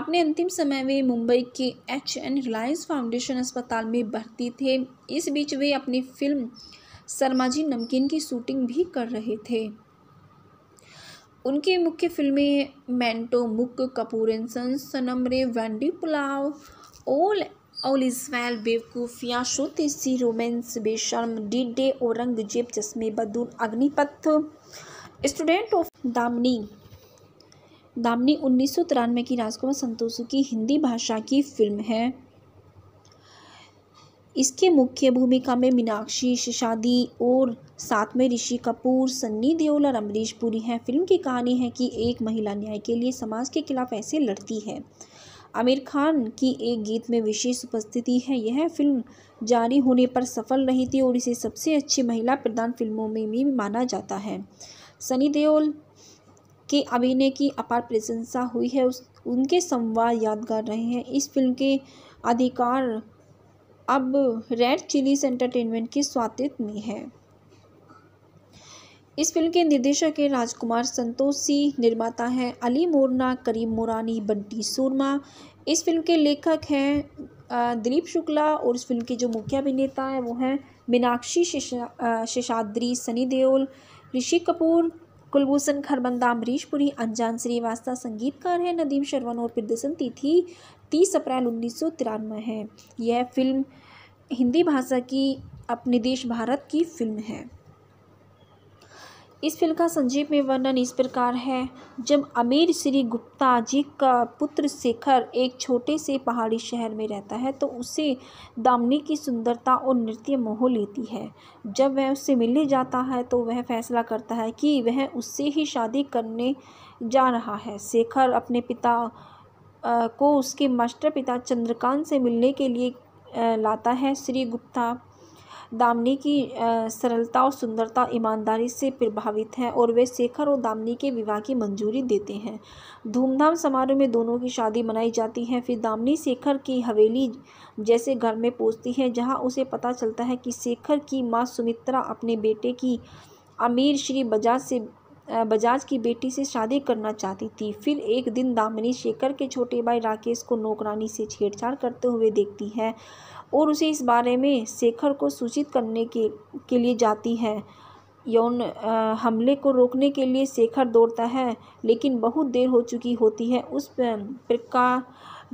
Speaker 1: अपने अंतिम समय वे मुंबई के एच एन रिलायंस फाउंडेशन अस्पताल में भर्ती थे इस बीच वे अपनी फिल्म शर्माजी नमकीन की शूटिंग भी कर रहे थे उनकी मुख्य फिल्में मैंटो मुक कपूर सनम वैंडी pulao all all is well Bewakoofiyaan Shuddh सी romance Besharam डिडे Aurangzeb Chashme Baddoor Agneepath student of Damini Damini उन्नीस सौ तिरानवे की राजकुमार संतोषु की हिंदी भाषा की फिल्म है इसके मुख्य भूमिका में मीनाक्षी शिशादी और साथ में ऋषि कपूर सन्नी देओल और अमरीश पुरी हैं फिल्म की कहानी है कि एक महिला न्याय के लिए समाज के खिलाफ ऐसे लड़ती है आमिर खान की एक गीत में विशेष उपस्थिति है यह फिल्म जारी होने पर सफल रही थी और इसे सबसे अच्छी महिला प्रधान फिल्मों में भी माना जाता है सनी देओल के अभिनय की अपार प्रशंसा हुई है उस उनके संवाद यादगार रहे हैं इस फिल्म के अधिकार अब रेड चिलीज एंटरटेनमेंट के स्वातित्व में है इस फिल्म के निर्देशक हैं राजकुमार संतोषी निर्माता हैं अली मोरना करीम मोरानी बंटी सूरमा इस फिल्म के लेखक हैं दिलीप शुक्ला और इस फिल्म के जो मुख्य अभिनेता हैं वो हैं मीनाक्षी शेषाद्री सनी देओल ऋषि कपूर कुलभूषण खरबंदा अमरीश पुरी अनजान श्रीवास्तव संगीतकार हैं नदीम शर्वन और प्रदर्शन तिथि तीस अप्रैल उन्नीस सौ तिरानवे है यह फिल्म हिंदी भाषा की अपने देश भारत की फिल्म है इस फिल्म का संजीव में वर्णन इस प्रकार है जब अमीर श्री गुप्ता जी का पुत्र शेखर एक छोटे से पहाड़ी शहर में रहता है तो उसे दामनी की सुंदरता और नृत्य मोह लेती है जब वह उससे मिलने जाता है तो वह फैसला करता है कि वह उससे ही शादी करने जा रहा है शेखर अपने पिता को उसके मास्टर पिता चंद्रकांत से मिलने के लिए लाता है श्री गुप्ता दामनी की सरलता और सुंदरता ईमानदारी से प्रभावित हैं और वे शेखर और दामनी के विवाह की मंजूरी देते हैं धूमधाम समारोह में दोनों की शादी मनाई जाती है फिर दामनी शेखर की हवेली जैसे घर में पहुँचती है जहाँ उसे पता चलता है कि शेखर की माँ सुमित्रा अपने बेटे की अमीर श्री बजाज से बजाज की बेटी से शादी करना चाहती थी फिर एक दिन दामिनी शेखर के छोटे भाई राकेश को नौकरानी से छेड़छाड़ करते हुए देखती है और उसे इस बारे में शेखर को सूचित करने के के लिए जाती है यौन हमले को रोकने के लिए शेखर दौड़ता है लेकिन बहुत देर हो चुकी होती है उस प्रकार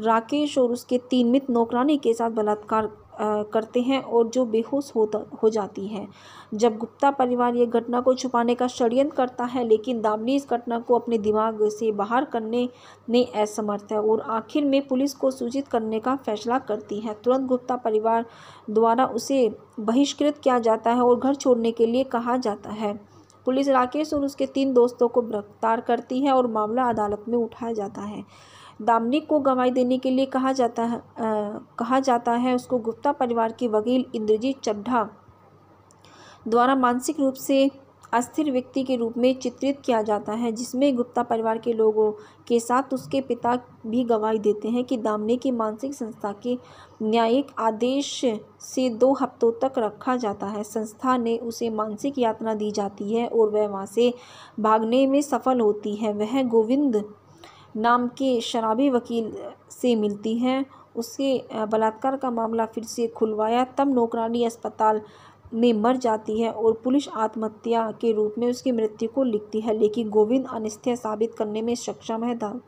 Speaker 1: राकेश और उसके तीन मित्र नौकरानी के साथ बलात्कार करते हैं और जो बेहोश होता हो जाती है जब गुप्ता परिवार ये घटना को छुपाने का षड्यंत्र करता है लेकिन दामनी इस घटना को अपने दिमाग से बाहर करने में असमर्थ है और आखिर में पुलिस को सूचित करने का फैसला करती है तुरंत गुप्ता परिवार द्वारा उसे बहिष्कृत किया जाता है और घर छोड़ने के लिए कहा जाता है पुलिस राकेश और उसके तीन दोस्तों को गिरफ्तार करती है और मामला अदालत में उठाया जाता है दामनी को गवाही देने के लिए कहा जाता है आ, कहा जाता है उसको गुप्ता परिवार के वकील इंद्रजीत चड्ढा द्वारा मानसिक रूप से अस्थिर व्यक्ति के रूप में चित्रित किया जाता है जिसमें गुप्ता परिवार के लोगों के साथ उसके पिता भी गवाही देते हैं कि दामने की मानसिक संस्था के न्यायिक आदेश से दो हफ्तों तक रखा जाता है संस्था ने उसे मानसिक यातना दी जाती है और वह वहाँ से भागने में सफल होती है वह गोविंद नाम के शराबी वकील से मिलती हैं उसके बलात्कार का मामला फिर से खुलवाया तब नौकरानी अस्पताल में मर जाती है और पुलिस आत्महत्या के रूप में उसकी मृत्यु को लिखती है लेकिन गोविंद अनिस्थ्य साबित करने में सक्षम है दाम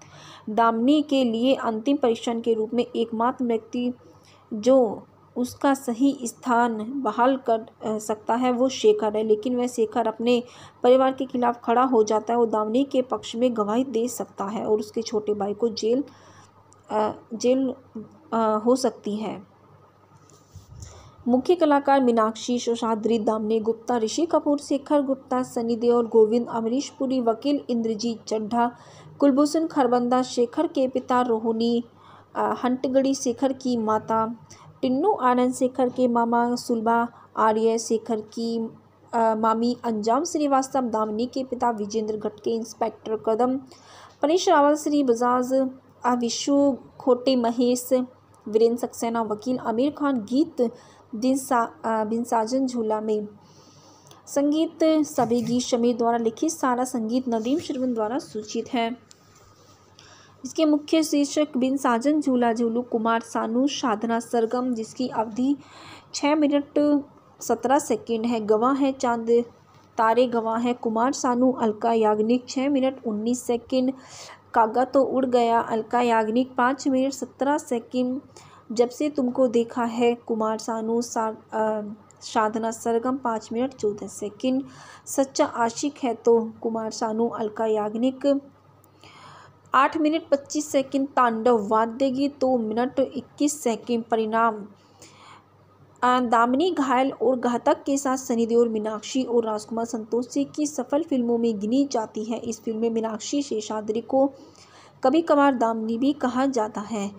Speaker 1: दामनी के लिए अंतिम परीक्षण के रूप में एकमात्र व्यक्ति जो उसका सही स्थान बहाल कर सकता है वो शेखर है लेकिन वह शेखर अपने परिवार के खिलाफ खड़ा हो जाता है और दामनी के पक्ष में गवाही दे सकता है और उसके छोटे भाई को जेल जेल हो सकती है मुख्य कलाकार मीनाक्षी शोशाद्री दामने गुप्ता ऋषि कपूर शेखर गुप्ता सनी और गोविंद अमरीश पुरी वकील इंद्रजीत चड्ढा कुलभूषण खरबंदा शेखर के पिता रोहिणी हंटगड़ी शेखर की माता टिन्नू आनंद शेखर के मामा सुलभा आर्य शेखर की आ, मामी अंजाम श्रीवास्तव दामिनी के पिता विजेंद्र घटके इंस्पेक्टर कदम पनीश रावल श्री बजाज अविशु खोटे महेश वीरेंद्र सक्सेना वकील आमिर खान गीत दिन सा बिनसाजन झूला में संगीत सभी गीत शमीर द्वारा लिखित सारा संगीत नदीम शर्वन द्वारा सूचित है इसके मुख्य शीर्षक बिन साजन झूला झूलू कुमार सानू साधना सरगम जिसकी अवधि छः मिनट सत्रह सेकेंड है गवाह है चांद तारे गवाह हैं कुमार सानू अलका याग्निक छः मिनट उन्नीस सेकेंड कागा तो उड़ गया अलका याग्निक पाँच मिनट सत्रह सेकेंड जब से तुमको देखा है कुमार सानू साधना सरगम पाँच मिनट चौदह सेकंड सच्चा आशिक है तो कुमार सानू अलका याग्निक आठ मिनट पच्चीस सेकंड तांडव वाद्य गीत दो मिनट इक्कीस सेकंड परिणाम दामिनी घायल और घातक के साथ सनी देओल मीनाक्षी और राजकुमार संतोषी की सफल फिल्मों में गिनी जाती है इस फिल्म में मीनाक्षी शेषाद्री को कभी कभार दामिनी भी कहा जाता है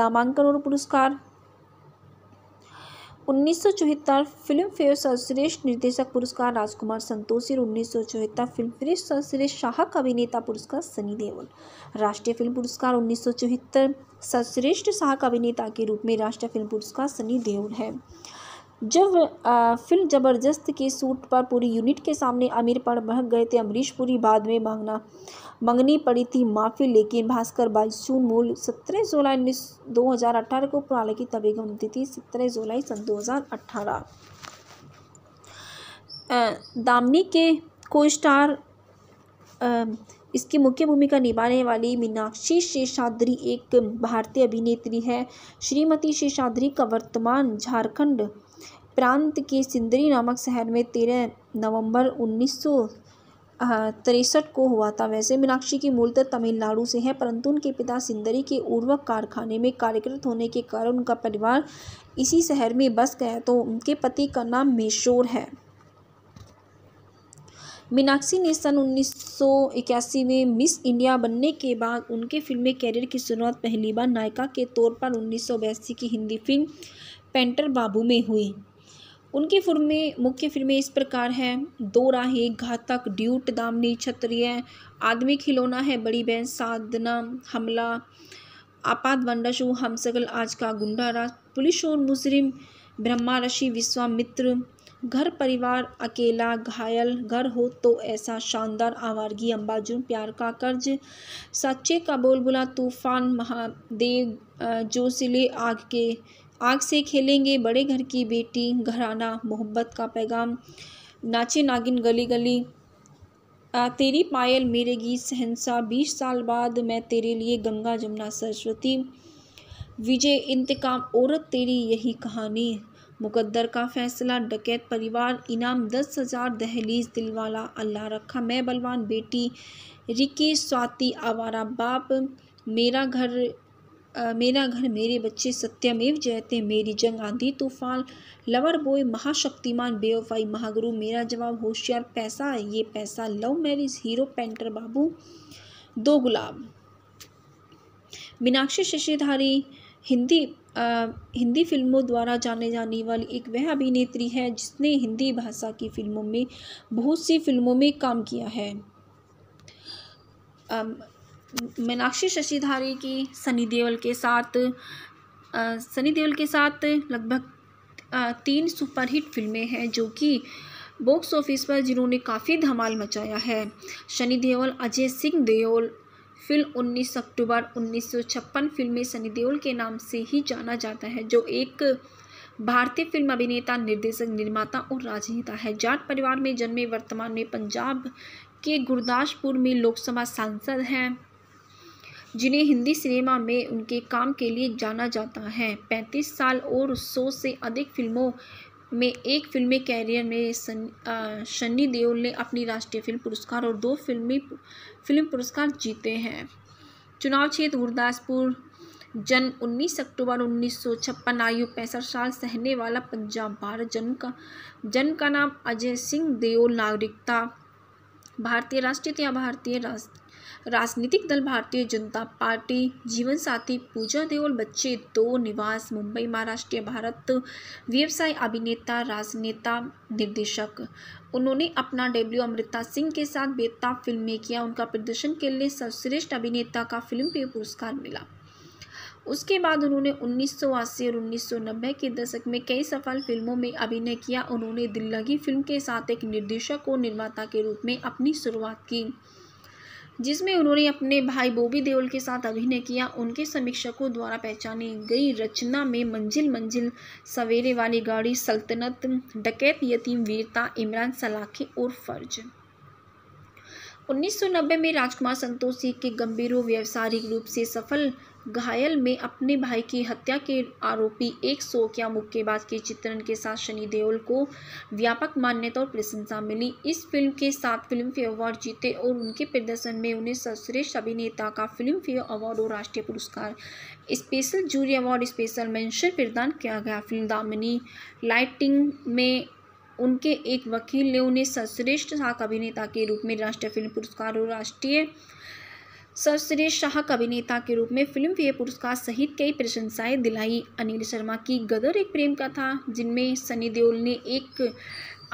Speaker 1: दामांकन और पुरस्कार उन्नीस फिल्म फेयर सर्वश्रेष्ठ निर्देशक पुरस्कार राजकुमार संतोषी और उन्नीस फिल्म फेयर सर्वश्रेष्ठ शाहक अभिनेता पुरस्कार सनी देओल राष्ट्रीय फिल्म पुरस्कार उन्नीस सौ सर्वश्रेष्ठ शाहक अभिनेता के रूप में राष्ट्रीय फिल्म पुरस्कार सनी देओल है जब फिल्म ज़बरदस्त के सूट पर पूरी यूनिट के सामने आमिर पर महक गए थे अमरीश पुरी बाद में मांगना मांगनी पड़ी थी माफ़ी लेकिन भास्कर बाईस जून मूल सत्रह जुलाई उन्नीस दो हज़ार अठारह को पुराने की तबेगम थी सत्रह जुलाई सन दो हज़ार अठारह दामनी के को स्टार इसकी मुख्य भूमिका निभाने वाली मीनाक्षी शेषाद्री एक भारतीय अभिनेत्री है श्रीमती शेषाद्री का वर्तमान झारखंड प्रांत के सिंदरी नामक शहर में तेरह नवंबर उन्नीस तिरसठ को हुआ था वैसे मीनाक्षी की मूलतः तमिलनाडु से है परंतु उनके पिता सिंदरी के उर्वक कारखाने में कार्यरत होने के कारण उनका परिवार इसी शहर में बस गया तो उनके पति का नाम मेशोर है मीनाक्षी ने सन 1981 में मिस इंडिया बनने के बाद उनके फिल्मी कैरियर की शुरुआत पहली बार नायिका के तौर पर उन्नीस की हिंदी फिल्म पेंटर बाबू में हुई उनकी फिल्में मुख्य फिल्में इस प्रकार हैं दो राही घातक ड्यूट दामनी क्षत्रिय आदमी खिलौना है बड़ी बहन साधना हमला आपात वंडाशु हमसगल आज का गुंडा राज पुलिस और मुस्लिम ब्रह्मा ऋषि विश्वामित्र घर परिवार अकेला घायल घर हो तो ऐसा शानदार आवारगी अंबाजुन प्यार का कर्ज सच्चे का बोलबुला तूफान महादेव जोशीले आग के आग से खेलेंगे बड़े घर की बेटी घराना मोहब्बत का पैगाम नाचे नागिन गली गली आ, तेरी पायल मेरे गीत सहनसा बीस साल बाद मैं तेरे लिए गंगा जमुना सरस्वती विजय इंतकाम औरत तेरी यही कहानी मुकद्दर का फैसला डकैत परिवार इनाम दस हज़ार दहलीज दिलवाला अल्लाह रखा मैं बलवान बेटी रिकी स्वाति आवारा बाप मेरा घर मेरा घर मेरे बच्चे सत्यमेव जयते मेरी जंग आंधी तूफान लवर बॉय महाशक्तिमान बेवफाई महागुरु मेरा जवाब होशियार पैसा ये पैसा love marriage hero painter Babu दो गुलाब मीनाक्षी शशिधारी हिंदी आ, हिंदी फिल्मों द्वारा जाने जाने वाली एक वह अभिनेत्री है जिसने हिंदी भाषा की फिल्मों में बहुत सी फिल्मों में काम किया है आ, मीनाक्षी शशिधारी की सनी देओल के साथ सनी देओल के साथ लगभग तीन सुपरहिट फिल्में हैं जो कि बॉक्स ऑफिस पर जिन्होंने काफ़ी धमाल मचाया है सनी देओल अजय सिंह देओल फिल्म 19 अक्टूबर 1956 फिल्म में सनी देओल के नाम से ही जाना जाता है जो एक भारतीय फिल्म अभिनेता निर्देशक निर्माता और राजनेता है जाट परिवार में जन्मे वर्तमान में पंजाब के गुरदासपुर में लोकसभा सांसद हैं जिन्हें हिंदी सिनेमा में उनके काम के लिए जाना जाता है पैंतीस साल और सौ से अधिक फिल्मों में एक फिल्मी कैरियर में सन सन्नी देओल ने अपनी राष्ट्रीय फिल्म पुरस्कार और दो फिल्मी फिल्म पुरस्कार जीते हैं चुनाव क्षेत्र गुरदासपुर जन्म 19 अक्टूबर उन्नीस सौ छप्पन आयु पैंसठ साल सहने वाला पंजाब भारत जन्म का जन्म का नाम अजय सिंह देओल नागरिकता भारतीय राष्ट्रीय या भारतीय राष्ट्र राजनीतिक दल भारतीय जनता पार्टी जीवन साथी पूजा देओल बच्चे दो निवास मुंबई महाराष्ट्र भारत व्यवसाय अभिनेता राजनेता निर्देशक उन्होंने अपना डेब्यू अमृता सिंह के साथ बेताब फिल्म में किया उनका प्रदर्शन के लिए सर्वश्रेष्ठ अभिनेता का फिल्म पे पुरस्कार मिला उसके बाद उन्होंने 1980 और 1990 के दशक में कई सफल फिल्मों में अभिनय किया उन्होंने दिल्लगी फिल्म के साथ एक निर्देशक और निर्माता के रूप में अपनी शुरुआत की जिसमें उन्होंने अपने भाई बोबी देओल के साथ अभिनय किया उनके समीक्षकों द्वारा पहचानी गई रचना में मंजिल मंजिल सवेरे वाली गाड़ी सल्तनत डकैत यतीम वीरता इमरान सलाखे और फर्ज 1990 में राजकुमार संतोष सिंह के गंभीरों व्यवसायिक रूप से सफल घायल में अपने भाई की हत्या के आरोपी एक सोकिया मुक्केबाज के चित्रण के साथ शनि देओल को व्यापक मान्यता और प्रशंसा मिली इस फिल्म के साथ फिल्म फेयर अवार्ड जीते और उनके प्रदर्शन में उन्हें सर्वश्रेष्ठ अभिनेता का फिल्म फेयर अवार्ड और राष्ट्रीय पुरस्कार special jury award special mention प्रदान किया गया फिल्म दामिनी लाइटिंग में उनके एक वकील ने उन्हें सर्वश्रेष्ठ साक अभिनेता के रूप में राष्ट्रीय फिल्म पुरस्कार और राष्ट्रीय सर्वश्रेष्ठ सहायक अभिनेता के रूप में फिल्म फेयर पुरस्कार सहित कई प्रशंसाएं दिलाई अनिल शर्मा की गदर एक प्रेम का था जिनमें सनी देओल ने एक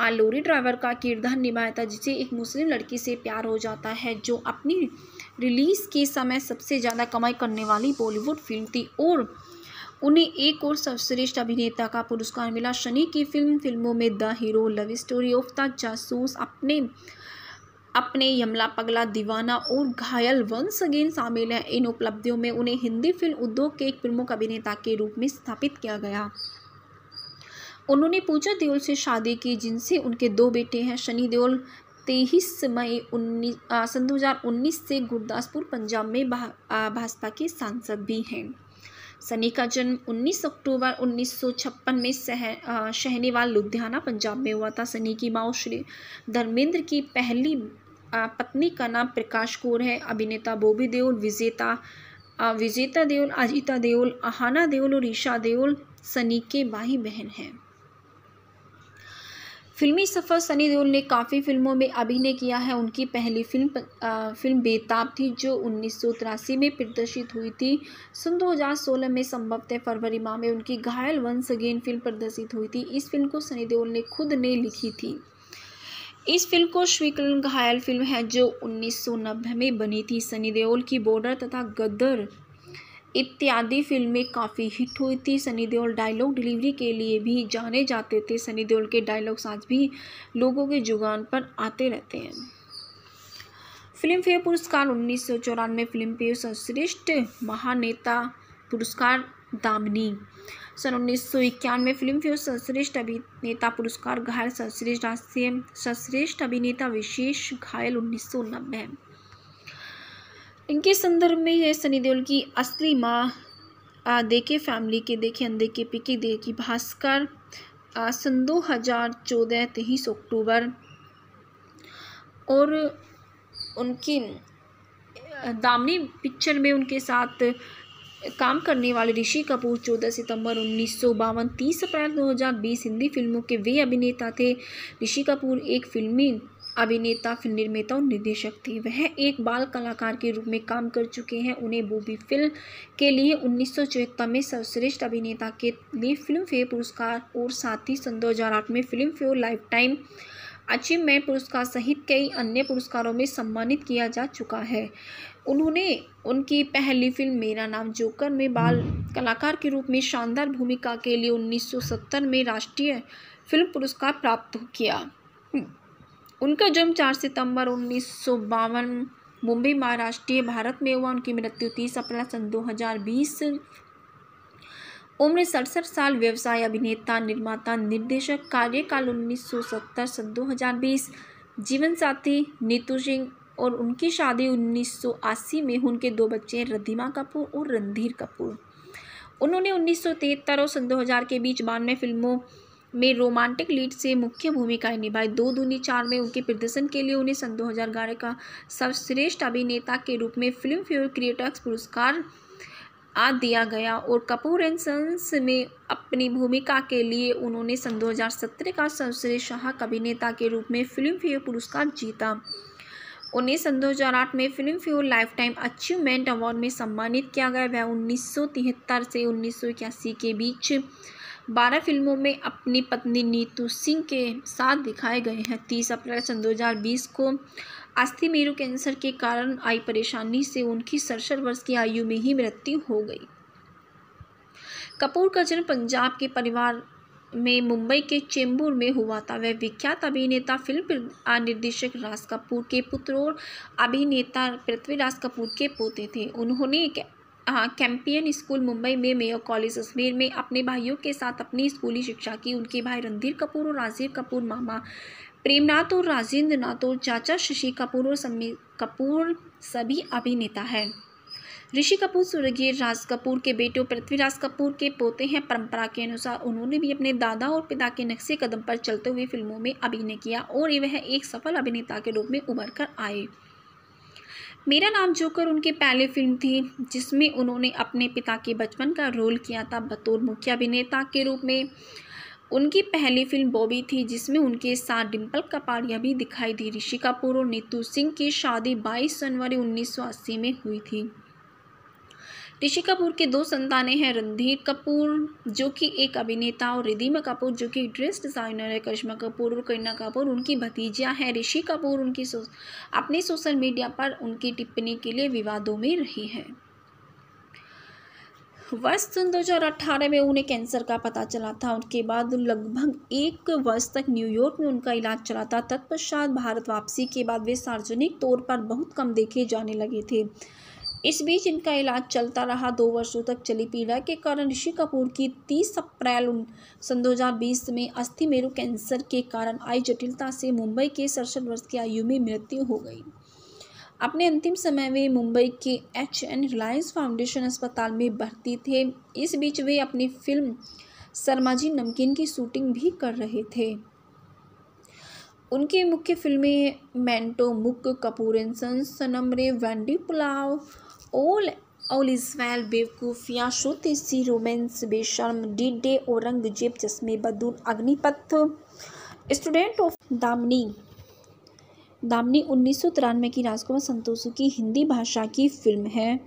Speaker 1: आलोरी ड्राइवर का किरदार निभाया था जिसे एक मुस्लिम लड़की से प्यार हो जाता है जो अपनी रिलीज़ के समय सबसे ज़्यादा कमाई करने वाली बॉलीवुड फिल्म थी और उन्हें एक और सर्वश्रेष्ठ अभिनेता का पुरस्कार मिला शनि की फिल्म फिल्मों में the hero love story of the जासूस अपने अपने यमला पगला दीवाना और घायल वंस अगेन शामिल हैं इन उपलब्धियों में उन्हें हिंदी फिल्म उद्योग के एक प्रमुख अभिनेता के रूप में स्थापित किया गया उन्होंने पूजा देओल से शादी की जिनसे उनके दो बेटे हैं शनि देओल तेईस मई उन्नीस सन दो हज़ार उन्नीस से गुरदासपुर पंजाब में भाजपा के सांसद भी हैं सनी का जन्म 19 अक्टूबर 1956 में सह शहनेवाल लुधियाना पंजाब में हुआ था सनी की माओ श्री धर्मेंद्र की पहली पत्नी का नाम प्रकाश कौर है अभिनेता बॉबी देओल विजेता विजेता देओल अजिता देओल आहाना देओल और ईशा देओल सनी के भाई बहन हैं फिल्मी सफ़र सनी देओल ने काफ़ी फिल्मों में अभिनय किया है उनकी पहली फिल्म आ, फिल्म बेताब थी जो उन्नीस में प्रदर्शित हुई थी सन 2016 में संभवतः फरवरी माह में उनकी घायल वंस अगेन फिल्म प्रदर्शित हुई थी इस फिल्म को सनी देओल ने खुद ने लिखी थी इस फिल्म को स्वीकृत घायल फिल्म है जो 1990 में बनी थी सनी देओल की बॉर्डर तथा गदर इत्यादि फिल्में काफ़ी हिट हुई थी सनी देओल डायलॉग डिलीवरी के लिए भी जाने जाते थे सनी देओल के डायलॉग्स आज भी लोगों के जुगान पर आते रहते हैं फिल्म फेयर पुरस्कार उन्नीस सौ चौरानवे फिल्म फेयर सर्वश्रेष्ठ महानेता पुरस्कार दामनी सन उन्नीस सौ इक्यानवे फिल्म फेयर सर्वश्रेष्ठ अभिनेता पुरस्कार घायल सर्वश्रेष्ठ राष्ट्रीय सर्वश्रेष्ठ अभिनेता विशेष घायल उन्नीस सौ नब्बे इनके संदर्भ में ये सनी देओल की असली माँ देखे फैमिली के देखे अंधे के पिके दे की भास्कर सन दो हज़ार चौदह तेईस अक्टूबर और उनकी दामनी पिक्चर में उनके साथ काम करने वाले ऋषि कपूर 14 सितंबर उन्नीस सौ बावन तीस अप्रैल 2020 हिंदी फिल्मों के वे अभिनेता थे ऋषि कपूर एक फिल्मी अभिनेता फिल्म निर्माता और निर्देशक थे वह एक बाल कलाकार के रूप में काम कर चुके हैं उन्हें बूबी फिल्म के लिए उन्नीस में सर्वश्रेष्ठ अभिनेता के लिए फिल्म फेयर पुरस्कार और साथ ही सन आठ में Filmfare lifetime achievement पुरस्कार सहित कई अन्य पुरस्कारों में सम्मानित किया जा चुका है उन्होंने उनकी पहली फिल्म मेरा नाम जोकर में बाल कलाकार के रूप में शानदार भूमिका के लिए 1970 में राष्ट्रीय फिल्म पुरस्कार प्राप्त किया हम्म। उनका जन्म 4 सितंबर उन्नीस मुंबई महाराष्ट्रीय भारत में हुआ उनकी मृत्यु 30 अप्रैल सन 2020 उम्र सड़सठ साल व्यवसाय अभिनेता निर्माता निर्देशक कार्यकाल 1970 सन दो जीवन साथी नीतू सिंह और उनकी शादी 1980 में उनके दो बच्चे रद्दिमा कपूर और रणधीर कपूर उन्होंने 1973 और सन 2000 के बीच बानवे फिल्मों में रोमांटिक लीड से मुख्य भूमिकाएं निभाई दो दूनी चार में उनके प्रदर्शन के लिए उन्हें सन 2011 का सर्वश्रेष्ठ अभिनेता के रूप में फिल्म फेयर क्रिएटर्स पुरस्कार आ दिया गया और कपूर एंड सन्स में अपनी भूमिका के लिए उन्होंने सन 2017 का सर्वश्रेष्ठ शाहक अभिनेता के रूप में फिल्म फेयर पुरस्कार जीता उन्हें सन दो में Filmfare lifetime achievement award में सम्मानित किया गया वह उन्नीस से उन्नीस के बीच बारह फिल्मों में अपनी पत्नी नीतू सिंह के साथ दिखाए गए हैं तीस अप्रैल सन दो को अस्थि मेरु कैंसर के कारण आई परेशानी से उनकी सड़सठ वर्ष की आयु में ही मृत्यु हो गई कपूर का जन्म पंजाब के परिवार में मुंबई के चेंबूर में हुआ था वह विख्यात अभिनेता फिल्म निर्देशक राज कपूर के पुत्र और अभिनेता पृथ्वीराज कपूर के पोते थे उन्होंने कैंपियन स्कूल मुंबई में मेयर कॉलेज अजमेर में अपने भाइयों के साथ अपनी स्कूली शिक्षा की उनके भाई रणधीर कपूर और राजीव कपूर मामा प्रेमनाथ और राजेंद्र नाथ और चाचा शशि कपूर और समीर कपूर सभी अभिनेता हैं ऋषि कपूर स्वर्गीय राज कपूर के बेटे पृथ्वीराज कपूर के पोते हैं परंपरा के अनुसार उन्होंने भी अपने दादा और पिता के नक्शे कदम पर चलते हुए फिल्मों में अभिनय किया और वह एक सफल अभिनेता के रूप में उभर कर आए मेरा नाम जोकर उनके पहले फिल्म थी जिसमें उन्होंने अपने पिता के बचपन का रोल किया था बतौर मुख्य अभिनेता के रूप में उनकी पहली फिल्म बॉबी थी जिसमें उनके साथ डिम्पल कपाड़िया भी दिखाई दी ऋषि कपूर और नीतू सिंह की शादी 22 जनवरी 1980 में हुई थी ऋषि कपूर के दो संतानें हैं रणधीर कपूर जो कि एक अभिनेता और रिधिमा कपूर जो कि ड्रेस डिज़ाइनर है करिश्मा कपूर और करीना कपूर उनकी भतीजिया हैं ऋषि कपूर उनकी सो, अपने सोशल मीडिया पर उनकी टिप्पणी के लिए विवादों में रही है वर्ष सन अट्ठारह में उन्हें कैंसर का पता चला था उनके बाद लगभग एक वर्ष तक न्यूयॉर्क में उनका इलाज चला था तत्पश्चात भारत वापसी के बाद वे सार्वजनिक तौर पर बहुत कम देखे जाने लगे थे इस बीच इनका इलाज चलता रहा दो वर्षों तक चली पीड़ा के कारण ऋषि कपूर की 30 अप्रैल सन 2020 में अस्थि मेरु कैंसर के कारण आई जटिलता से मुंबई के सड़सठ वर्ष की आयु में मृत्यु हो गई अपने अंतिम समय वे मुंबई के एच एन रिलायंस फाउंडेशन अस्पताल में भर्ती थे इस बीच वे अपनी फिल्म शर्माजी नमकीन की शूटिंग भी कर रहे थे उनकी मुख्य फिल्में मैंटो मुक कपूर सनम सनमरे Vendée pulao all all is well Bewakoofiyaan Shuddh सी romance Besharam डिडे Aurangzeb Chashme Baddoor Agneepath student of Damini Damini उन्नीस सौ तिरानवे की राजकुमार संतोष की हिंदी भाषा की फिल्म है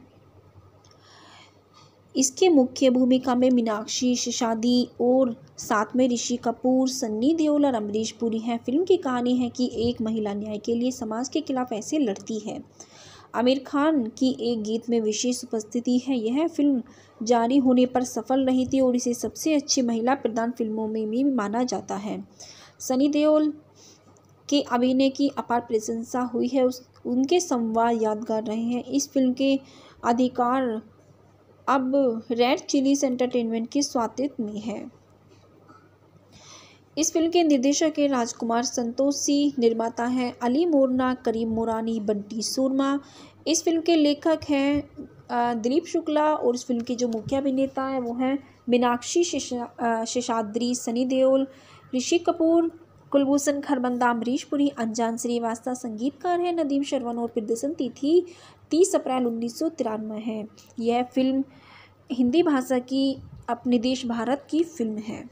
Speaker 1: इसके मुख्य भूमिका में मीनाक्षी शिशादी और साथ में ऋषि कपूर सन्नी देओल और अमरीश पुरी हैं फिल्म की कहानी है कि एक महिला न्याय के लिए समाज के खिलाफ ऐसे लड़ती है आमिर खान की एक गीत में विशेष उपस्थिति है यह फिल्म जारी होने पर सफल रही थी और इसे सबसे अच्छी महिला प्रधान फिल्मों में भी माना जाता है सनी देओल के अभिनय की अपार प्रशंसा हुई है उस उनके संवाद यादगार रहे हैं इस फिल्म के अधिकार अब रेड चिलीज एंटरटेनमेंट के स्वातित्व में है इस फिल्म के निर्देशक हैं राजकुमार संतोषी निर्माता हैं अली मोरना करीम मोरानी बंटी सूरमा इस फिल्म के लेखक हैं दिलीप शुक्ला और इस फिल्म के जो मुख्य अभिनेता हैं वो हैं मीनाक्षी शेषाद्री सनी देओल ऋषि कपूर कुलभूषण खरबंदा अमरीश पुरी अनजान श्रीवास्ता संगीतकार हैं नदीम शर्वन और प्रदर्शन तिथि तीस अप्रैल उन्नीस सौ तिरानवे है यह फिल्म हिंदी भाषा की अपने देश भारत की फिल्म है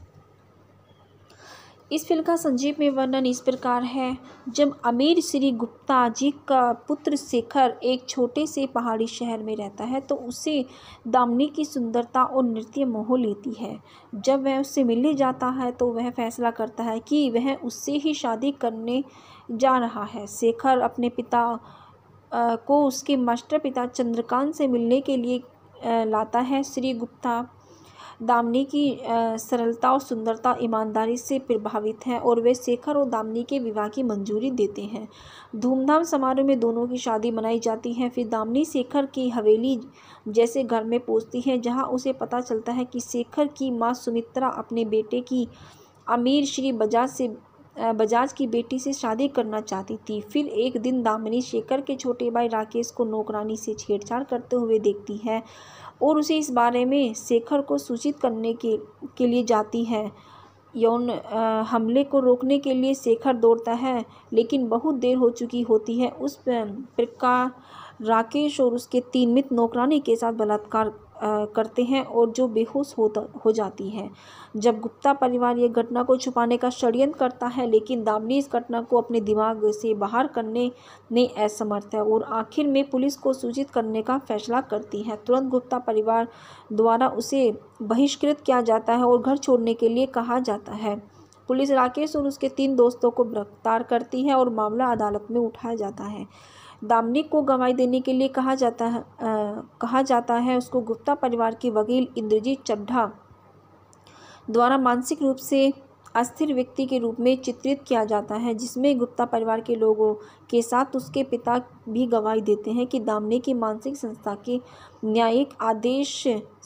Speaker 1: इस फिल्म का संजीव में वर्णन इस प्रकार है जब अमीर श्री गुप्ता जी का पुत्र शेखर एक छोटे से पहाड़ी शहर में रहता है तो उसे दामनी की सुंदरता और नृत्य मोह लेती है जब वह उससे मिलने जाता है तो वह फैसला करता है कि वह उससे ही शादी करने जा रहा है शेखर अपने पिता को उसके मास्टर पिता चंद्रकांत से मिलने के लिए लाता है श्री गुप्ता दामनी की सरलता और सुंदरता ईमानदारी से प्रभावित हैं और वे शेखर और दामनी के विवाह की मंजूरी देते हैं धूमधाम समारोह में दोनों की शादी मनाई जाती है फिर दामनी शेखर की हवेली जैसे घर में पहुँचती है जहाँ उसे पता चलता है कि शेखर की माँ सुमित्रा अपने बेटे की अमीर श्री बजाज से बजाज की बेटी से शादी करना चाहती थी फिर एक दिन दामिनी शेखर के छोटे भाई राकेश को नौकरानी से छेड़छाड़ करते हुए देखती है और उसे इस बारे में शेखर को सूचित करने के के लिए जाती है यौन हमले को रोकने के लिए शेखर दौड़ता है लेकिन बहुत देर हो चुकी होती है उस प्रकार राकेश और उसके तीन मित्र नौकरानी के साथ बलात्कार करते हैं और जो बेहोश होता हो जाती है जब गुप्ता परिवार यह घटना को छुपाने का षड्यंत्र करता है लेकिन दामनी इस घटना को अपने दिमाग से बाहर करने में असमर्थ है और आखिर में पुलिस को सूचित करने का फैसला करती है तुरंत गुप्ता परिवार द्वारा उसे बहिष्कृत किया जाता है और घर छोड़ने के लिए कहा जाता है पुलिस राकेश और उसके तीन दोस्तों को गिरफ्तार करती है और मामला अदालत में उठाया जाता है दामनिक को गवाही देने के लिए कहा जाता है आ, कहा जाता है उसको गुप्ता परिवार के वकील इंद्रजीत चड्ढा द्वारा मानसिक रूप से अस्थिर व्यक्ति के रूप में चित्रित किया जाता है जिसमें गुप्ता परिवार के लोगों के साथ उसके पिता भी गवाही देते हैं कि दामने की मानसिक संस्था के न्यायिक आदेश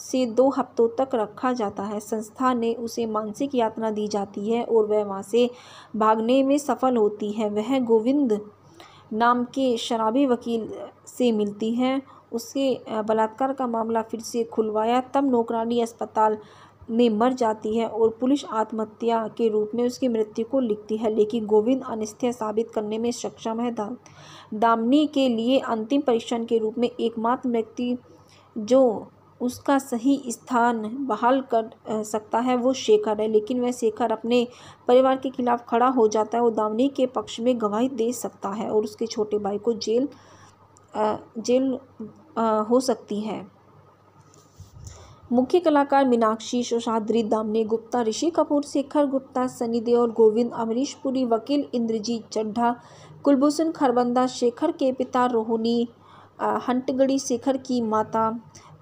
Speaker 1: से दो हफ्तों तक रखा जाता है संस्था ने उसे मानसिक यातना दी जाती है और वह वहाँ से भागने में सफल होती है वह गोविंद नाम के शराबी वकील से मिलती हैं उसके बलात्कार का मामला फिर से खुलवाया तब नौकरानी अस्पताल में मर जाती है और पुलिस आत्महत्या के रूप में उसकी मृत्यु को लिखती है लेकिन गोविंद अनिस्थिय साबित करने में सक्षम है दा, दामनी के लिए अंतिम परीक्षण के रूप में एकमात्र व्यक्ति जो उसका सही स्थान बहाल कर सकता है वो शेखर है लेकिन वह शेखर अपने परिवार के खिलाफ खड़ा हो जाता है वो दामनी के पक्ष में गवाही दे सकता है और उसके छोटे भाई को जेल जेल हो सकती है मुख्य कलाकार मीनाक्षी शोशाद्री दामनी गुप्ता ऋषि कपूर शेखर गुप्ता सनी देओल गोविंद अमरीश पुरी वकील इंद्रजीत चड्ढा कुलभूषण खरबंदा शेखर के पिता रोहिणी हंटगड़ी शेखर की माता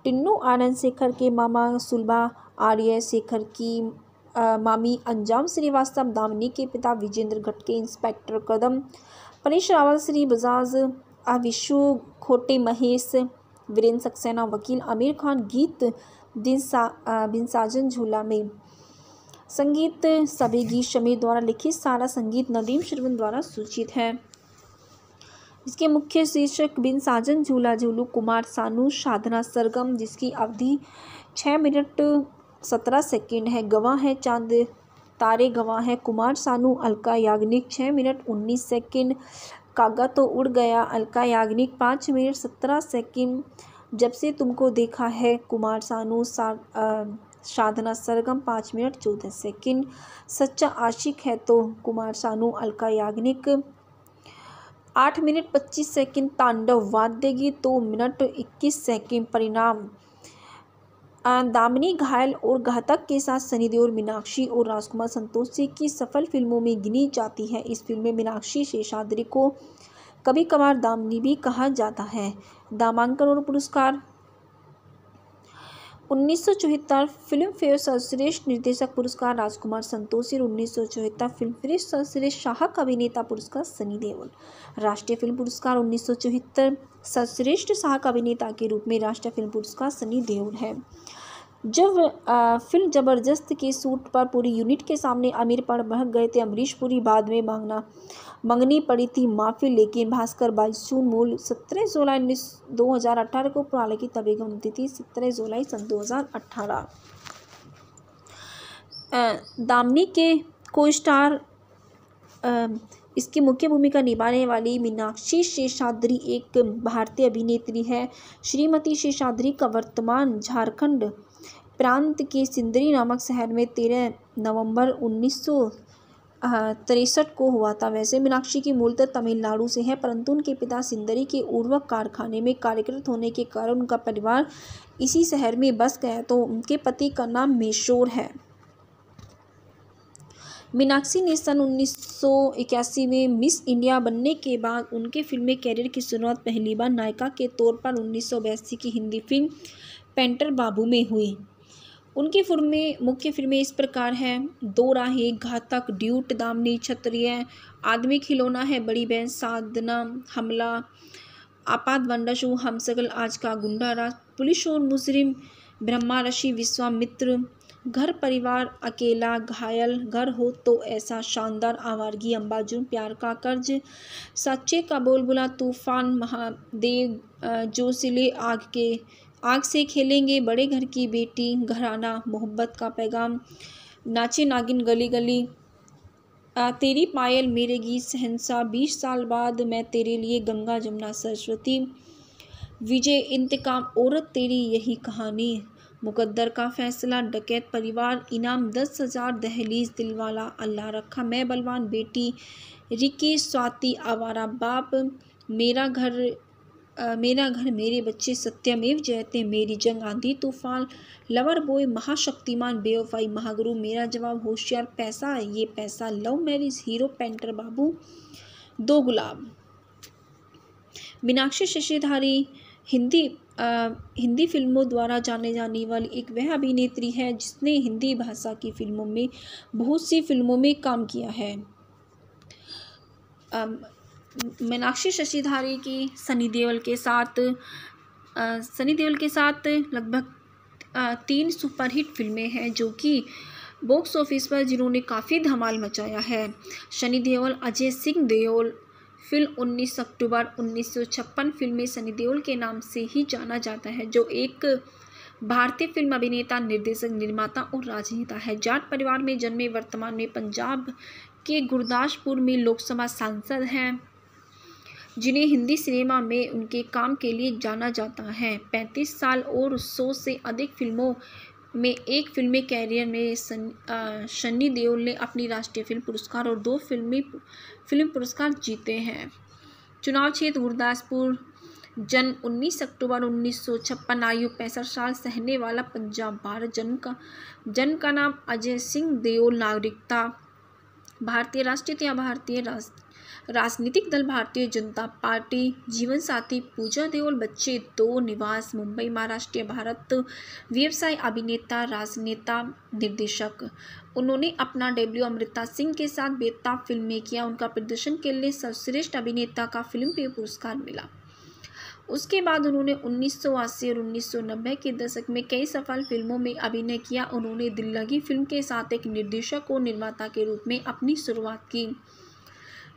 Speaker 1: टिन्नू आनंद शेखर के मामा सुलभा आर्य शेखर की आ, मामी अंजाम श्रीवास्तव दामिनी के पिता विजेंद्र घटके इंस्पेक्टर कदम पनीश रावल श्री बजाज अविशु खोटे महेश वीरेंद्र सक्सेना वकील आमिर खान गीत दिन सा झूला में संगीत सभी गीत शमीर द्वारा लिखित सारा संगीत नदीम श्रवण द्वारा सूचित है इसके मुख्य शीर्षक बिन साजन झूला झूलू कुमार सानू साधना सरगम जिसकी अवधि छः मिनट सत्रह सेकेंड है गवाह है चांद तारे गवाह हैं कुमार सानू अलका याग्निक छः मिनट उन्नीस सेकेंड कागा तो उड़ गया अलका याग्निक पाँच मिनट सत्रह सेकेंड जब से तुमको देखा है कुमार सानू सा साधना सरगम पाँच मिनट चौदह सेकंड सच्चा आशिक है तो कुमार सानू अलका याग्निक आठ मिनट पच्चीस सेकंड तांडव वाद्य गीत दो मिनट इक्कीस सेकंड परिणाम दामिनी घायल और घातक के साथ सनीदेव मीनाक्षी और राजकुमार संतोषी की सफल फिल्मों में गिनी जाती है इस फिल्म में मीनाक्षी शेषाद्री को कभी कभार दामिनी भी कहा जाता है दामांकन और पुरस्कार उन्नीस सौ चौहत्तर फिल्म फेयर सर्वश्रेष्ठ निर्देशक पुरस्कार राजकुमार संतोषी और उन्नीस सौ चौहत्तर फिल्म फेयर सर्वश्रेष्ठ शाहक अभिनेता पुरस्कार सनी देओल राष्ट्रीय फिल्म पुरस्कार उन्नीस सौ चौहत्तर सर्वश्रेष्ठ शाहक अभिनेता के रूप में राष्ट्रीय फिल्म पुरस्कार सनी देओल है जब आ, फिल्म ज़बरदस्त के सूट पर पूरी यूनिट के सामने आमिर पर बह गए थे अमरीश पुरी बाद में मांगना मंगनी पड़ी थी माफ़ी लेकिन भास्कर बाईसू मूल सत्रह जुलाई उन्नीस दो हज़ार अठारह को पुराने की तबीयत गमती थी सत्रह जुलाई सन दो हज़ार अठारह दामनी के को स्टार इसकी मुख्य भूमिका निभाने वाली मीनाक्षी शेषाद्री एक भारतीय अभिनेत्री है श्रीमती शेषाद्री का वर्तमान झारखंड प्रांत के सिंदरी नामक शहर में तेरह नवंबर उन्नीस सौ तिरसठ को हुआ था वैसे मीनाक्षी की मूलतः तमिलनाडु से है परंतु उनके पिता सिंदरी के उर्वक कारखाने में कार्यरत होने के कारण उनका परिवार इसी शहर में बस गया तो उनके पति का नाम मेशोर है मीनाक्षी ने सन 1981 में मिस इंडिया बनने के बाद उनके फिल्मी कैरियर की शुरुआत पहली बार नायिका के तौर पर उन्नीस की हिंदी फिल्म पेंटर बाबू में हुई उनकी फिल्में मुख्य फिल्में इस प्रकार हैं दो राही घातक ड्यूट दामनी क्षत्रिय आदमी खिलौना है बड़ी बहन साधना हमला आपात हम हमसगल आज का गुंडा राज पुलिस और मुजरिम ब्रह्मा ऋषि विश्वामित्र घर परिवार अकेला घायल घर हो तो ऐसा शानदार आवारगी अंबाजुन प्यार का कर्ज सच्चे का बोल बुला तूफान महादेव जोशीले आग के आग से खेलेंगे बड़े घर की बेटी घराना मोहब्बत का पैगाम नाचे नागिन गली गली आ, तेरी पायल मेरे गीत सहनसा बीस साल बाद मैं तेरे लिए गंगा जमुना सरस्वती विजय इंतकाम औरत तेरी यही कहानी मुकद्दर का फैसला डकैत परिवार इनाम दस हज़ार दहलीज दिलवाला अल्लाह रखा मैं बलवान बेटी रिकी स्वाति आवारा बाप मेरा घर मेरा घर मेरे बच्चे सत्यमेव जयते मेरी जंग आंधी तूफान लवर बॉय महाशक्तिमान बेवफाई महागुरु मेरा जवाब होशियार पैसा ये पैसा love marriage hero painter Babu दो गुलाब मीनाक्षी शशिधारी हिंदी आ, हिंदी फिल्मों द्वारा जाने जाने वाली एक वह अभिनेत्री है जिसने हिंदी भाषा की फिल्मों में बहुत सी फिल्मों में काम किया है आ, मीनाक्षी शशिधारी की सनी देओल के साथ सनी देओल के साथ लगभग तीन सुपरहिट फिल्में हैं जो कि बॉक्स ऑफिस पर जिन्होंने काफ़ी धमाल मचाया है सनी देओल अजय सिंह देओल फिल्म 19 अक्टूबर 1956 फिल्म में सनी देओल के नाम से ही जाना जाता है जो एक भारतीय फिल्म अभिनेता निर्देशक निर्माता और राजनेता है जाट परिवार में जन्मे वर्तमान में पंजाब के गुरदासपुर में लोकसभा सांसद हैं जिन्हें हिंदी सिनेमा में उनके काम के लिए जाना जाता है पैंतीस साल और सौ से अधिक फिल्मों में एक फिल्मी कैरियर में सन, सन्नी देओल ने अपनी राष्ट्रीय फिल्म पुरस्कार और दो फिल्मी फिल्म पुरस्कार जीते हैं चुनाव क्षेत्र गुरदासपुर जन्म उन्नीस अक्टूबर उन्नीस छप्पन आयु पैंसठ साल सहने वाला पंजाब भारत जन्म का जन्म का नाम अजय सिंह देओल नागरिकता भारतीय राष्ट्रीय या भारतीय राष्ट्र राजनीतिक दल भारतीय जनता पार्टी जीवन साथी पूजा देओल बच्चे दो निवास मुंबई महाराष्ट्र भारत व्यवसाय अभिनेता राजनेता निर्देशक उन्होंने अपना डेब्यू अमृता सिंह के साथ बेताब फिल्म में किया उनका प्रदर्शन के लिए सर्वश्रेष्ठ अभिनेता का फिल्म फेयर पुरस्कार मिला उसके बाद उन्होंने अस्सी और नब्बे के दशक में कई सफल फिल्मों में अभिनय किया उन्होंने दिल्लगी फिल्म के साथ एक निर्देशक और निर्माता के रूप में अपनी शुरुआत की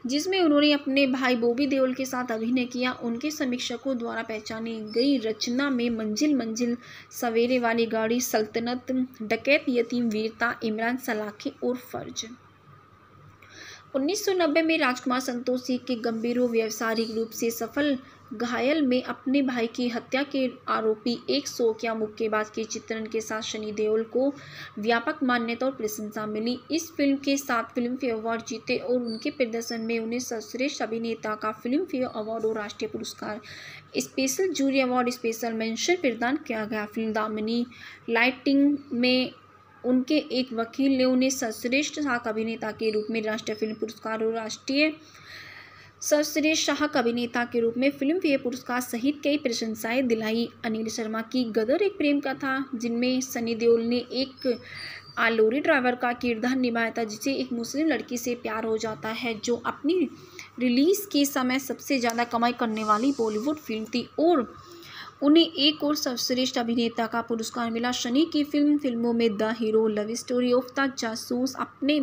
Speaker 1: जिसमें उन्होंने अपने भाई बोबी देओल के साथ अभिनय किया उनके समीक्षकों द्वारा पहचानी गई रचना में मंजिल मंजिल सवेरे वाली गाड़ी सल्तनत डकैत यतीम वीरता इमरान सलाखे और फर्ज 1990 में राजकुमार संतोष सिंह के रूप व्यवसायिक रूप से सफल घायल में अपने भाई की हत्या के आरोपी एक सोकिया मुक्केबाज के चित्रण के साथ शनि देओल को व्यापक मान्यता और प्रशंसा मिली इस फिल्म के साथ फिल्म फेयर अवार्ड जीते और उनके प्रदर्शन में उन्हें सर्वश्रेष्ठ अभिनेता का फिल्म फेयर अवार्ड और राष्ट्रीय पुरस्कार special jury award special mention प्रदान किया गया फिल्म दामिनी लाइटिंग में उनके एक वकील ने उन्हें सर्वश्रेष्ठ सहायक अभिनेता के रूप में राष्ट्रीय फिल्म पुरस्कार और राष्ट्रीय सर्वश्रेष्ठ सहायक अभिनेता के रूप में फिल्म फेयर पुरस्कार सहित कई प्रशंसाएं दिलाई अनिल शर्मा की गदर एक प्रेम कथा जिनमें सनी देओल ने एक आलोरी ड्राइवर का किरदार निभाया था जिसे एक मुस्लिम लड़की से प्यार हो जाता है जो अपनी रिलीज़ के समय सबसे ज़्यादा कमाई करने वाली बॉलीवुड फिल्म थी और उन्हें एक और सर्वश्रेष्ठ अभिनेता का पुरस्कार मिला शनि की फिल्म फिल्मों में the hero love story of the जासूस अपने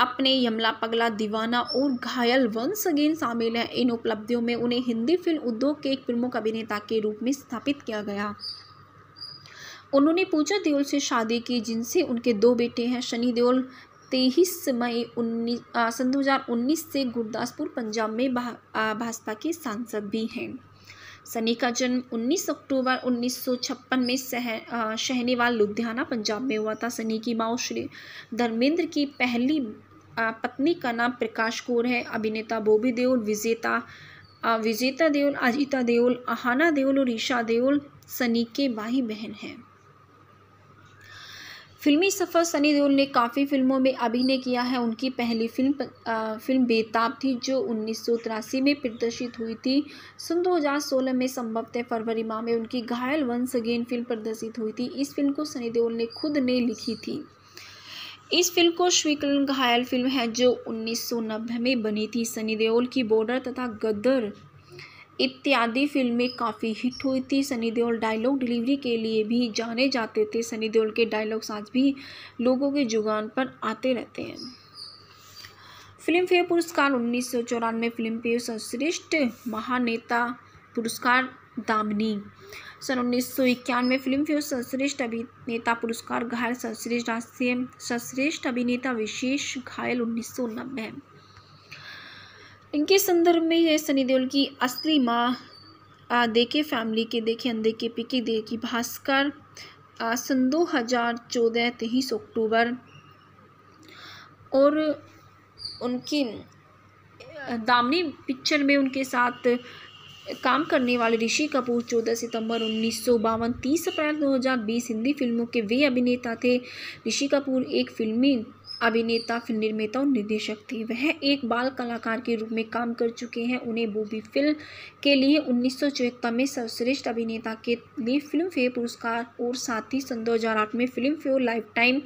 Speaker 1: अपने यमला पगला दीवाना और घायल वंस अगेन शामिल हैं इन उपलब्धियों में उन्हें हिंदी फिल्म उद्योग के एक प्रमुख अभिनेता के रूप में स्थापित किया गया उन्होंने पूजा देओल से शादी की जिनसे उनके दो बेटे हैं शनि देओल तेईस मई उन्नीस सन दो से गुरदासपुर पंजाब में भाजपा के सांसद भी हैं सनी का जन्म 19 अक्टूबर 1956 में सह शहनीवाल लुधियाना पंजाब में हुआ था सनी की माओ श्री धर्मेंद्र की पहली पत्नी का नाम प्रकाश कौर है अभिनेता बॉबी देओल विजेता विजेता देओल अजिता देओल आहाना देओल और ईशा देओल सनी के भाई बहन हैं फिल्मी सफ़र सनी देओल ने काफ़ी फिल्मों में अभिनय किया है उनकी पहली फिल्म आ, फिल्म बेताब थी जो उन्नीस में प्रदर्शित हुई थी सन 2016 में संभवतः फरवरी माह में उनकी घायल वंस अगेन फिल्म प्रदर्शित हुई थी इस फिल्म को सनी देओल ने खुद ने लिखी थी इस फिल्म को श्रीकरण घायल फिल्म है जो उन्नीस में बनी थी सनी देओल की बॉर्डर तथा गदर इत्यादि फिल्में काफ़ी हिट हुई थी सनी देओल डायलॉग डिलीवरी के लिए भी जाने जाते थे सनी देओल के डायलॉग्स आज भी लोगों के जुगान पर आते रहते हैं फिल्म फेयर पुरस्कार उन्नीस सौ चौरानवे फिल्म फेयर सर्वश्रेष्ठ महानेता पुरस्कार दामनी सन उन्नीस सौ इक्यानवे फिल्म फेयर सर्वश्रेष्ठ अभिनेता पुरस्कार घायल सर्वश्रेष्ठ राष्ट्रीय सर्वश्रेष्ठ अभिनेता विशेष घायल उन्नीस सौ नब्बे इनके संदर्भ में यह सनी देओल की असली माँ देखे फैमिली के देखे अंधे के पिके दे की भास्कर सन दो हज़ार चौदह तेईस अक्टूबर और उनकी दामनी पिक्चर में उनके साथ काम करने वाले ऋषि कपूर चौदह सितंबर उन्नीस सौ बावन तीस अप्रैल दो हज़ार बीस हिंदी फिल्मों के वे अभिनेता थे ऋषि कपूर एक फिल्मी अभिनेता फिल्म निर्माता और निर्देशक थे वह एक बाल कलाकार के रूप में काम कर चुके हैं उन्हें बूबी फिल्म के लिए उन्नीस में सर्वश्रेष्ठ अभिनेता के लिए फिल्म फेयर पुरस्कार और साथ ही सन दो में Filmfare lifetime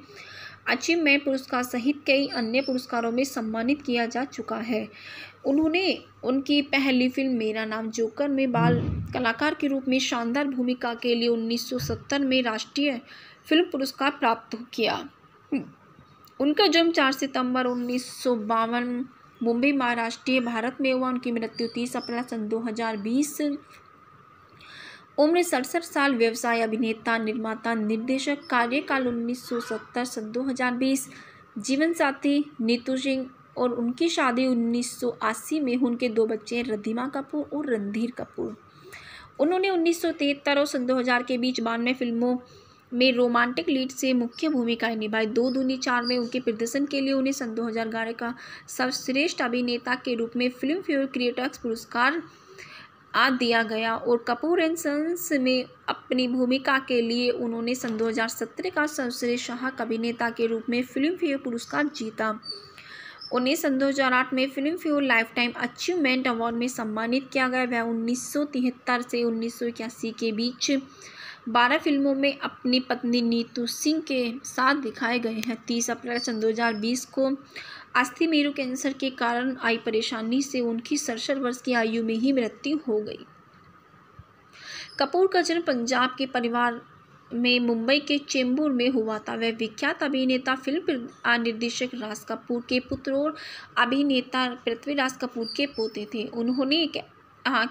Speaker 1: achievement पुरस्कार सहित कई अन्य पुरस्कारों में सम्मानित किया जा चुका है उन्होंने उनकी पहली फिल्म मेरा नाम जोकर में बाल कलाकार के रूप में शानदार भूमिका के लिए 1970 में राष्ट्रीय फिल्म पुरस्कार प्राप्त किया उनका जन्म चार सितंबर उन्नीस सौ बावन मुंबई महाराष्ट्रीय भारत में हुआ उनकी मृत्यु तीस अप्रैल सन 2020 उम्र सड़सठ साल व्यवसाय अभिनेता निर्माता निर्देशक कार्यकाल 1970 सन 2020 जीवन साथी नीतू सिंह और उनकी शादी 1980 में उनके दो बच्चे रधिमा कपूर और रणधीर कपूर उन्होंने 1973 और सन 2000 के बीच बानवे फिल्मों में रोमांटिक लीड से मुख्य भूमिकाएं निभाई दो दूनी चार में उनके प्रदर्शन के लिए उन्हें सन 2011 का सर्वश्रेष्ठ अभिनेता के रूप में फिल्म फेयर क्रिएटर्स पुरस्कार आ दिया गया और कपूर एंड सन्स में अपनी भूमिका के लिए उन्होंने सन 2017 का सर्वश्रेष्ठ सहायक अभिनेता के रूप में फिल्म फेयर पुरस्कार जीता उन्हें सन 2008 में Filmfare lifetime achievement award में सम्मानित किया गया वह उन्नीस से उन्नीस के बीच बारह फिल्मों में अपनी पत्नी नीतू सिंह के साथ दिखाए गए हैं तीस अप्रैल सन दो को अस्थि मेरु कैंसर के कारण आई परेशानी से उनकी सड़सठ वर्ष की आयु में ही मृत्यु हो गई कपूर का जन्म पंजाब के परिवार में मुंबई के चेंबूर में हुआ था वह विख्यात अभिनेता फिल्म निर्देशक राज कपूर के पुत्र और अभिनेता पृथ्वीराज कपूर के पोते थे उन्होंने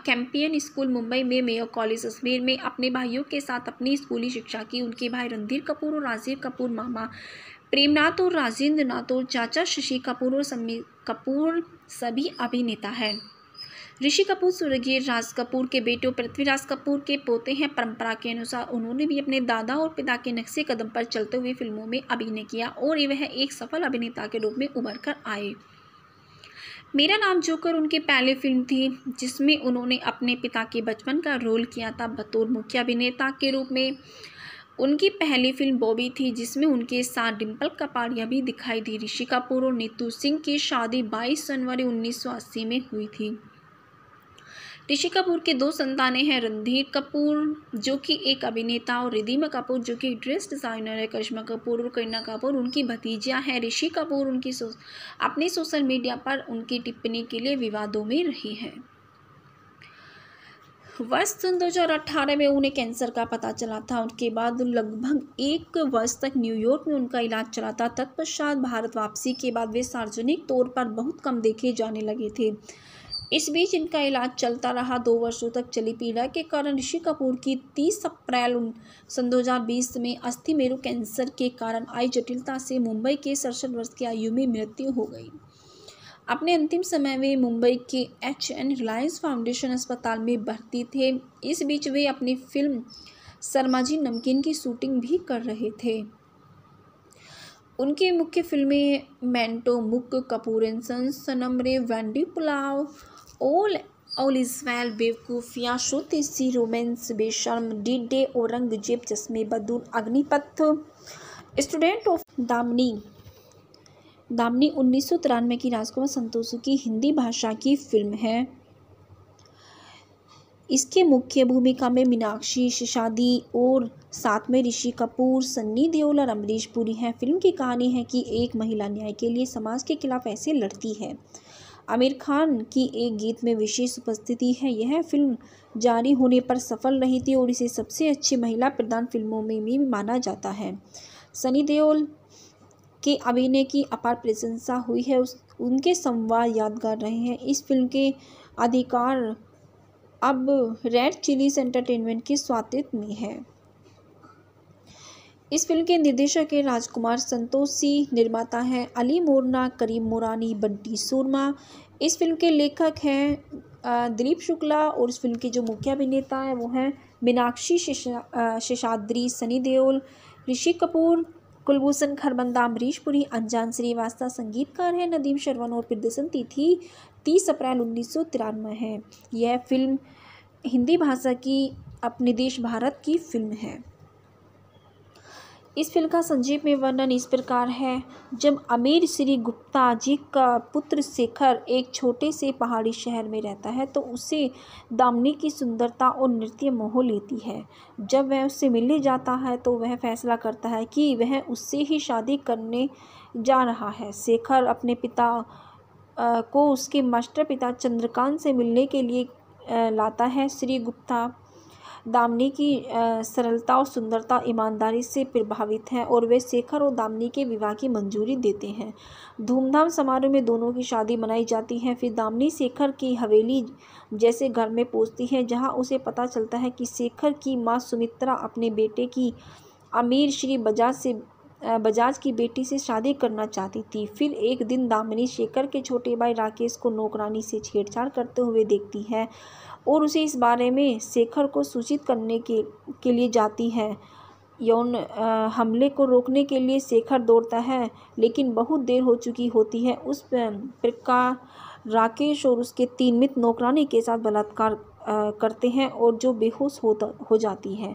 Speaker 1: कैंपियन स्कूल मुंबई में मेयर कॉलेज अजमेर में अपने भाइयों के साथ अपनी स्कूली शिक्षा की उनके भाई रणधीर कपूर और राजीव कपूर मामा प्रेमनाथ और राजेंद्र नाथ और चाचा शशि कपूर और समीर कपूर सभी अभिनेता हैं ऋषि कपूर स्वर्गीय राज कपूर के बेटे पृथ्वीराज कपूर के पोते हैं परंपरा के अनुसार उन्होंने भी अपने दादा और पिता के नक्शे कदम पर चलते हुए फिल्मों में अभिनय किया और वह एक सफल अभिनेता के रूप में उभर कर आए मेरा नाम जोकर उनकी पहली फिल्म थी जिसमें उन्होंने अपने पिता के बचपन का रोल किया था बतौर मुख्य अभिनेता के रूप में उनकी पहली फिल्म बॉबी थी जिसमें उनके साथ डिम्पल कपाड़िया भी दिखाई दी ऋषि कपूर और नीतू सिंह की शादी 22 जनवरी 1980 में हुई थी ऋषि कपूर के दो संतानें हैं रणधीर कपूर जो कि एक अभिनेता और रिदिमा कपूर जो कि ड्रेस डिज़ाइनर है करिश्मा कपूर और करीना कपूर उनकी भतीजियां हैं ऋषि कपूर उनकी सो, अपने सोशल मीडिया पर उनकी टिप्पणी के लिए विवादों में रही है वर्ष सन अट्ठारह में उन्हें कैंसर का पता चला था उनके बाद लगभग एक वर्ष तक न्यूयॉर्क में उनका इलाज चला था तत्पश्चात भारत वापसी के बाद वे सार्वजनिक तौर पर बहुत कम देखे जाने लगे थे इस बीच इनका इलाज चलता रहा दो वर्षों तक चली पीड़ा के कारण ऋषि कपूर की 30 अप्रैल सन 2020 में अस्थि मेरु कैंसर के कारण आई जटिलता से मुंबई के सड़सठ वर्ष की आयु में मृत्यु हो गई अपने अंतिम समय में मुंबई के एच एन रिलायंस फाउंडेशन अस्पताल में भर्ती थे इस बीच वे अपनी फिल्म शर्माजी नमकीन की शूटिंग भी कर रहे थे उनकी मुख्य फिल्में मैंटो मुक कपूर सनम सनमरे Vendée pulao all all is well Bewakoofiyaan Shuddh सी romance Besharam डिडे Aurangzeb Chashme Baddoor Agneepath student of Damini Damini उन्नीस सौ तिरानवे की राजकुमार संतोष की हिंदी भाषा की फिल्म है इसके मुख्य भूमिका में मीनाक्षी शिशादी और साथ में ऋषि कपूर सन्नी देओल और अमरीश पुरी हैं फिल्म की कहानी है कि एक महिला न्याय के लिए समाज के खिलाफ ऐसे लड़ती है आमिर खान की एक गीत में विशेष उपस्थिति है यह फिल्म जारी होने पर सफल रही थी और इसे सबसे अच्छी महिला प्रधान फिल्मों में भी माना जाता है सनी देओल के अभिनय की अपार प्रशंसा हुई है उस उनके संवाद यादगार रहे हैं इस फिल्म के अधिकार अब रेड चिलीज एंटरटेनमेंट के स्वातित्व में है इस फिल्म के निर्देशक हैं राजकुमार संतोषी निर्माता हैं अली मोरना करीम मोरानी बंटी सूरमा इस फिल्म के लेखक हैं दिलीप शुक्ला और इस फिल्म के जो मुख्य अभिनेता हैं वो हैं मीनाक्षी शेषाद्री सनी देओल ऋषि कपूर कुलभूषण खरबंदा अमरीश पुरी अनजान श्रीवास्ता संगीतकार हैं नदीम शर्वन और प्रदर्शन तिथि तीस अप्रैल उन्नीस सौ तिरानवे है यह फिल्म हिंदी भाषा की अपने देश भारत की फिल्म है इस फिल्म का संजीव में वर्णन इस प्रकार है जब अमीर श्री गुप्ता जी का पुत्र शेखर एक छोटे से पहाड़ी शहर में रहता है तो उसे दामनी की सुंदरता और नृत्य मोह लेती है जब वह उससे मिलने जाता है तो वह फैसला करता है कि वह उससे ही शादी करने जा रहा है शेखर अपने पिता को उसके मास्टर पिता चंद्रकांत से मिलने के लिए लाता है श्री गुप्ता दामनी की सरलता और सुंदरता ईमानदारी से प्रभावित हैं और वे शेखर और दामनी के विवाह की मंजूरी देते हैं धूमधाम समारोह में दोनों की शादी मनाई जाती है फिर दामनी शेखर की हवेली जैसे घर में पहुँचती है जहाँ उसे पता चलता है कि शेखर की माँ सुमित्रा अपने बेटे की अमीर श्री बजाज से बजाज की बेटी से शादी करना चाहती थी फिर एक दिन दामिनी शेखर के छोटे भाई राकेश को नौकरानी से छेड़छाड़ करते हुए देखती है और उसे इस बारे में शेखर को सूचित करने के के लिए जाती है यौन हमले को रोकने के लिए शेखर दौड़ता है लेकिन बहुत देर हो चुकी होती है उस प्रकार राकेश और उसके तीन मित्र नौकरानी के साथ बलात्कार करते हैं और जो बेहोश होता हो जाती है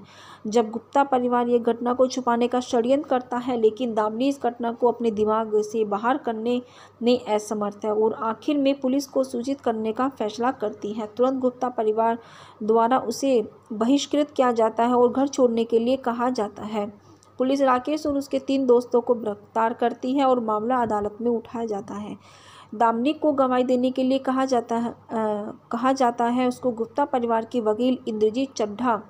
Speaker 1: जब गुप्ता परिवार ये घटना को छुपाने का षड्यंत्र करता है लेकिन दामनी इस घटना को अपने दिमाग से बाहर करने में असमर्थ है और आखिर में पुलिस को सूचित करने का फैसला करती है तुरंत गुप्ता परिवार द्वारा उसे बहिष्कृत किया जाता है और घर छोड़ने के लिए कहा जाता है पुलिस राकेश और उसके तीन दोस्तों को गिरफ्तार करती है और मामला अदालत में उठाया जाता है दामनिक को गवाही देने के लिए कहा जाता है आ, कहा जाता है उसको गुप्ता परिवार के वकील इंद्रजीत चड्ढा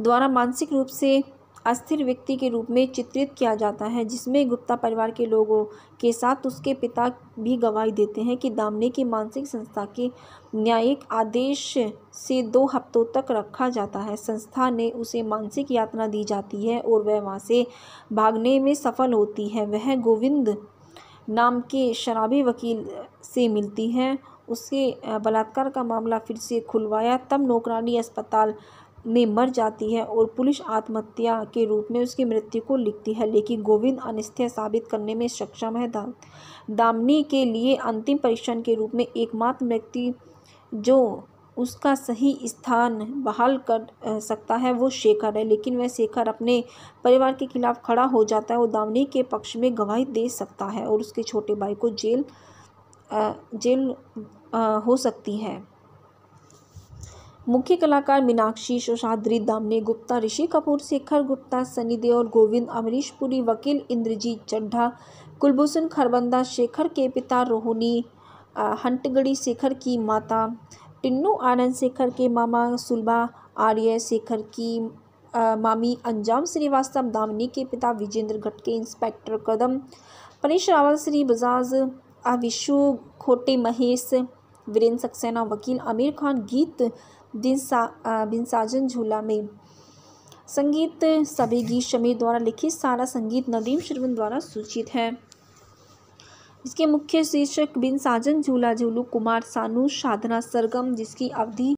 Speaker 1: द्वारा मानसिक रूप से अस्थिर व्यक्ति के रूप में चित्रित किया जाता है जिसमें गुप्ता परिवार के लोगों के साथ उसके पिता भी गवाही देते हैं कि दामने की मानसिक संस्था के न्यायिक आदेश से दो हफ्तों तक रखा जाता है संस्था ने उसे मानसिक यातना दी जाती है और वह वहाँ से भागने में सफल होती है वह गोविंद नाम के शराबी वकील से मिलती हैं उसके बलात्कार का मामला फिर से खुलवाया तब नौकरानी अस्पताल में मर जाती है और पुलिस आत्महत्या के रूप में उसकी मृत्यु को लिखती है लेकिन गोविंद अनिस्थ्य साबित करने में सक्षम है दा, दामनी के लिए अंतिम परीक्षण के रूप में एकमात्र व्यक्ति जो उसका सही स्थान बहाल कर सकता है वो शेखर है लेकिन वह शेखर अपने परिवार के खिलाफ खड़ा हो जाता है वो दामनी के पक्ष में गवाही दे सकता है और उसके छोटे भाई को जेल जेल हो सकती है मुख्य कलाकार मीनाक्षी शोशाद्री दामने गुप्ता ऋषि कपूर शेखर गुप्ता सनी देओल और गोविंद अमरीश पुरी वकील इंद्रजीत चड्ढा कुलभूषण खरबंदा शेखर के पिता रोहिणी हंटगड़ी शेखर की माता टिन्नू आनंद शेखर के मामा सुलभा आर्य शेखर की आ, मामी अंजाम श्रीवास्तव दामिनी के पिता विजेंद्र घट के इंस्पेक्टर कदम परेश रावल श्री बजाज अविशु खोटे महेश वीरेंद्र सक्सेना वकील आमिर खान गीत दिन सा बिन साजन झूला में संगीत सभी गीत शमीर द्वारा लिखित सारा संगीत नदीम शर्वन द्वारा सूचित है इसके मुख्य शीर्षक बिन साजन झूला झूलू कुमार सानू साधना सरगम जिसकी अवधि